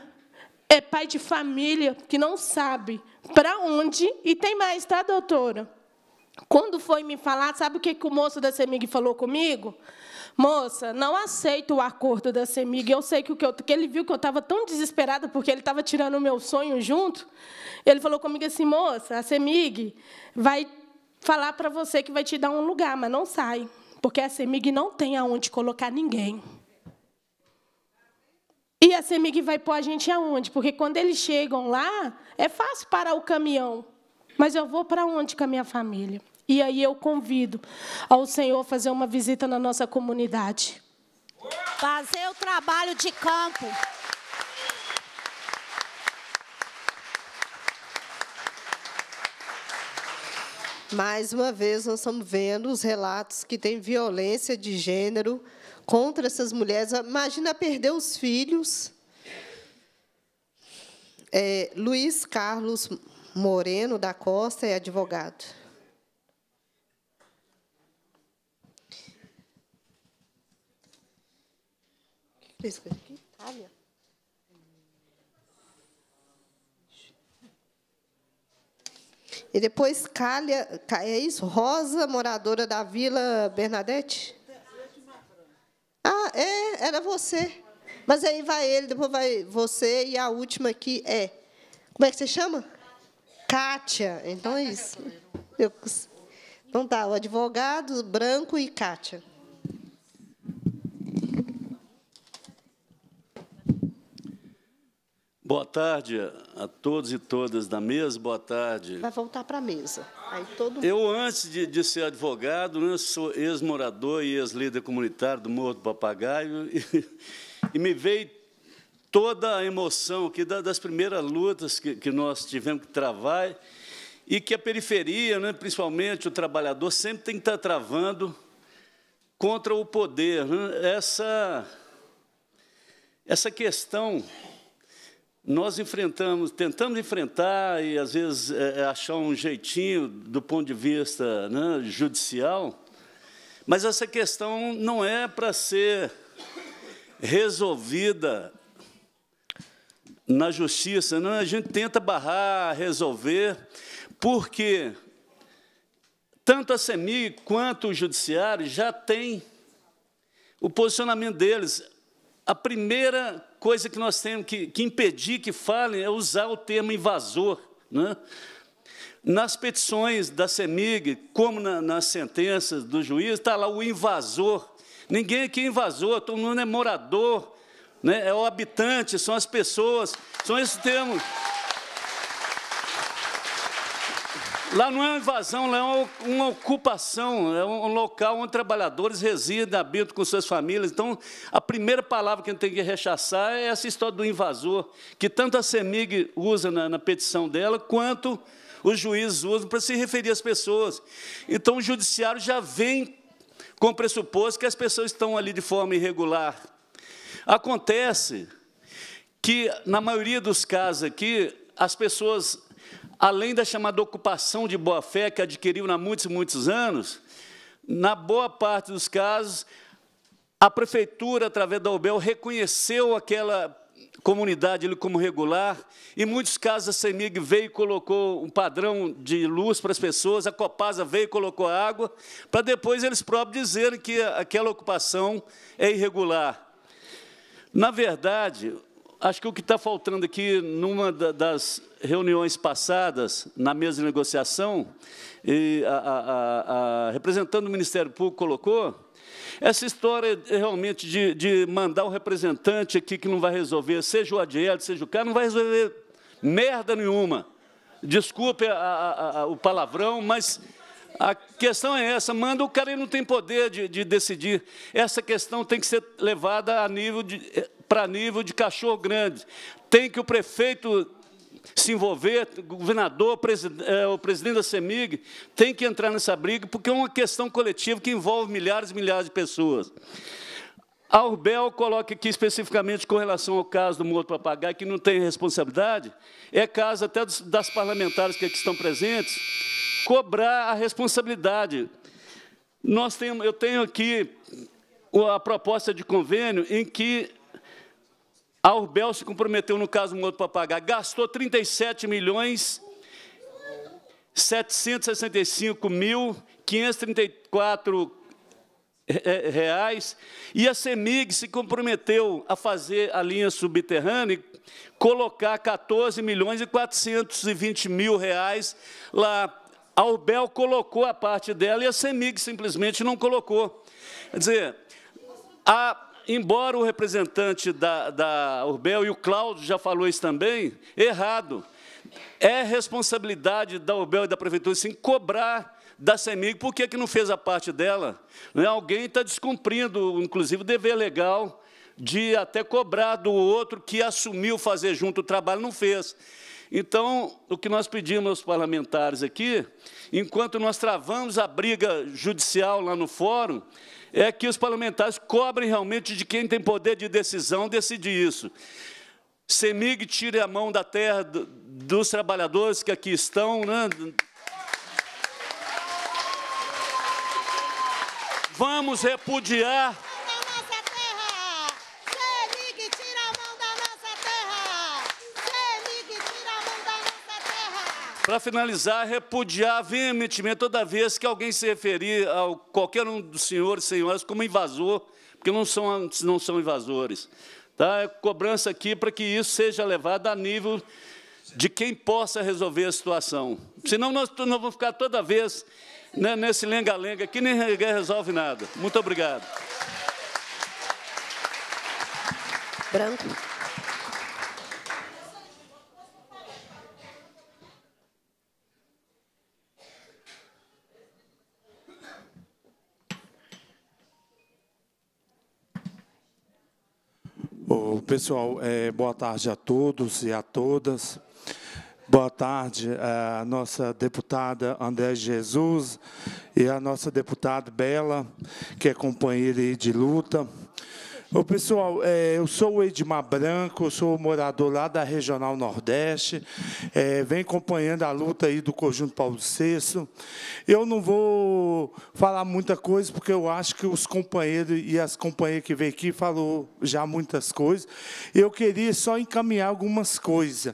É pai de família que não sabe para onde. E tem mais, tá, doutora? Quando foi me falar, sabe o que, que o moço da CEMIG falou comigo? moça, não aceito o acordo da CEMIG. Eu sei que, o que, eu, que ele viu que eu estava tão desesperada porque ele estava tirando o meu sonho junto. Ele falou comigo assim, moça, a CEMIG vai falar para você que vai te dar um lugar, mas não sai, porque a CEMIG não tem aonde colocar ninguém. E a CEMIG vai pôr a gente aonde? Porque quando eles chegam lá, é fácil parar o caminhão. Mas eu vou para onde com a minha família? E aí eu convido ao Senhor a fazer uma visita na nossa comunidade. Fazer o trabalho de campo. Mais uma vez, nós estamos vendo os relatos que tem violência de gênero contra essas mulheres. Imagina perder os filhos. É, Luiz Carlos Moreno da Costa é advogado. E depois Calha, é isso? Rosa, moradora da Vila Bernadette? Ah, é, era você. Mas aí vai ele, depois vai você e a última aqui é. Como é que você chama? Kátia. Então é isso. então tá, o advogado branco e Kátia. Boa tarde a todos e todas da mesa, boa tarde. Vai voltar para a mesa. Aí todo... Eu, antes de, de ser advogado, eu né, sou ex-morador e ex-líder comunitário do Morro do Papagaio, e, e me veio toda a emoção que das primeiras lutas que, que nós tivemos que travar, e que a periferia, né, principalmente o trabalhador, sempre tem que estar tá travando contra o poder. Né? Essa, essa questão nós enfrentamos, tentamos enfrentar e às vezes é, é, achar um jeitinho do ponto de vista né, judicial, mas essa questão não é para ser resolvida na justiça, não. A gente tenta barrar, resolver, porque tanto a SEMI quanto o judiciário já têm o posicionamento deles. A primeira coisa que nós temos que, que impedir que falem é usar o termo invasor. Né? Nas petições da CEMIG, como na, nas sentenças do juiz, está lá o invasor. Ninguém aqui é invasor, todo mundo é morador, né? é o habitante, são as pessoas, são esses termos. Lá não é uma invasão, lá é uma ocupação, é um local onde trabalhadores residem, habitam com suas famílias. Então, a primeira palavra que a gente tem que rechaçar é essa história do invasor, que tanto a CEMIG usa na, na petição dela, quanto os juízes usam para se referir às pessoas. Então, o judiciário já vem com o pressuposto que as pessoas estão ali de forma irregular. Acontece que, na maioria dos casos aqui, as pessoas além da chamada ocupação de boa-fé que adquiriu há muitos e muitos anos, na boa parte dos casos, a prefeitura, através da UBEL, reconheceu aquela comunidade ali como regular, em muitos casos a CEMIG veio e colocou um padrão de luz para as pessoas, a Copasa veio e colocou água, para depois eles próprios dizerem que aquela ocupação é irregular. Na verdade, Acho que o que está faltando aqui, numa das reuniões passadas, na mesa de negociação, a, a, a, representando o Ministério Público colocou, essa história é realmente de, de mandar um representante aqui que não vai resolver, seja o Adiel, seja o cara, não vai resolver merda nenhuma. Desculpe a, a, a, o palavrão, mas a questão é essa, manda o cara, e não tem poder de, de decidir. Essa questão tem que ser levada a nível eh, para nível de cachorro grande. Tem que o prefeito se envolver, o governador, eh, o presidente da CEMIG, tem que entrar nessa briga, porque é uma questão coletiva que envolve milhares e milhares de pessoas. A Urbel coloca aqui especificamente com relação ao caso do Morro do Papagaio, que não tem responsabilidade, é caso até dos, das parlamentares que aqui estão presentes, cobrar a responsabilidade. Nós temos, eu tenho aqui a proposta de convênio em que a Urbel se comprometeu no caso do Morro do Papagaio, gastou 37 milhões 765 mil 534 reais, e a CEMIG se comprometeu a fazer a linha subterrânea, colocar 14 milhões e 420 mil reais lá. A UBEL colocou a parte dela e a CEMIG simplesmente não colocou. Quer dizer, a embora o representante da, da Urbel, e o Cláudio já falou isso também, errado. É responsabilidade da Urbel e da Prefeitura, sim, cobrar da CEMIG, por que, que não fez a parte dela? é Alguém está descumprindo, inclusive, o dever legal de até cobrar do outro que assumiu fazer junto o trabalho, não fez. Então, o que nós pedimos aos parlamentares aqui, enquanto nós travamos a briga judicial lá no fórum, é que os parlamentares cobrem realmente de quem tem poder de decisão decidir isso. CEMIG tire a mão da terra dos trabalhadores que aqui estão, né? Vamos repudiar. Para finalizar, repudiar veementemente toda vez que alguém se referir a qualquer um dos senhores e senhoras como invasor, porque não são, não são invasores. Tá? É cobrança aqui para que isso seja levado a nível de quem possa resolver a situação. Senão nós, não vamos ficar toda vez né, nesse lenga-lenga que nem resolve nada. Muito obrigado. Branco. pessoal, é, boa tarde a todos e a todas. Boa tarde, eh, a nossa deputada André Jesus e a nossa deputada Bela, que é companheira de luta. Ô, pessoal, eh, eu sou o Edmar Branco, sou morador lá da Regional Nordeste, é, venho acompanhando a luta aí do Conjunto Paulo VI. Eu não vou falar muita coisa, porque eu acho que os companheiros e as companheiras que vêm aqui falou já muitas coisas. Eu queria só encaminhar algumas coisas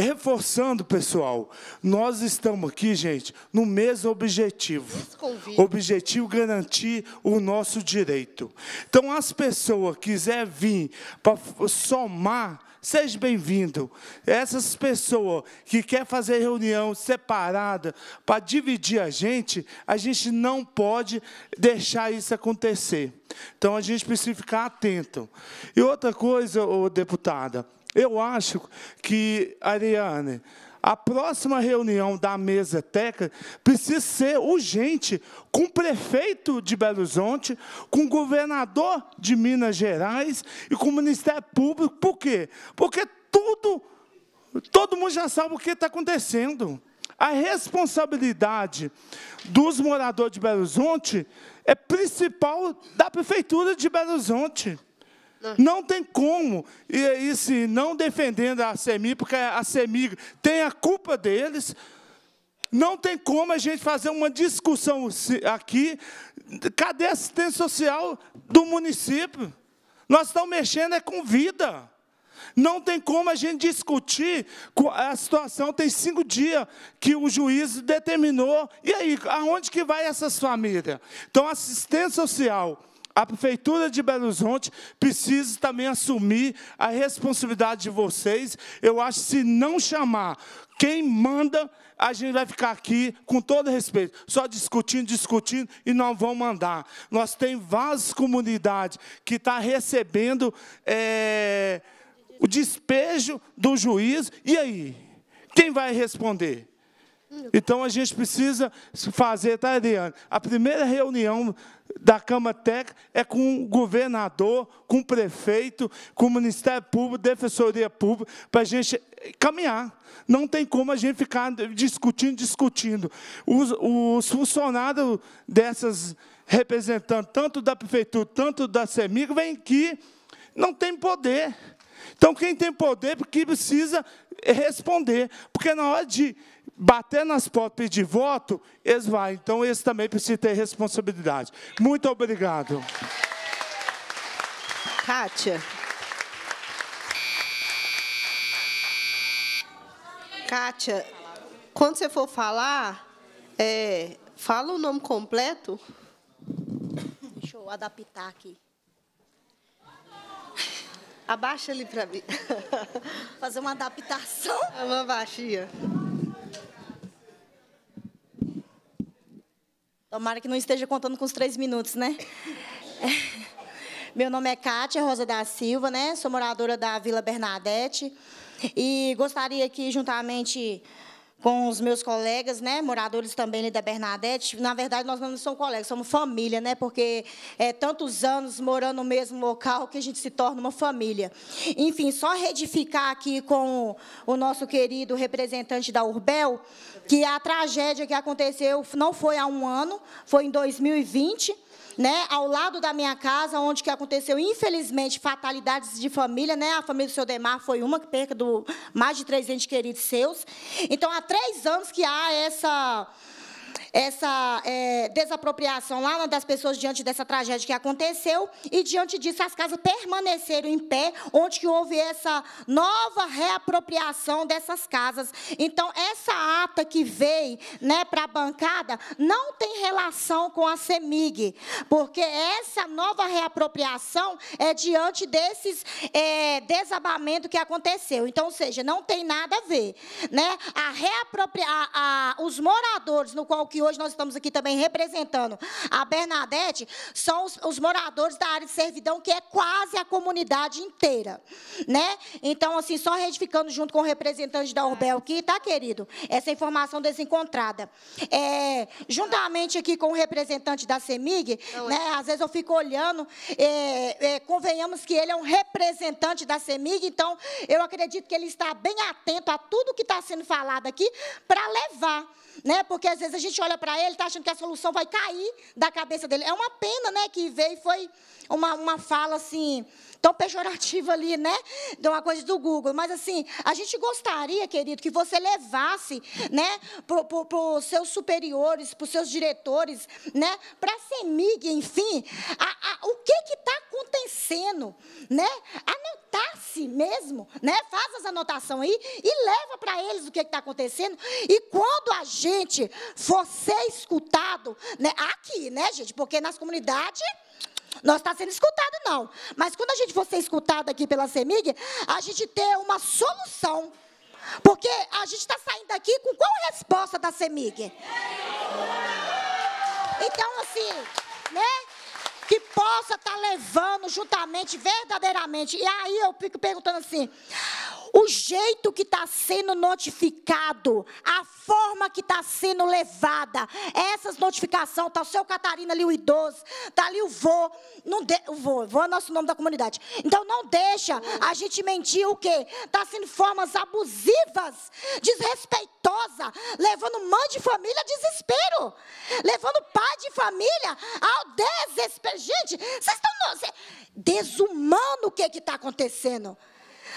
reforçando, pessoal, nós estamos aqui, gente, no mesmo objetivo. Objetivo garantir o nosso direito. Então, as pessoas quiser vir para somar, seja bem-vindo. Essas pessoas que quer fazer reunião separada para dividir a gente, a gente não pode deixar isso acontecer. Então a gente precisa ficar atento. E outra coisa, ô, deputada, eu acho que, Ariane, a próxima reunião da mesa Teca precisa ser urgente com o prefeito de Belo Horizonte, com o governador de Minas Gerais e com o Ministério Público. Por quê? Porque tudo, todo mundo já sabe o que está acontecendo. A responsabilidade dos moradores de Belo Horizonte é principal da prefeitura de Belo Horizonte. Não tem como. E aí, se não defendendo a SEMI, porque a SEMI tem a culpa deles, não tem como a gente fazer uma discussão aqui. Cadê a assistência social do município? Nós estamos mexendo é com vida. Não tem como a gente discutir a situação. Tem cinco dias que o juiz determinou. E aí, aonde que vai essas famílias? Então, assistência social a prefeitura de Belo Horizonte precisa também assumir a responsabilidade de vocês. Eu acho que se não chamar quem manda, a gente vai ficar aqui com todo respeito, só discutindo, discutindo e não vão mandar. Nós temos várias comunidades que estão tá recebendo é, o despejo do juiz. E aí? Quem vai responder? Então a gente precisa fazer, tá, Eliane? A primeira reunião da Cama Técnica é com o governador, com o prefeito, com o Ministério Público, Defensoria Pública, para a gente caminhar. Não tem como a gente ficar discutindo, discutindo. Os, os funcionários dessas representantes, tanto da prefeitura, tanto da CEMIG, vêm aqui, não tem poder. Então, quem tem poder, porque precisa responder. Porque na hora de bater nas portas de pedir voto, eles vão. Então, eles também precisam ter responsabilidade. Muito obrigado. Kátia. Kátia, quando você for falar, é, fala o nome completo. Deixa eu adaptar aqui. Abaixa ali para mim. Fazer uma adaptação? É uma baixinha. Tomara que não esteja contando com os três minutos, né? É. Meu nome é Kátia Rosa da Silva, né? Sou moradora da Vila Bernadette. E gostaria aqui, juntamente com os meus colegas, né, moradores também ali da Bernadette. Na verdade, nós não somos colegas, somos família, né, porque é tantos anos morando no mesmo local que a gente se torna uma família. Enfim, só retificar aqui com o nosso querido representante da Urbel que a tragédia que aconteceu não foi há um ano, foi em 2020 né, ao lado da minha casa, onde que aconteceu, infelizmente, fatalidades de família, né? A família do seu Demar foi uma que perca do mais de 300 queridos seus. Então, há três anos que há essa essa é, desapropriação lá das pessoas diante dessa tragédia que aconteceu e diante disso as casas permaneceram em pé, onde houve essa nova reapropriação dessas casas. Então essa ata que veio, né, para a bancada não tem relação com a Semig, porque essa nova reapropriação é diante desses é, desabamento que aconteceu. Então, ou seja, não tem nada a ver, né? A reapropria, a, os moradores no qual que hoje nós estamos aqui também representando a Bernadette, são os, os moradores da área de servidão, que é quase a comunidade inteira. Né? Então, assim, só retificando junto com o representante da Orbel aqui, tá, querido? Essa informação desencontrada. É, juntamente aqui com o representante da CEMIG, né, às vezes eu fico olhando, é, é, convenhamos que ele é um representante da CEMIG, então eu acredito que ele está bem atento a tudo que está sendo falado aqui para levar né? Porque às vezes a gente olha para ele e está achando que a solução vai cair da cabeça dele. É uma pena né, que veio e foi uma, uma fala assim, tão pejorativo ali, né? De uma coisa do Google. Mas, assim, a gente gostaria, querido, que você levasse, né, para os seus superiores, para os seus diretores, né, para a CEMIG, enfim, a, a, o que está acontecendo, né? Anotasse mesmo, né? Faz as anotações aí e leva para eles o que está acontecendo. E quando a gente for ser escutado, né? Aqui, né, gente? Porque nas comunidades nós está sendo escutado, não. Mas quando a gente for ser escutado aqui pela CEMIG, a gente ter uma solução. Porque a gente está saindo daqui com qual é resposta da CEMIG? Então, assim, né? Que possa estar tá levando juntamente, verdadeiramente. E aí eu fico perguntando assim: o jeito que está sendo notificado, a forma que está sendo levada. Essas notificações, está o seu Catarina ali, o idoso, está ali o vô. Não de, o vô, vô é nosso nome da comunidade. Então não deixa a gente mentir o quê? Está sendo formas abusivas, desrespeitosa, levando mãe de família a desespero, levando pai de família ao desespero. Gente, vocês estão desumano o que está acontecendo.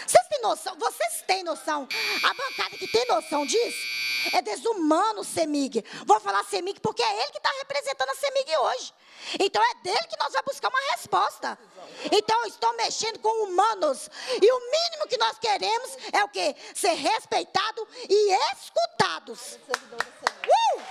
Vocês têm noção? Vocês têm noção? A bancada que tem noção disso? É desumano o Semig Vou falar Semig porque é ele que está representando a Semig hoje. Então é dele que nós vamos buscar uma resposta. Então eu estou mexendo com humanos. E o mínimo que nós queremos é o quê? Ser respeitado e escutados. Uh!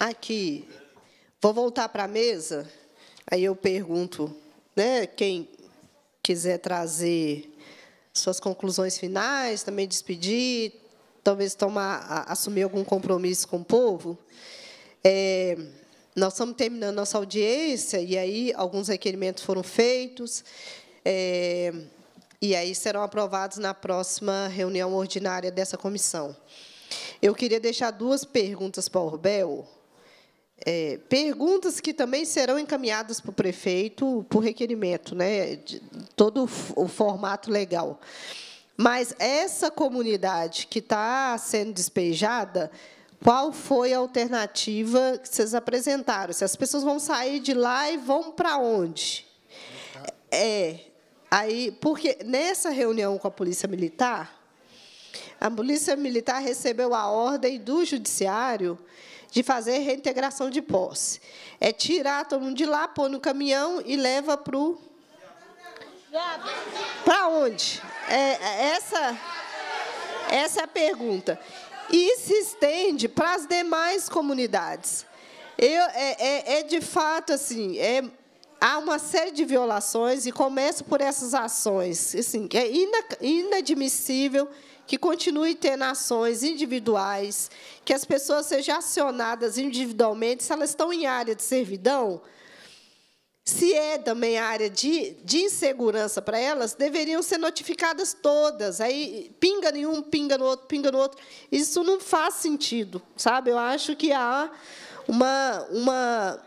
Aqui, vou voltar para a mesa, aí eu pergunto, né, quem quiser trazer suas conclusões finais, também despedir, talvez tomar, assumir algum compromisso com o povo. É, nós estamos terminando nossa audiência, e aí alguns requerimentos foram feitos, é, e aí serão aprovados na próxima reunião ordinária dessa comissão. Eu queria deixar duas perguntas para o Orbel, é, perguntas que também serão encaminhadas para o prefeito por requerimento, né? De, todo o formato legal. Mas essa comunidade que está sendo despejada, qual foi a alternativa que vocês apresentaram? Se as pessoas vão sair de lá e vão para onde? É, aí, porque nessa reunião com a polícia militar, a polícia militar recebeu a ordem do judiciário de fazer reintegração de posse. É tirar todo mundo de lá, pôr no caminhão e leva para o. Para onde? É, é, essa, essa é a pergunta. E se estende para as demais comunidades. Eu, é, é, é de fato assim, é, há uma série de violações e começo por essas ações, assim, que é inadmissível que continue tendo ações individuais, que as pessoas sejam acionadas individualmente, se elas estão em área de servidão, se é também área de, de insegurança para elas, deveriam ser notificadas todas. Aí pinga um, pinga no outro, pinga no outro. Isso não faz sentido, sabe? Eu acho que há uma, uma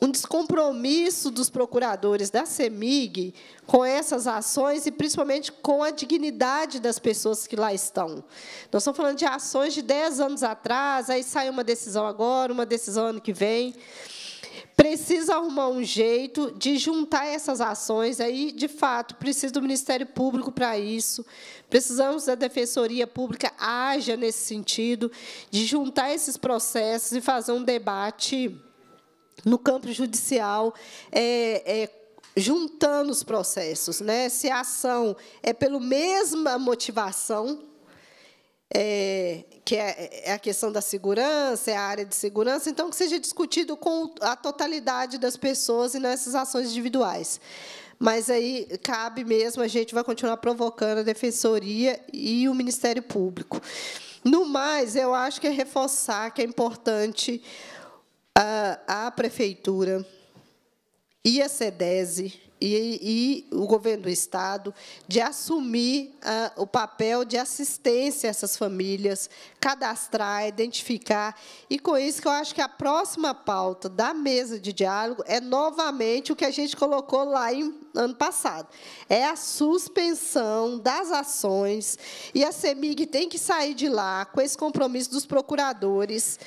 um descompromisso dos procuradores da CEMIG com essas ações e, principalmente, com a dignidade das pessoas que lá estão. Nós estamos falando de ações de 10 anos atrás, aí sai uma decisão agora, uma decisão ano que vem. Precisa arrumar um jeito de juntar essas ações. Aí, de fato, precisa do Ministério Público para isso. Precisamos da Defensoria Pública haja nesse sentido, de juntar esses processos e fazer um debate no campo judicial, é, é, juntando os processos. Né? Se a ação é pela mesma motivação, é, que é, é, a questão da segurança, é a área de segurança, então que seja discutido com a totalidade das pessoas e nessas ações individuais. Mas aí cabe mesmo, a gente vai continuar provocando a defensoria e o Ministério Público. No mais, eu acho que é reforçar que é importante a, a prefeitura e a SEDESE e, e, o governo do Estado de assumir o papel de assistência a essas famílias, cadastrar, identificar. E, com isso, que eu acho que a próxima pauta da mesa de diálogo é, novamente, o que a gente colocou lá em, ano passado. É a suspensão das ações, e a CEMIG tem que sair de lá com esse compromisso dos procuradores,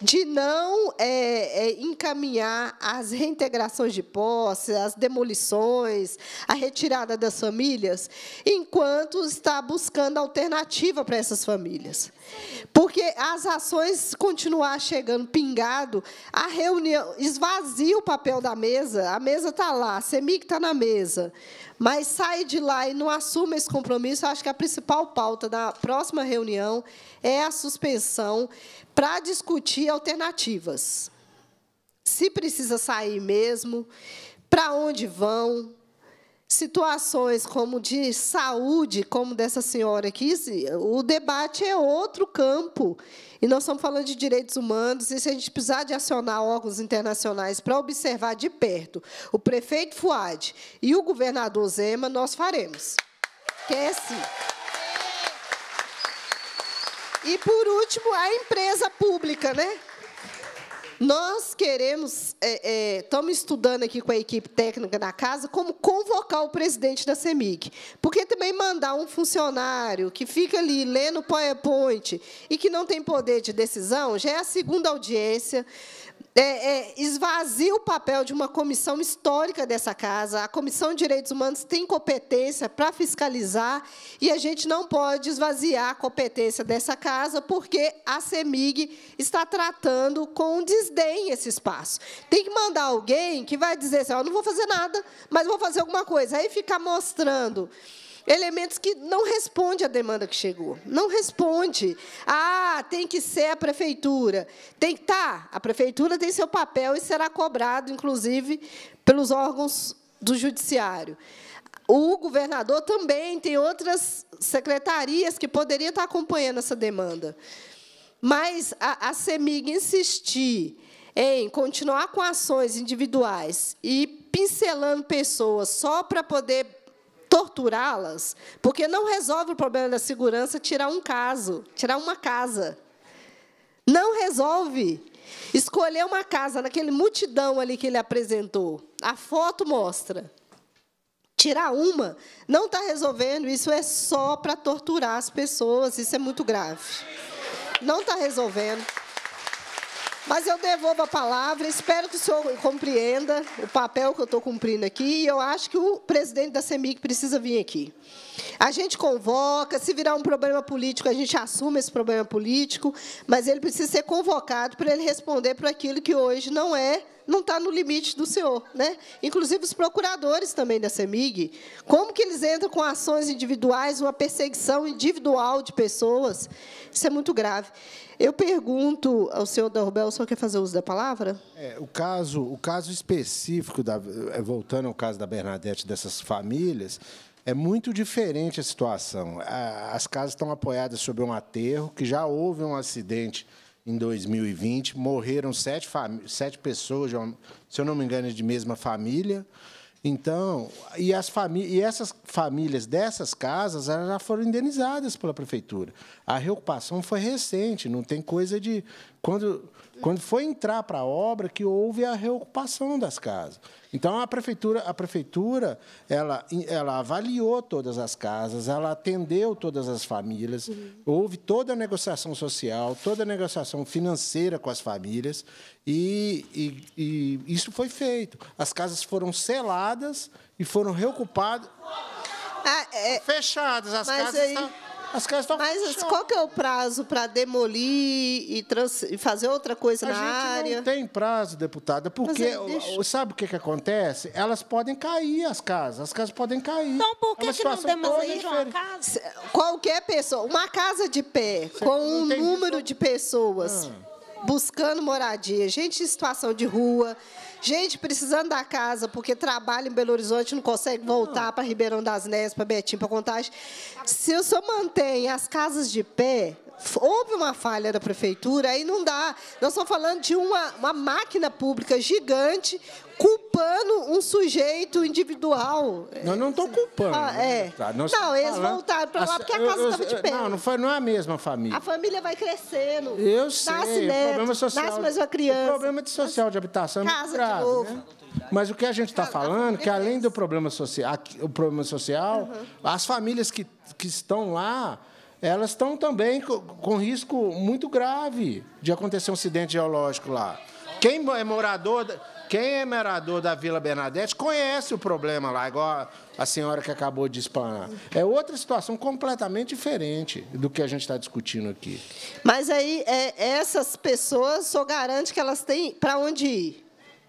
de não é, é, encaminhar as reintegrações de posse, as demolições, a retirada das famílias, enquanto está buscando alternativa para essas famílias. Porque as ações continuar chegando pingado, a reunião esvazia o papel da mesa, a mesa está lá, a CEMIC está na mesa, mas sair de lá e não assuma esse compromisso, acho que a principal pauta da próxima reunião é a suspensão para discutir alternativas. Se precisa sair mesmo, para onde vão, situações como de saúde, como dessa senhora aqui, o debate é outro campo e nós estamos falando de direitos humanos, e se a gente precisar de acionar órgãos internacionais para observar de perto o prefeito Fuad e o governador Zema, nós faremos. Que é assim. E, por último, a empresa pública, né? Nós queremos, é, é, estamos estudando aqui com a equipe técnica da casa como convocar o presidente da CEMIG. Porque também mandar um funcionário que fica ali lendo PowerPoint e que não tem poder de decisão já é a segunda audiência é, é, esvazia o papel de uma comissão histórica dessa casa. A Comissão de Direitos Humanos tem competência para fiscalizar e a gente não pode esvaziar a competência dessa casa, porque a CEMIG está tratando com desdém esse espaço. Tem que mandar alguém que vai dizer assim: oh, não vou fazer nada, mas vou fazer alguma coisa. Aí fica mostrando elementos que não responde à demanda que chegou. Não responde. Ah, tem que ser a prefeitura. Tem que tá, a prefeitura tem seu papel e será cobrado inclusive pelos órgãos do judiciário. O governador também tem outras secretarias que poderiam estar acompanhando essa demanda. Mas a, a CEMIG insistir em continuar com ações individuais e pincelando pessoas só para poder torturá-las, porque não resolve o problema da segurança tirar um caso, tirar uma casa. Não resolve. Escolher uma casa naquele multidão ali que ele apresentou. A foto mostra. Tirar uma não está resolvendo, isso é só para torturar as pessoas, isso é muito grave. Não está resolvendo. Mas eu devolvo a palavra, espero que o senhor compreenda o papel que eu estou cumprindo aqui, e eu acho que o presidente da CEMIG precisa vir aqui. A gente convoca, se virar um problema político, a gente assume esse problema político, mas ele precisa ser convocado para ele responder para aquilo que hoje não é não está no limite do senhor. Né? Inclusive, os procuradores também da CEMIG. Como que eles entram com ações individuais, uma perseguição individual de pessoas? Isso é muito grave. Eu pergunto ao senhor Dorbel, o senhor quer fazer uso da palavra? É, o, caso, o caso específico, da, é, voltando ao caso da Bernadette, dessas famílias, é muito diferente a situação. As casas estão apoiadas sobre um aterro, que já houve um acidente em 2020. Morreram sete, sete pessoas, se eu não me engano, de mesma família. Então, e, as e essas famílias dessas casas já foram indenizadas pela prefeitura. A reocupação foi recente, não tem coisa de. Quando quando foi entrar para a obra que houve a reocupação das casas. Então a prefeitura, a prefeitura, ela, ela avaliou todas as casas, ela atendeu todas as famílias, uhum. houve toda a negociação social, toda a negociação financeira com as famílias e, e, e isso foi feito. As casas foram seladas e foram reocupadas, ah, é... fechadas. As Mas casas aí... As casas estão Mas fechando. qual que é o prazo para demolir e, trans... e, fazer outra coisa a na área? Não tem prazo, deputada, porque deixa... sabe o que, que acontece? Elas podem cair as casas, as casas podem cair. Então por é que, é que não temos aí uma casa? Qualquer pessoa, uma casa de pé Você com um número de pessoas. Ah buscando moradia, gente em situação de rua, Gente precisando da casa, porque trabalha em Belo Horizonte, não consegue voltar para Ribeirão das Neves, para Betim, para Contagem. Se o senhor mantém as casas de pé, houve uma falha da prefeitura, aí não dá. Nós estamos falando de uma, uma máquina pública gigante culpando um sujeito individual. Eu não estou culpando. Ah, é. Tá, não, eles voltaram para lá porque a casa estava de pé. Não, não, foi, não é a mesma família. A família vai crescendo. Eu sei. Nasce neto, problema social, nasce mais uma criança. O problema de social de habitação é grave, de né? novo. Né? Mas o que a gente está falando, é que além do problema social, o problema social, uhum. as famílias que, que estão lá elas estão também com risco muito grave de acontecer um acidente geológico lá. Quem é morador, quem é morador da Vila Bernadette conhece o problema lá, igual a senhora que acabou de explanar. É outra situação completamente diferente do que a gente está discutindo aqui. Mas aí, é, essas pessoas, só garante que elas têm para onde ir.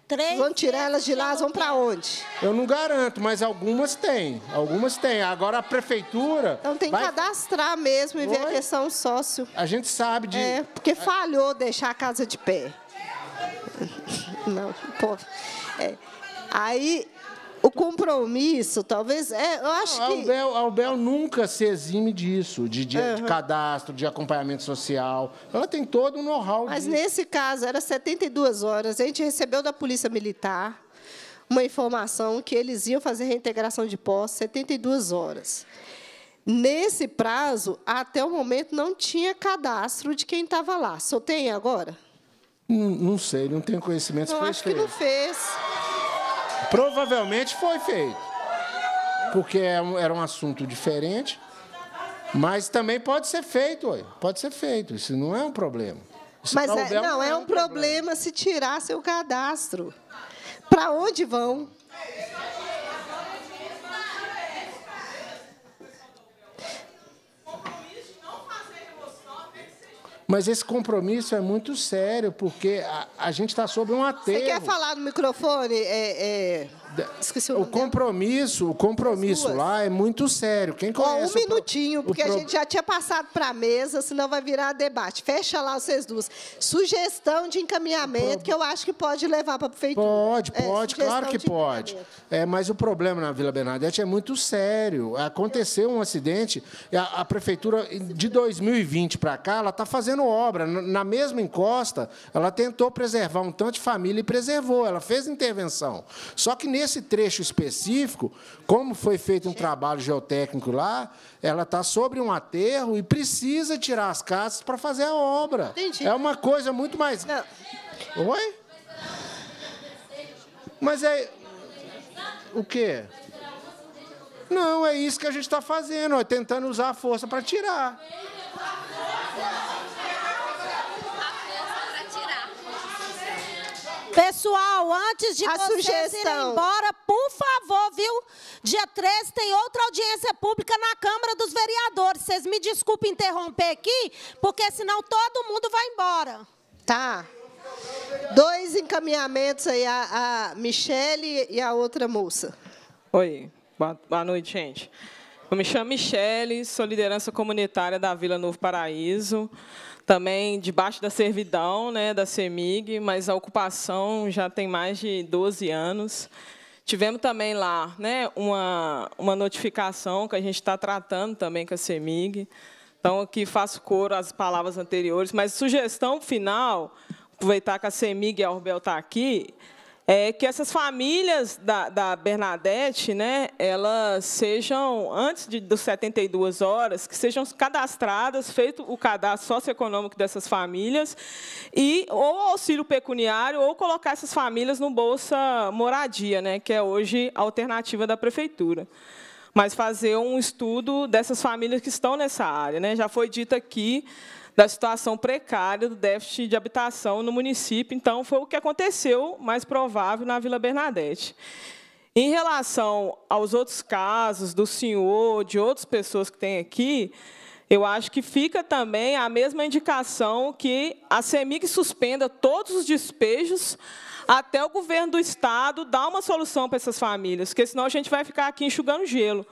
Três vão tirar elas de lá, vão para onde? Eu não garanto, mas algumas têm. Algumas têm. Agora a prefeitura. Então tem que vai... cadastrar mesmo e Oi? ver a questão sócio. A gente sabe de. É, porque falhou deixar a casa de pé. Não, povo. É. Aí o compromisso, talvez, é, eu acho não, que... Albel, Albel nunca se exime disso, de, de, uhum. de, cadastro, de acompanhamento social. Ela tem todo um know-how Mas, disso. nesse caso, era 72 horas. A gente recebeu da Polícia Militar uma informação que eles iam fazer reintegração de posse 72 horas. Nesse prazo, até o momento, não tinha cadastro de quem estava lá. Só tem agora? Não, não sei, não tenho conhecimento. Eu acho que não fez. Provavelmente foi feito, porque é era um assunto diferente, mas também pode ser feito, pode ser feito, isso não é um problema. Isso mas é, é não, é um problema, problema se tirar seu cadastro. Para onde vão? Mas esse compromisso é muito sério, porque a, a gente está sob um aterro. Você quer falar no microfone, é, é, Esqueci o, o compromisso, o compromisso lá é muito sério. Quem conhece? Ó, um minutinho, pro... porque pro... a gente já tinha passado para a mesa, senão vai virar debate. Fecha lá vocês duas. Sugestão de encaminhamento pro... que eu acho que pode levar para a prefeitura. Pode, é, pode, é, claro que pode. É, mas o problema na Vila Bernadette é muito sério. Aconteceu um acidente. A, a prefeitura de 2020 para cá, ela está fazendo obra na mesma encosta. Ela tentou preservar um tanto de família e preservou. Ela fez intervenção. Só que nesse trecho específico, como foi feito um trabalho geotécnico lá, ela está sobre um aterro e precisa tirar as casas para fazer a obra. Entendi. É uma coisa muito mais. Não. Oi? Mas é. O quê? Não, é isso que a gente está fazendo, ó, tentando usar a força para tirar. Pessoal, antes de a vocês sugestão. irem embora, por favor, viu? Dia 13 tem outra audiência pública na Câmara dos Vereadores. Vocês me desculpem interromper aqui, porque senão todo mundo vai embora. Tá. Dois encaminhamentos aí, a, a Michele e a outra moça. Oi, boa noite, gente. Eu me chamo Michele, sou liderança comunitária da Vila Novo Paraíso também debaixo da servidão né, da CEMIG, mas a ocupação já tem mais de 12 anos. Tivemos também lá né, uma, uma notificação que a gente está tratando também com a CEMIG. Então, aqui faço coro às palavras anteriores, mas sugestão final, aproveitar que a CEMIG e a Orbel estão tá aqui, é que essas famílias da, da Bernadette, né, elas sejam, antes de, dos 72 horas, que sejam cadastradas, feito o cadastro socioeconômico dessas famílias, e ou auxílio pecuniário, ou colocar essas famílias no Bolsa Moradia, né, que é hoje a alternativa da Prefeitura mas fazer um estudo dessas famílias que estão nessa área. Né? Já foi dito aqui da situação precária do déficit de habitação no município. Então, foi o que aconteceu, mais provável, na Vila Bernadette. Em relação aos outros casos do senhor, de outras pessoas que tem aqui, eu acho que fica também a mesma indicação que a CEMIG suspenda todos os despejos até o governo do Estado dar uma solução para essas famílias, porque senão a gente vai ficar aqui enxugando gelo.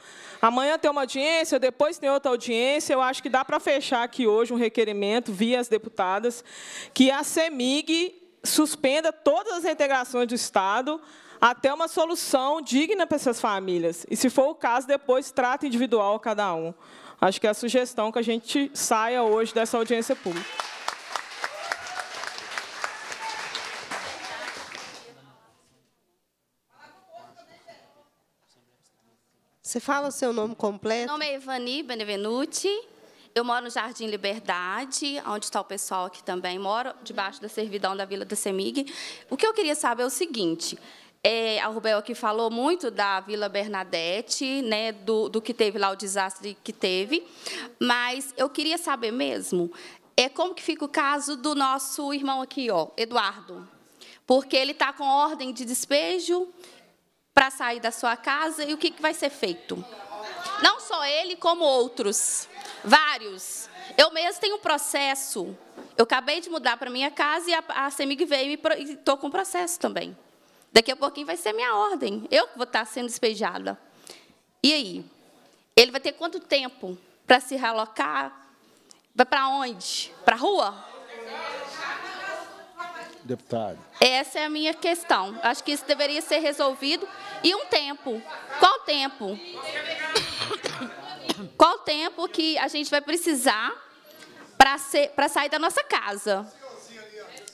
Amanhã tem uma audiência, depois tem outra audiência. Eu acho que dá para fechar aqui hoje um requerimento via as deputadas que a CEMIG suspenda todas as integrações do Estado até uma solução digna para essas famílias. E, se for o caso, depois trata individual cada um. Acho que é a sugestão que a gente saia hoje dessa audiência pública. Você fala o seu nome completo? Meu nome é Ivani Benevenuti. Eu moro no Jardim Liberdade, onde está o pessoal aqui também. Moro debaixo da servidão da Vila da Semig. O que eu queria saber é o seguinte. É, a Rubel aqui falou muito da Vila Bernadette, né, do, do que teve lá, o desastre que teve. Mas eu queria saber mesmo é como que fica o caso do nosso irmão aqui, ó, Eduardo. Porque ele está com ordem de despejo para sair da sua casa e o que, que vai ser feito? Não só ele, como outros, vários. Eu mesmo tenho um processo. Eu acabei de mudar para minha casa e a, a CEMIG veio e estou com um processo também. Daqui a pouquinho vai ser minha ordem. Eu vou estar tá sendo despejada. E aí? Ele vai ter quanto tempo para se realocar? Vai para onde? Para a rua? deputado? Essa é a minha questão. Acho que isso deveria ser resolvido. E um tempo. Qual tempo? Qual tempo que a gente vai precisar para sair da nossa casa?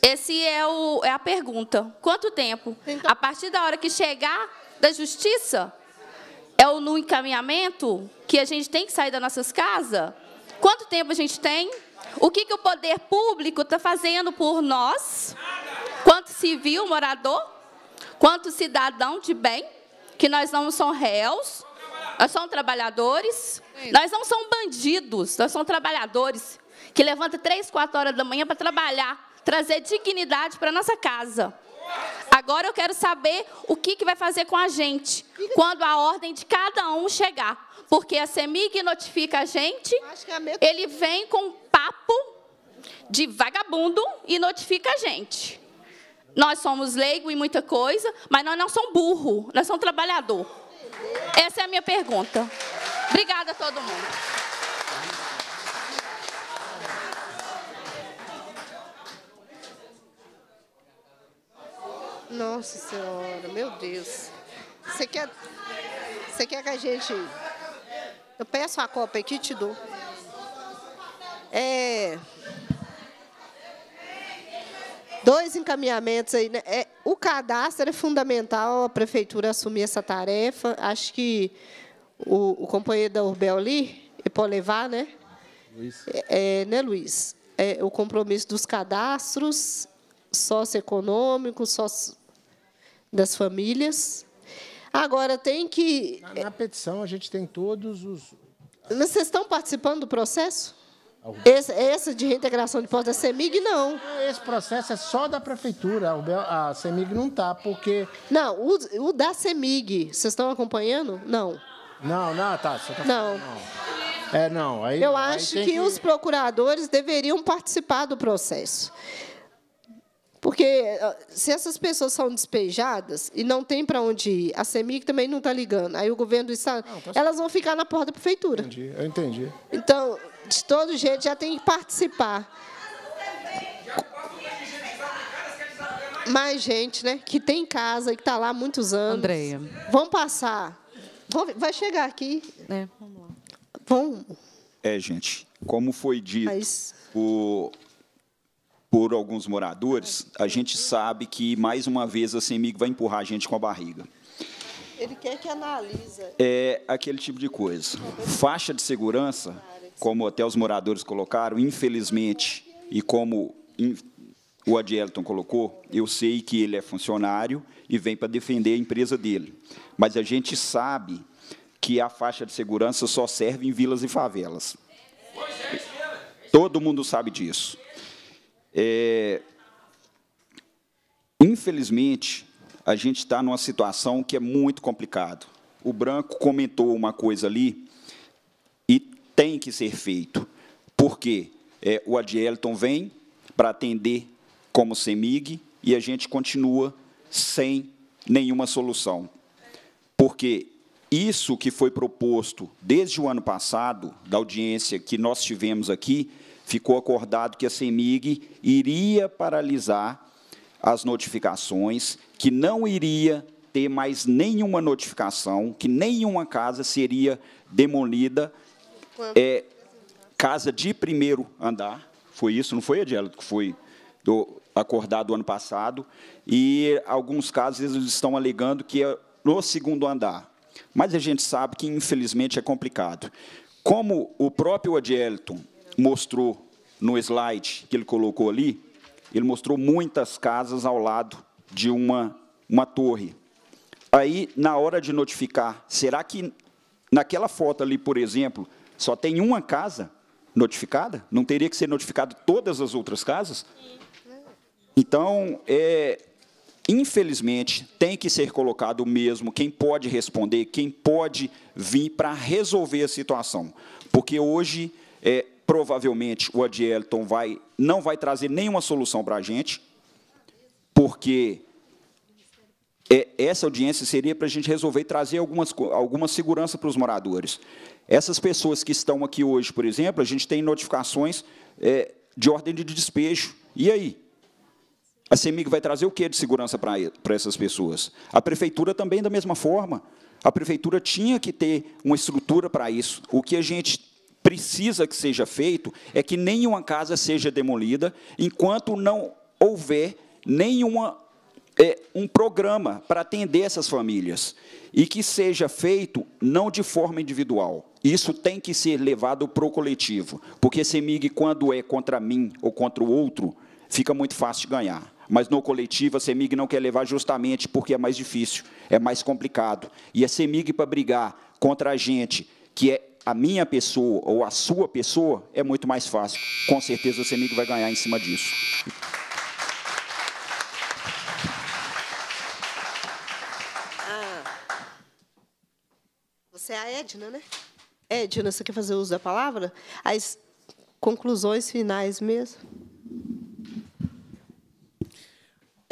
Esse é, é a pergunta. Quanto tempo? Então- a partir da hora que chegar da justiça, é o no encaminhamento que a gente tem que sair das nossas casas? Quanto tempo a gente tem? O que, que o poder público está fazendo por nós, quanto civil, morador, quanto cidadão de bem, que nós não somos réus, nós somos trabalhadores, nós não somos bandidos, nós somos trabalhadores, que levanta três, quatro horas da manhã para trabalhar, trazer dignidade para nossa casa. Agora eu quero saber o que, que vai fazer com a gente quando a ordem de cada um chegar. Porque a Semig notifica a gente, é ele vem com um papo de vagabundo e notifica a gente. Nós somos leigo e muita coisa, mas nós não somos burro, nós somos trabalhador. Essa é a minha pergunta. Obrigada a todo mundo. Nossa Senhora, meu Deus. Você quer, você quer que a gente eu peço a copa aqui é e te dou. É, dois encaminhamentos aí. Né? É, o cadastro é fundamental a prefeitura assumir essa tarefa. Acho que o, o companheiro da Urbel ali, levar né? Luiz. É, é, né, Luiz? É, o compromisso dos cadastros socioeconômicos, sócio das famílias. Agora, tem que. Na, na petição, a gente tem todos os. Vocês estão participando do processo? Esse, de reintegração de portas da CEMIG, não. Esse processo é só da prefeitura, a CEMIG não está, porque... Não, o, o, da CEMIG, vocês estão acompanhando? Não. Não, não, tá, você tá não. não. É, não. Aí, Eu acho que, que os procuradores deveriam participar do processo. Porque ah, se essas pessoas são despejadas e não tem para onde ir, a CEMIC também não está ligando, aí o governo do Estado, não, tá elas vão ficar na porta da prefeitura. Entendi, eu entendi. Então, de todo jeito, já tem que participar. Mais gente, né? Que tem casa e que está lá há muitos anos. Andréia. Vão passar. vai chegar aqui. É, vamos lá. Vão. É, gente, como foi dito, Mas... o por alguns moradores, a gente sabe que, mais uma vez, a CEMIG vai empurrar a gente com a barriga. Ele quer que analisa. É aquele tipo de coisa. Faixa de segurança, como até os moradores colocaram, infelizmente, e como o Adielton colocou, eu sei que ele é funcionário e vem para defender a empresa dele. Mas a gente sabe que a faixa de segurança só serve em vilas e favelas. Todo mundo sabe disso. É, infelizmente, a gente está numa situação que é muito complicado. O Branco comentou uma coisa ali e tem que ser feito, porque é, o Adielton vem para atender como CEMIG e a gente continua sem nenhuma solução. Porque isso que foi proposto desde o ano passado, da audiência que nós tivemos aqui, ficou acordado que a CEMIG iria paralisar as notificações, que não iria ter mais nenhuma notificação, que nenhuma casa seria demolida, é, casa de primeiro andar, foi isso, não foi, Adiela, que foi do, acordado ano passado, e alguns casos eles estão alegando que é no segundo andar. Mas a gente sabe que, infelizmente, é complicado. Como o próprio Adielton mostrou no slide que ele colocou ali, ele mostrou muitas casas ao lado de uma, uma torre. Aí, na hora de notificar, será que naquela foto ali, por exemplo, só tem uma casa notificada? Não teria que ser notificado todas as outras casas? Então, é, infelizmente, tem que ser colocado mesmo quem pode responder, quem pode vir para resolver a situação. Porque hoje é, provavelmente o Adielton vai, não vai trazer nenhuma solução para a gente, porque é, essa audiência seria para a gente resolver trazer algumas, alguma segurança para os moradores. Essas pessoas que estão aqui hoje, por exemplo, a gente tem notificações é, de ordem de despejo. E aí? A CEMIG vai trazer o que de segurança para essas pessoas? A prefeitura também, da mesma forma. A prefeitura tinha que ter uma estrutura para isso. O que a gente precisa que seja feito é que nenhuma casa seja demolida enquanto não houver nenhuma é, um programa para atender essas famílias e que seja feito não de forma individual. Isso tem que ser levado para o coletivo, porque Semig quando é contra mim ou contra o outro, fica muito fácil de ganhar. Mas no coletivo, a CEMIG não quer levar justamente porque é mais difícil, é mais complicado. E a CEMIG, para brigar contra a gente, que é a minha pessoa ou a sua pessoa, é muito mais fácil. Com certeza o CEMIG vai ganhar em cima disso. Ah. você é a Edna, né? Edna, você quer fazer uso da palavra? As conclusões finais mesmo.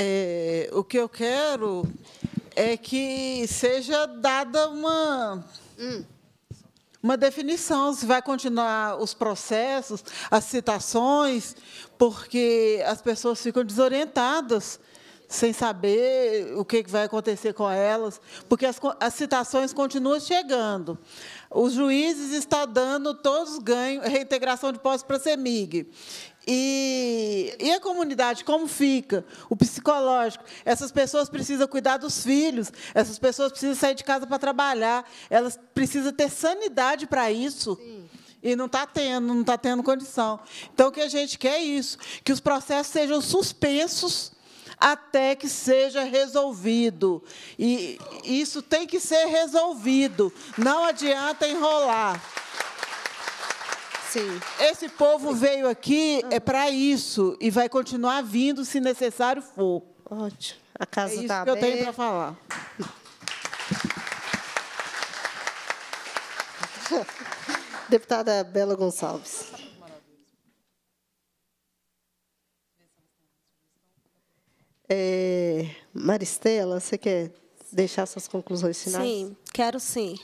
É, o que eu quero é que seja dada uma. Hum uma definição se vai continuar os processos, as citações, porque as pessoas ficam desorientadas sem saber o que vai acontecer com elas, porque as, as citações continuam chegando. Os juízes estão dando todos ganhos, reintegração de posse para a CEMIG. E, e a comunidade, como fica? O psicológico. Essas pessoas precisam cuidar dos filhos, essas pessoas precisam sair de casa para trabalhar, elas precisam ter sanidade para isso. Sim. E não está tendo, não está tendo condição. Então, o que a gente quer é isso: que os processos sejam suspensos até que seja resolvido. E isso tem que ser resolvido. Não adianta enrolar. Sim. Esse povo veio aqui é para isso e vai continuar vindo se necessário for. Ótimo. A casa é isso tá que aberta. eu tenho para falar. Deputada Bela Gonçalves. É, Maristela, você quer deixar suas conclusões finais? Sim, quero sim.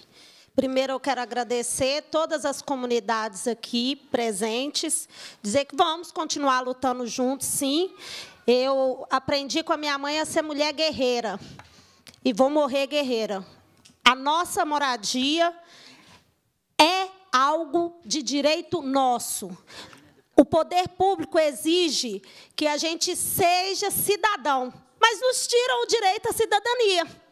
Primeiro, eu quero agradecer todas as comunidades aqui presentes, dizer que vamos continuar lutando juntos, sim. Eu aprendi com a minha mãe a ser mulher guerreira e vou morrer guerreira. A nossa moradia é algo de direito nosso. O poder público exige que a gente seja cidadão, mas nos tiram o direito à cidadania.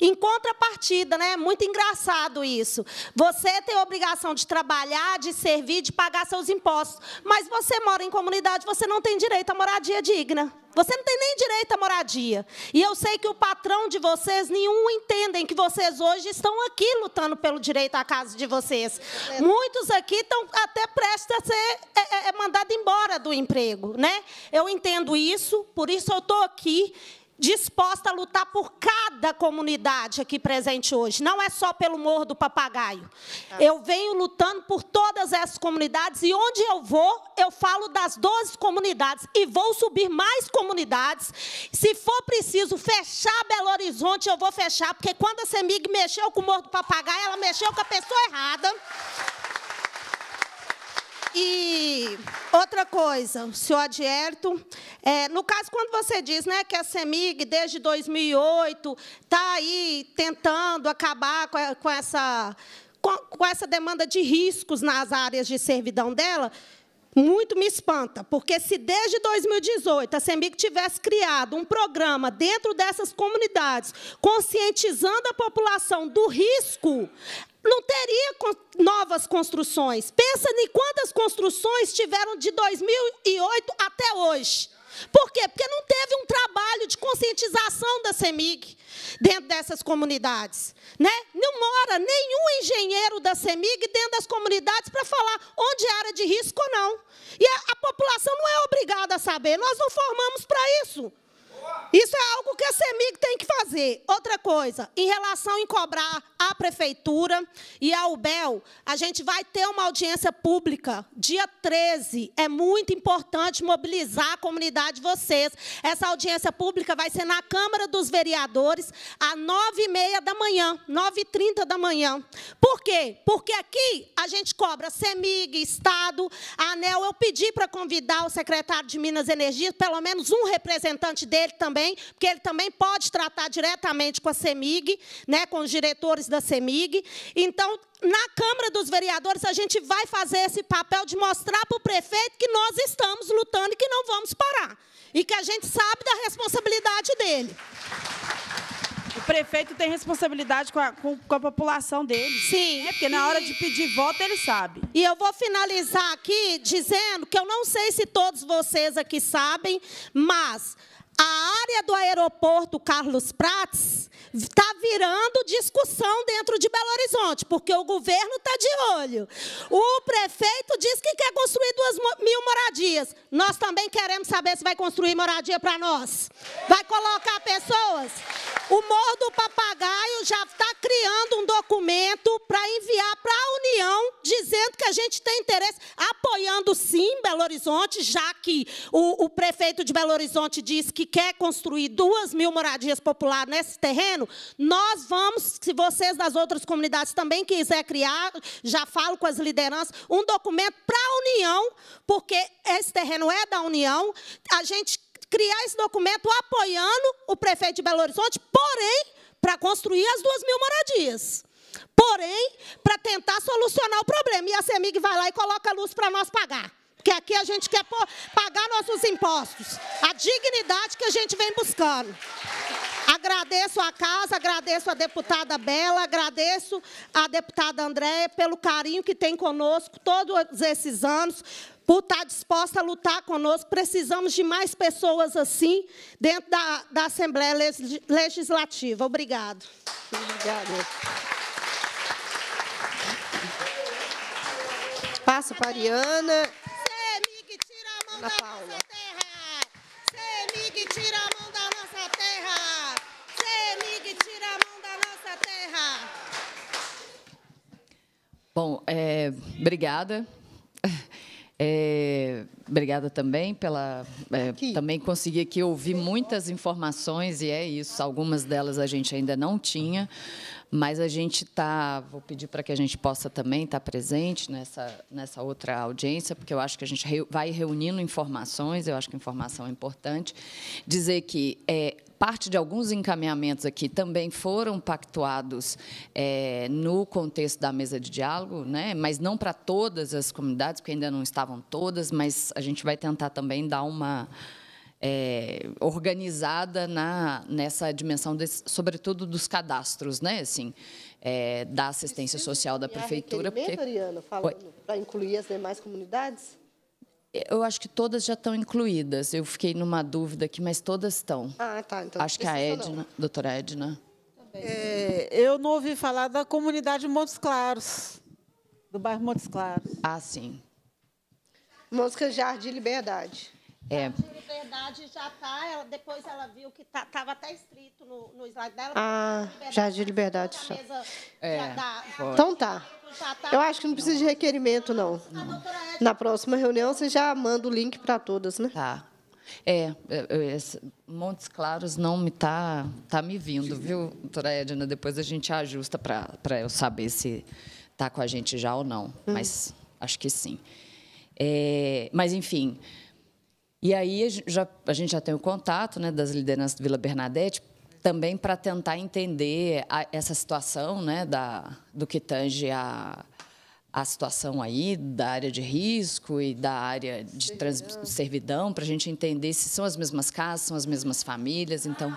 Em contrapartida, né? Muito engraçado isso. Você tem a obrigação de trabalhar, de servir, de pagar seus impostos, mas você mora em comunidade, você não tem direito à moradia digna. Você não tem nem direito à moradia. E eu sei que o patrão de vocês, nenhum entendem que vocês hoje estão aqui lutando pelo direito à casa de vocês. Muitos aqui estão até prestes a ser é, é, é, mandado embora do emprego. Né? Eu entendo isso, por isso eu estou aqui disposta a lutar por cada comunidade aqui presente hoje, não é só pelo Morro do Papagaio. Eu venho lutando por todas essas comunidades e onde eu vou, eu falo das 12 comunidades e vou subir mais comunidades. Se for preciso fechar Belo Horizonte, eu vou fechar, porque quando a CEMIG mexeu com o Morro do Papagaio, ela mexeu com a pessoa errada e outra coisa, senhor Adierto, é, no caso, quando você diz né, que a CEMIG, desde 2008, está aí tentando acabar com, com essa, com, com essa demanda de riscos nas áreas de servidão dela, muito me espanta, porque se desde 2018 a CEMIG tivesse criado um programa dentro dessas comunidades, conscientizando a população do risco não teria novas construções. Pensa em quantas construções tiveram de 2008 até hoje. Por quê? Porque não teve um trabalho de conscientização da CEMIG dentro dessas comunidades. Né? Não mora nenhum engenheiro da CEMIG dentro das comunidades para falar onde é área de risco ou não. E a, a população não é obrigada a saber, nós não formamos para isso. Isso é algo que a CEMIG tem que fazer. Outra coisa, em relação em cobrar a prefeitura e ao Bel, a gente vai ter uma audiência pública dia 13. É muito importante mobilizar a comunidade de vocês. Essa audiência pública vai ser na Câmara dos Vereadores, às 9h30 da manhã, 9h30 da manhã. Por quê? Porque aqui a gente cobra CEMIG, Estado, ANEL. Eu pedi para convidar o secretário de Minas Energias, pelo menos um representante dele também, também, porque ele também pode tratar diretamente com a CEMIG, né, com os diretores da CEMIG. Então, na Câmara dos Vereadores, a gente vai fazer esse papel de mostrar para o prefeito que nós estamos lutando e que não vamos parar. E que a gente sabe da responsabilidade dele. O prefeito tem responsabilidade com a, com, com a, população dele. Sim. É porque na hora de pedir voto ele sabe. E eu vou finalizar aqui dizendo que eu não sei se todos vocês aqui sabem, mas a área do aeroporto Carlos Prates está virando discussão dentro de Belo Horizonte, porque o governo está de olho. O prefeito diz que quer construir duas mil moradias. Nós também queremos saber se vai construir moradia para nós. Vai colocar pessoas? O Morro do Papagaio já está criando um documento para enviar para a União, dizendo que a gente tem interesse, apoiando sim Belo Horizonte, já que o, o prefeito de Belo Horizonte diz que que quer construir duas mil moradias populares nesse terreno, nós vamos, se vocês das outras comunidades também quiser criar, já falo com as lideranças, um documento para a União, porque esse terreno é da União, a gente criar esse documento apoiando o prefeito de Belo Horizonte, porém, para construir as duas mil moradias. Porém, para tentar solucionar o problema. E a CEMIG vai lá e coloca a luz para nós pagar. Porque aqui a gente quer pagar nossos impostos, a dignidade que a gente vem buscando. Agradeço a casa, agradeço a deputada Bela, agradeço a deputada Andréia pelo carinho que tem conosco todos esses anos, por estar tá disposta a lutar conosco. Precisamos de mais pessoas assim dentro da, da Assembleia Legislativa. Obrigado. Obrigada. Passo para a Ariana da Paula. tira a mão da nossa terra! tira a mão da nossa terra! Bom, é, obrigada. É, obrigada também pela é, também consegui aqui ouvir muitas informações e é isso. Algumas delas a gente ainda não tinha, mas a gente está, vou pedir para que a gente possa também estar tá presente nessa, nessa outra audiência, porque eu acho que a gente vai reunindo informações, eu acho que informação é importante. Dizer que é, parte de alguns encaminhamentos aqui também foram pactuados é, no contexto da mesa de diálogo, né? mas não para todas as comunidades, porque ainda não estavam todas, mas a gente vai tentar também dar uma é, organizada na, nessa dimensão, de, sobretudo dos cadastros, né? Assim, é, da assistência Precisa social da prefeitura. Porque... Ariana, para incluir as demais comunidades? Eu acho que todas já estão incluídas. Eu fiquei numa dúvida aqui, mas todas estão. Ah, tá. Então acho que a Edna, não. doutora Edna. É, eu não ouvi falar da comunidade Montes Claros, do bairro Montes Claros. Ah, sim. Moscas Jardim Liberdade. É. de liberdade já tá, ela, depois ela viu que tá, tava até escrito no, no slide dela. Ah, Jardim de Liberdade. Já. É, já é, dá, então tá. Tá, tá. Eu acho que não precisa de requerimento, não. Na próxima reunião, você já manda o link para todas, né? Tá. É, é, é Montes Claros não me tá, tá me vindo, viu, doutora Edna? Depois a gente ajusta para eu saber se tá com a gente já ou não. Hum. Mas acho que sim. É, mas, enfim, e aí já, a gente já tem o contato né, das lideranças do Vila Bernadette também para tentar entender a, essa situação né, da, do que tange a, a situação aí da área de risco e da área de servidão, para a gente entender se são as mesmas casas, são as mesmas famílias. Então.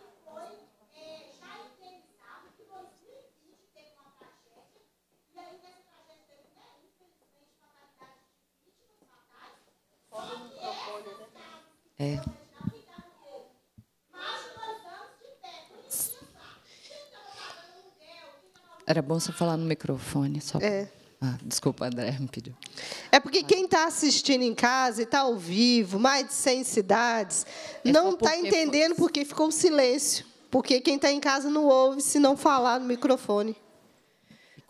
É. Era bom você falar no microfone, só. É. Ah, desculpa, André me pediu. É porque quem está assistindo em casa e está ao vivo, mais de 100 cidades, é não está entendendo por... porque ficou o silêncio. Porque quem está em casa não ouve se não falar no microfone.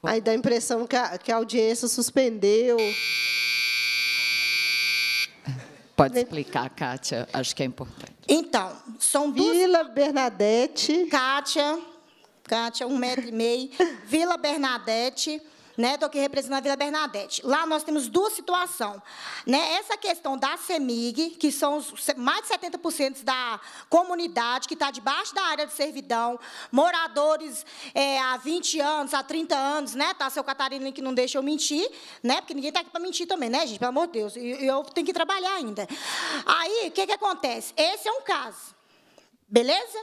Aí dá a impressão que a, que a audiência suspendeu. Pode explicar, Kátia, acho que é importante. Então, são duas... Vila Bernadette... Kátia, Kátia, um metro e meio. Vila Bernadette, né? Estou aqui representando a Vila Bernadette. Lá nós temos duas situações. Né? Essa questão da CEMIG, que são os, mais de 70% da comunidade que está debaixo da área de servidão, moradores é, há 20 anos, há 30 anos, né? Tá, seu Catarina que não deixa eu mentir, né? Porque ninguém está aqui para mentir também, né, gente? Pelo amor de Deus. eu, eu tenho que trabalhar ainda. Aí, o que, que acontece? Esse é um caso. Beleza?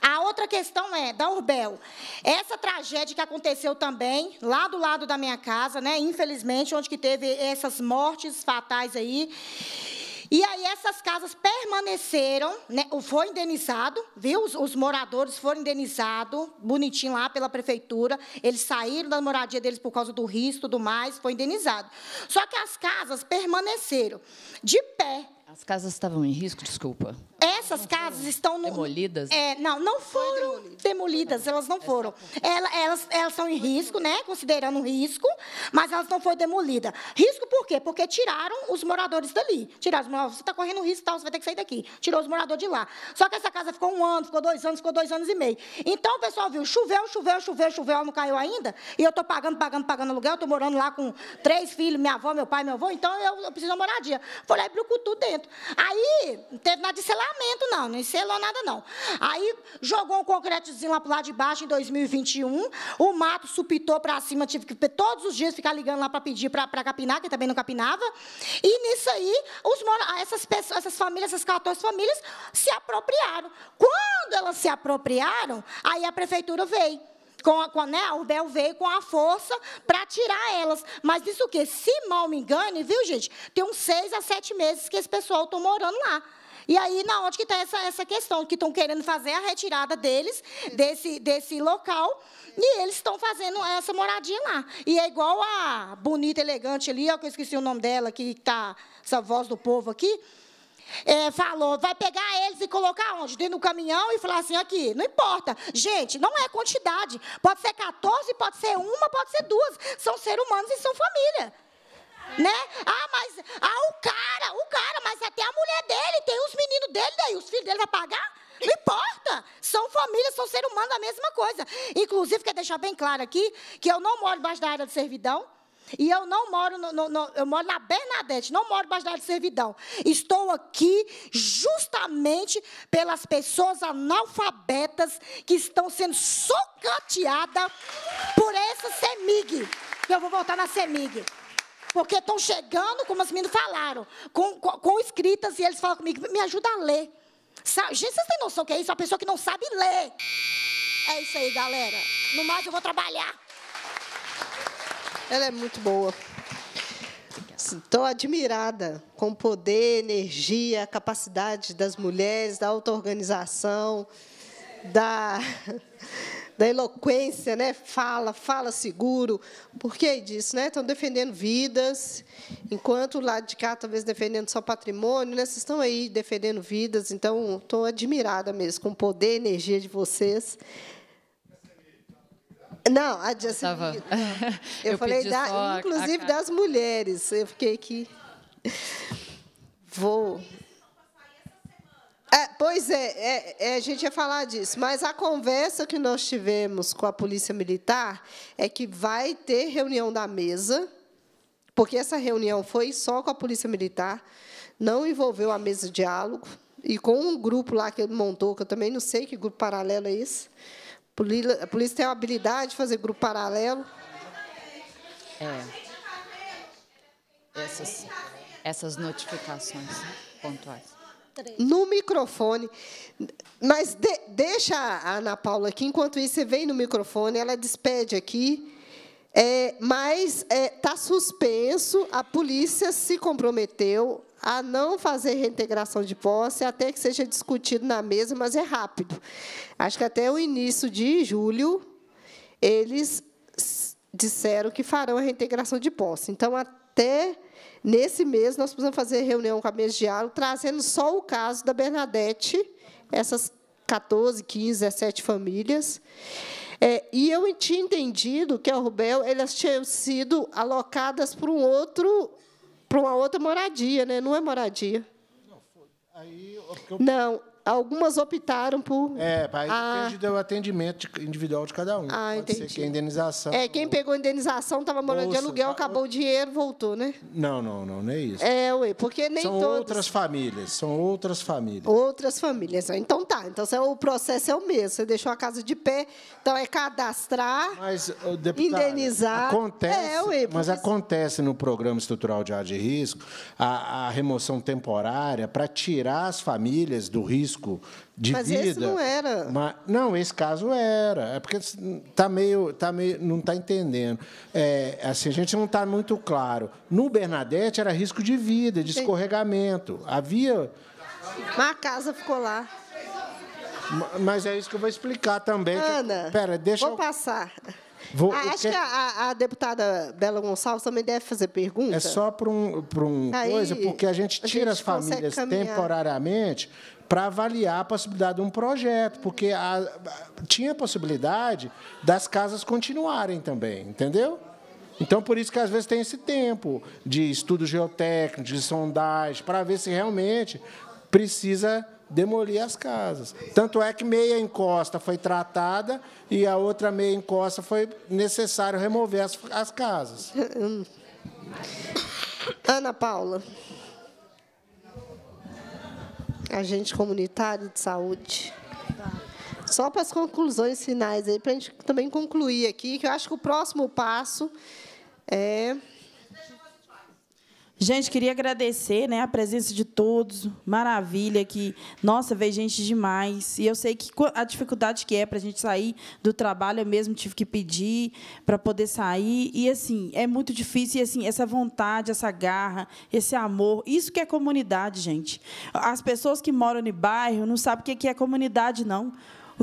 A outra questão é da Urbel. Essa tragédia que aconteceu também lá do lado da minha casa, né? Infelizmente, onde que teve essas mortes fatais aí. E aí essas casas permaneceram, né, foi indenizado, viu? Os, os moradores foram indenizados, bonitinho lá pela prefeitura. Eles saíram da moradia deles por causa do risco e tudo mais, foi indenizado. Só que as casas permaneceram de pé. As casas estavam em risco, desculpa. Essas casas estão no, demolidas. É, não, não foram demolidas. demolidas, elas não foram. Elas, elas, elas são em risco, né? Considerando um risco, mas elas não foram demolidas. Risco por quê? Porque tiraram os moradores dali. Tiraram os moradores. Você está correndo risco, tal, você vai ter que sair daqui. Tirou os moradores de lá. Só que essa casa ficou um ano, ficou dois anos, ficou dois anos e meio. Então, o pessoal viu, choveu, choveu, choveu, choveu, não caiu ainda. E eu estou pagando, pagando, pagando aluguel, estou morando lá com três filhos, minha avó, meu pai, meu avô, então eu, eu preciso de uma moradia. Foi lá e brucutu dentro. Aí, não teve nada de selar não, não selou nada, não. Aí jogou um concretozinho lá para lá de baixo em 2021, o mato supitou para cima, tive que todos os dias ficar ligando lá para pedir para capinar, que também não capinava. E nisso aí, os, ah, essas, pessoas, essas famílias, essas 14 famílias, se apropriaram. Quando elas se apropriaram, aí a prefeitura veio com a, com, né, a Urbel veio com a força para tirar elas. Mas isso o quê? Se mal me engane, viu, gente? Tem uns seis a sete meses que esse pessoal está morando lá. E aí, na onde que está essa, essa questão? Que estão querendo fazer a retirada deles desse, desse local e eles estão fazendo essa moradia lá. E é igual a bonita, elegante ali, ó, que eu esqueci o nome dela, que está essa voz do povo aqui, é, falou, vai pegar eles e colocar onde? Dentro do caminhão e falar assim, aqui, não importa. Gente, não é quantidade. Pode ser 14, pode ser uma, pode ser duas. São seres humanos e são família. Né? Ah, mas ah, o cara, o cara, mas até a mulher dele, tem os meninos dele, daí os filhos dele vão pagar? Não importa. São famílias, são seres humanos, a mesma coisa. Inclusive, quer deixar bem claro aqui que eu não moro embaixo da área de servidão. E eu não moro, no, no, no, eu moro na Bernadette, não moro embaixo da área de servidão. Estou aqui justamente pelas pessoas analfabetas que estão sendo socateadas por essa CEMIG. Eu vou voltar na CEMIG. Porque estão chegando, como as meninas falaram, com, com, com, escritas, e eles falam comigo, me ajuda a ler. Sabe? Gente, vocês têm noção que é isso? Uma pessoa que não sabe ler. É isso aí, galera. No mais, eu vou trabalhar. Ela é muito boa. Estou admirada com o poder, energia, capacidade das mulheres, da auto-organização, da da eloquência, né? Fala, fala seguro. Por que disso, né? Estão defendendo vidas, enquanto o lado de cá talvez defendendo só patrimônio, né? Vocês estão aí defendendo vidas, então estou admirada mesmo com o poder e energia de vocês. Não, a de tava... Eu, eu falei, da, inclusive a... das mulheres. Eu fiquei aqui. Vou. É, pois é, é, é, a gente ia falar disso, mas a conversa que nós tivemos com a Polícia Militar é que vai ter reunião da mesa, porque essa reunião foi só com a Polícia Militar, não envolveu a mesa de diálogo, e com um grupo lá que ele montou, que eu também não sei que grupo paralelo é esse. A polícia tem a habilidade de fazer grupo paralelo. É. Essas, essas notificações pontuais no microfone. Mas de, deixa a Ana Paula aqui, enquanto isso você vem no microfone, ela despede aqui. É, mas está é, tá suspenso, a polícia se comprometeu a não fazer reintegração de posse até que seja discutido na mesa, mas é rápido. Acho que até o início de julho eles disseram que farão a reintegração de posse. Então, até Nesse mês, nós precisamos fazer reunião com a mesa de diálogo, trazendo só o caso da Bernadette, essas 14, 15, 17 famílias. É, e eu tinha entendido que a Rubel elas tinham sido alocadas para um outro, para uma outra moradia, né? Não é moradia. Não, foi. Aí, é eu... Não, Algumas optaram por. É, aí a... depende do atendimento individual de cada um. Ah, Pode entendi. ser que a indenização. É, quem pegou a indenização estava morando Ouça, de aluguel, tá... acabou o dinheiro, voltou, né? Não, não, não, não é isso. É, ué, porque nem são todos. São outras famílias, são outras famílias. Outras famílias. Então tá, então o processo é o mesmo. Você deixou a casa de pé, então é cadastrar, mas, deputado, indenizar. Acontece, é, ué, Mas acontece no programa estrutural de área de risco a, a remoção temporária para tirar as famílias do risco risco de Mas vida. Mas esse não era. Mas, não, esse caso era. É porque assim, tá meio, tá meio, não está entendendo. É, assim, a gente não está muito claro. No Bernadette era risco de vida, de escorregamento. Havia. Mas a casa ficou lá. Mas é isso que eu vou explicar também. Ana, que... Pera, deixa vou eu... passar. Vou... Ah, acho que a, a, deputada Bela Gonçalves também deve fazer pergunta. É só para um, pra um coisa, porque a gente tira a gente as famílias temporariamente para avaliar a possibilidade de um projeto, porque a, tinha a possibilidade das casas continuarem também, entendeu? Então, por isso que às vezes tem esse tempo de estudo geotécnico, de sondagem, para ver se realmente precisa demolir as casas. Tanto é que meia encosta foi tratada e a outra meia encosta foi necessário remover as, as casas. Ana Paula agente comunitário de saúde. Só para as conclusões finais, para a gente também concluir aqui, que eu acho que o próximo passo é Gente, queria agradecer né, a presença de todos. Maravilha que, nossa, veio gente demais. E eu sei que a dificuldade que é para a gente sair do trabalho, eu mesmo tive que pedir para poder sair. E, assim, é muito difícil. E, assim, essa vontade, essa garra, esse amor, isso que é comunidade, gente. As pessoas que moram no bairro não sabem o que é comunidade, não.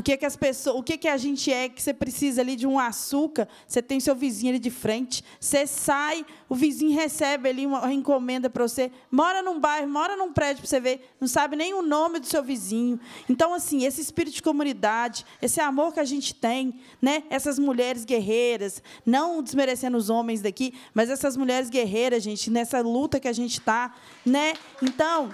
O que é que as pessoas, o que é que a gente é que você precisa ali de um açúcar, você tem seu vizinho ali de frente, você sai, o vizinho recebe ali uma encomenda para você, mora num bairro, mora num prédio para você ver, não sabe nem o nome do seu vizinho. Então assim, esse espírito de comunidade, esse amor que a gente tem, né? Essas mulheres guerreiras, não desmerecendo os homens daqui, mas essas mulheres guerreiras, gente, nessa luta que a gente está, né? Então,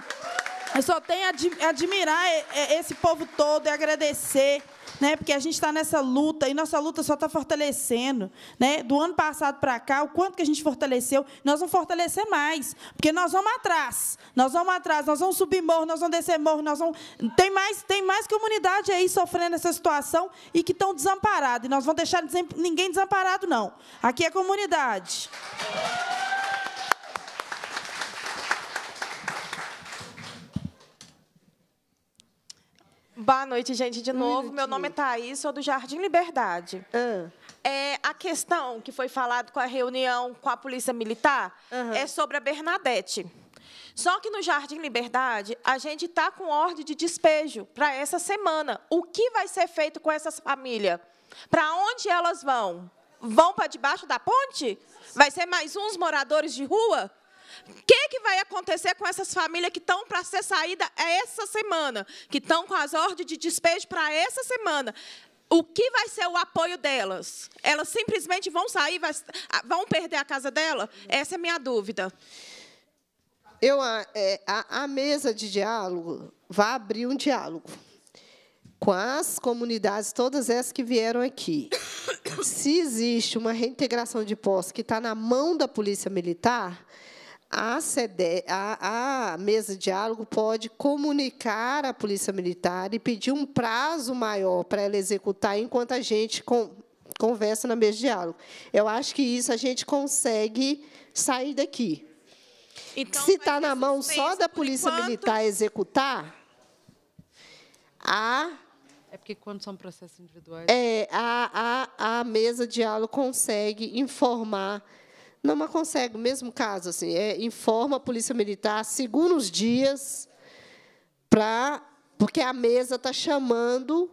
eu só tenho a admirar esse povo todo e agradecer, né? Porque a gente está nessa luta e nossa luta só está fortalecendo, né? Do ano passado para cá, o quanto que a gente fortaleceu, nós vamos fortalecer mais, porque nós vamos atrás, nós vamos atrás, nós vamos subir morro, nós vamos descer morro, nós vamos tem mais tem mais comunidade aí sofrendo essa situação e que estão desamparados. e nós vamos deixar ninguém desamparado não. Aqui é comunidade. Boa noite, gente, de novo. Meu nome é Thaís, sou do Jardim Liberdade. Ah. É, a questão que foi falado com a reunião com a Polícia Militar uhum. é sobre a Bernadette. Só que no Jardim Liberdade, a gente está com ordem de despejo para essa semana. O que vai ser feito com essas famílias? Para onde elas vão? Vão para debaixo da ponte? Vai ser mais uns moradores de rua? O que, que vai acontecer com essas famílias que estão para ser saída essa semana? Que estão com as ordens de despejo para essa semana? o que vai ser o apoio delas? Elas simplesmente vão sair, ah, vão perder a casa dela? Essa é a minha dúvida. Eu, ah, é, a, a mesa de diálogo vai abrir um diálogo com as comunidades, todas essas que vieram aqui. Se existe uma reintegração de posse que está na mão da Polícia Militar, a, a, a, mesa de diálogo pode comunicar à Polícia Militar e pedir um prazo maior para ela executar enquanto a gente conversa na mesa de diálogo. Eu acho que isso a gente consegue sair daqui. Então, Se está na mão só da Polícia enquanto... Militar executar, a é porque quando são processos individuais. É, a, a, a mesa de diálogo consegue informar não consegue, mesmo caso, assim, é, informa a polícia militar, segundo os dias, pra, porque a mesa está chamando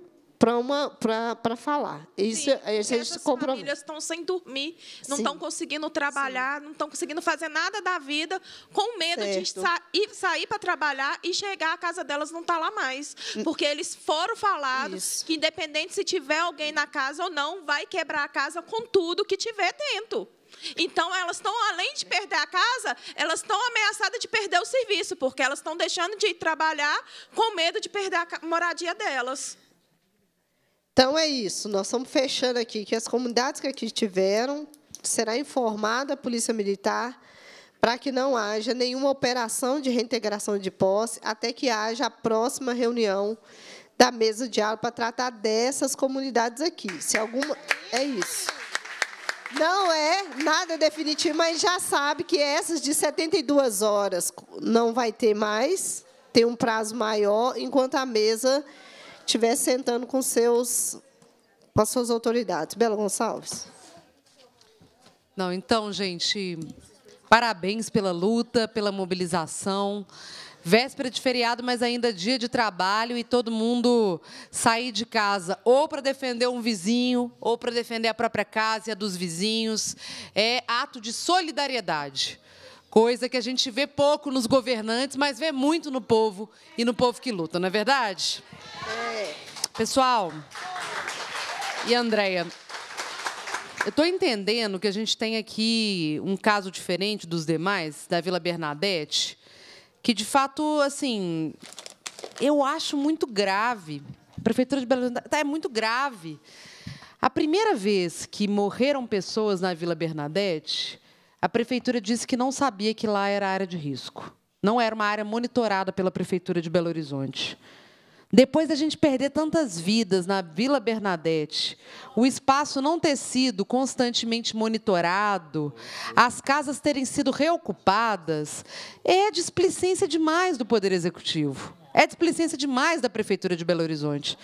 para falar. Isso, Sim, é, esse essas compromisso. famílias estão sem dormir, não estão conseguindo trabalhar, Sim. não estão conseguindo fazer nada da vida, com medo certo. de sair, sair para trabalhar e chegar a casa delas não está lá mais. Hum. Porque eles foram falados Isso. que, independente se tiver alguém na casa ou não, vai quebrar a casa com tudo que tiver dentro. Então, elas estão, além de perder a casa, elas estão ameaçadas de perder o serviço, porque elas estão deixando de trabalhar com medo de perder a moradia delas. Então é isso, nós estamos fechando aqui que as comunidades que aqui tiveram será informada a Polícia Militar para que não haja nenhuma operação de reintegração de posse até que haja a próxima reunião da mesa de diálogo para tratar dessas comunidades aqui. Se alguma é isso. Não é nada definitivo, mas já sabe que essas de 72 horas não vai ter mais, tem um prazo maior, enquanto a mesa estiver sentando com, seus, com as suas autoridades. Bela Gonçalves. Não, então, gente, parabéns pela luta, pela mobilização. Véspera de feriado, mas ainda dia de trabalho e todo mundo sair de casa ou para defender um vizinho, ou para defender a própria casa e a dos vizinhos. É ato de solidariedade, coisa que a gente vê pouco nos governantes, mas vê muito no povo e no povo que luta, não é verdade? Pessoal, e Andréia, eu estou entendendo que a gente tem aqui um caso diferente dos demais, da Vila Bernadette, que, de fato, assim, eu acho muito grave. A Prefeitura de Belo Horizonte tá, é muito grave. A primeira vez que morreram pessoas na Vila Bernadette, a Prefeitura disse que não sabia que lá era área de risco. Não era uma área monitorada pela Prefeitura de Belo Horizonte. Depois da gente perder tantas vidas na Vila Bernadette, o espaço não ter sido constantemente monitorado, as casas terem sido reocupadas, é displicência demais do Poder Executivo. É displicência demais da Prefeitura de Belo Horizonte.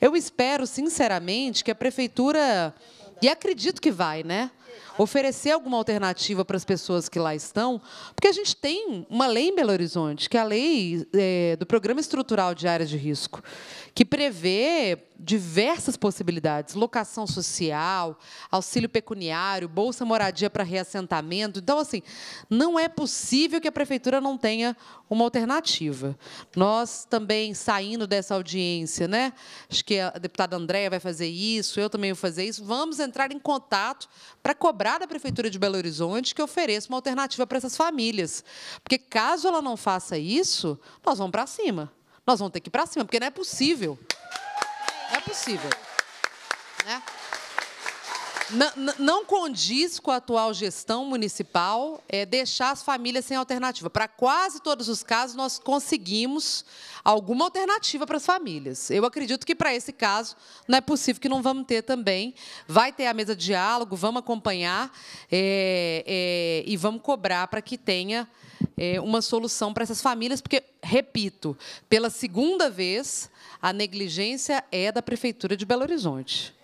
Eu espero, sinceramente, que a Prefeitura. E acredito que vai, né? oferecer alguma alternativa para as pessoas que lá estão, porque a gente tem uma lei em Belo Horizonte, que é a lei é, do Programa Estrutural de Áreas de Risco, que prevê diversas possibilidades: locação social, auxílio pecuniário, bolsa moradia para reassentamento. Então, assim, não é possível que a prefeitura não tenha uma alternativa. Nós também saindo dessa audiência, né? Acho que a deputada Andréia vai fazer isso, eu também vou fazer isso. Vamos entrar em contato para cobrar da Prefeitura de Belo Horizonte que ofereça uma alternativa para essas famílias. Porque caso ela não faça isso, nós vamos para cima. Nós vamos ter que ir para cima, porque não é possível. Não é possível. Né? Não, não condiz com a atual gestão municipal é, deixar as famílias sem alternativa. Para quase todos os casos, nós conseguimos alguma alternativa para as famílias. Eu acredito que, para esse caso, não é possível que não vamos ter também. Vai ter a mesa de diálogo, vamos acompanhar é, é, e vamos cobrar para que tenha é, uma solução para essas famílias, porque, repito, pela segunda vez, a negligência é da Prefeitura de Belo Horizonte.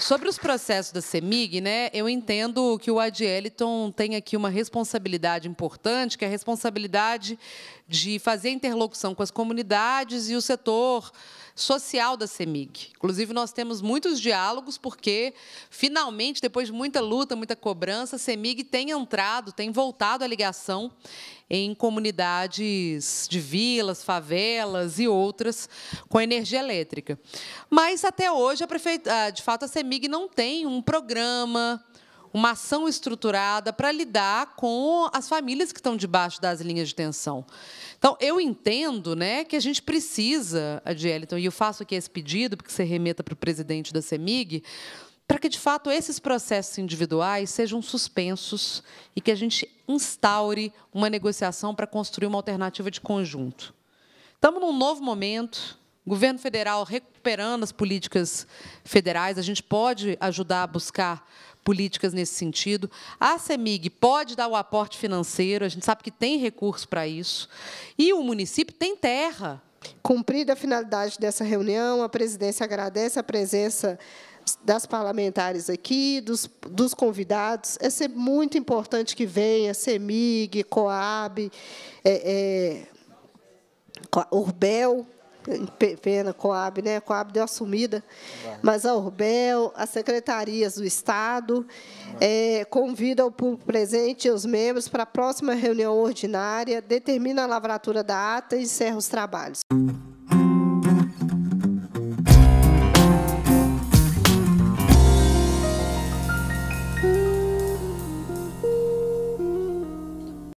sobre os processos da CEMIG, né, eu entendo que o Adieliton tem aqui uma responsabilidade importante, que é a responsabilidade de fazer interlocução com as comunidades e o setor social da CEMIG. Inclusive, nós temos muitos diálogos, porque, finalmente, depois de muita luta, muita cobrança, a CEMIG tem entrado, tem voltado a ligação em comunidades de vilas, favelas e outras com energia elétrica. Mas, até hoje, a prefeitura, ah, de fato, a CEMIG não tem um programa uma ação estruturada para lidar com as famílias que estão debaixo das linhas de tensão. Então, eu entendo né, que a gente precisa, Adielton, então, e eu faço aqui esse pedido, porque você remeta para o presidente da CEMIG, para que, de fato, esses processos individuais sejam suspensos e que a gente instaure uma negociação para construir uma alternativa de conjunto. Estamos num novo momento, governo federal recuperando as políticas federais, a gente pode ajudar a buscar políticas nesse sentido. A CEMIG pode dar o aporte financeiro, a gente sabe que tem recurso para isso. E o município tem terra. Cumprida a finalidade dessa reunião, a presidência agradece a presença das parlamentares aqui, dos, dos convidados. É ser muito importante que venha CEMIG, COAB, é, é, Urbel, pena, Coab, né? Coab deu a sumida, mas a Urbel, as secretarias do Estado, é, convida o público presente e os membros para a próxima reunião ordinária, determina a lavratura da ata e encerra os trabalhos.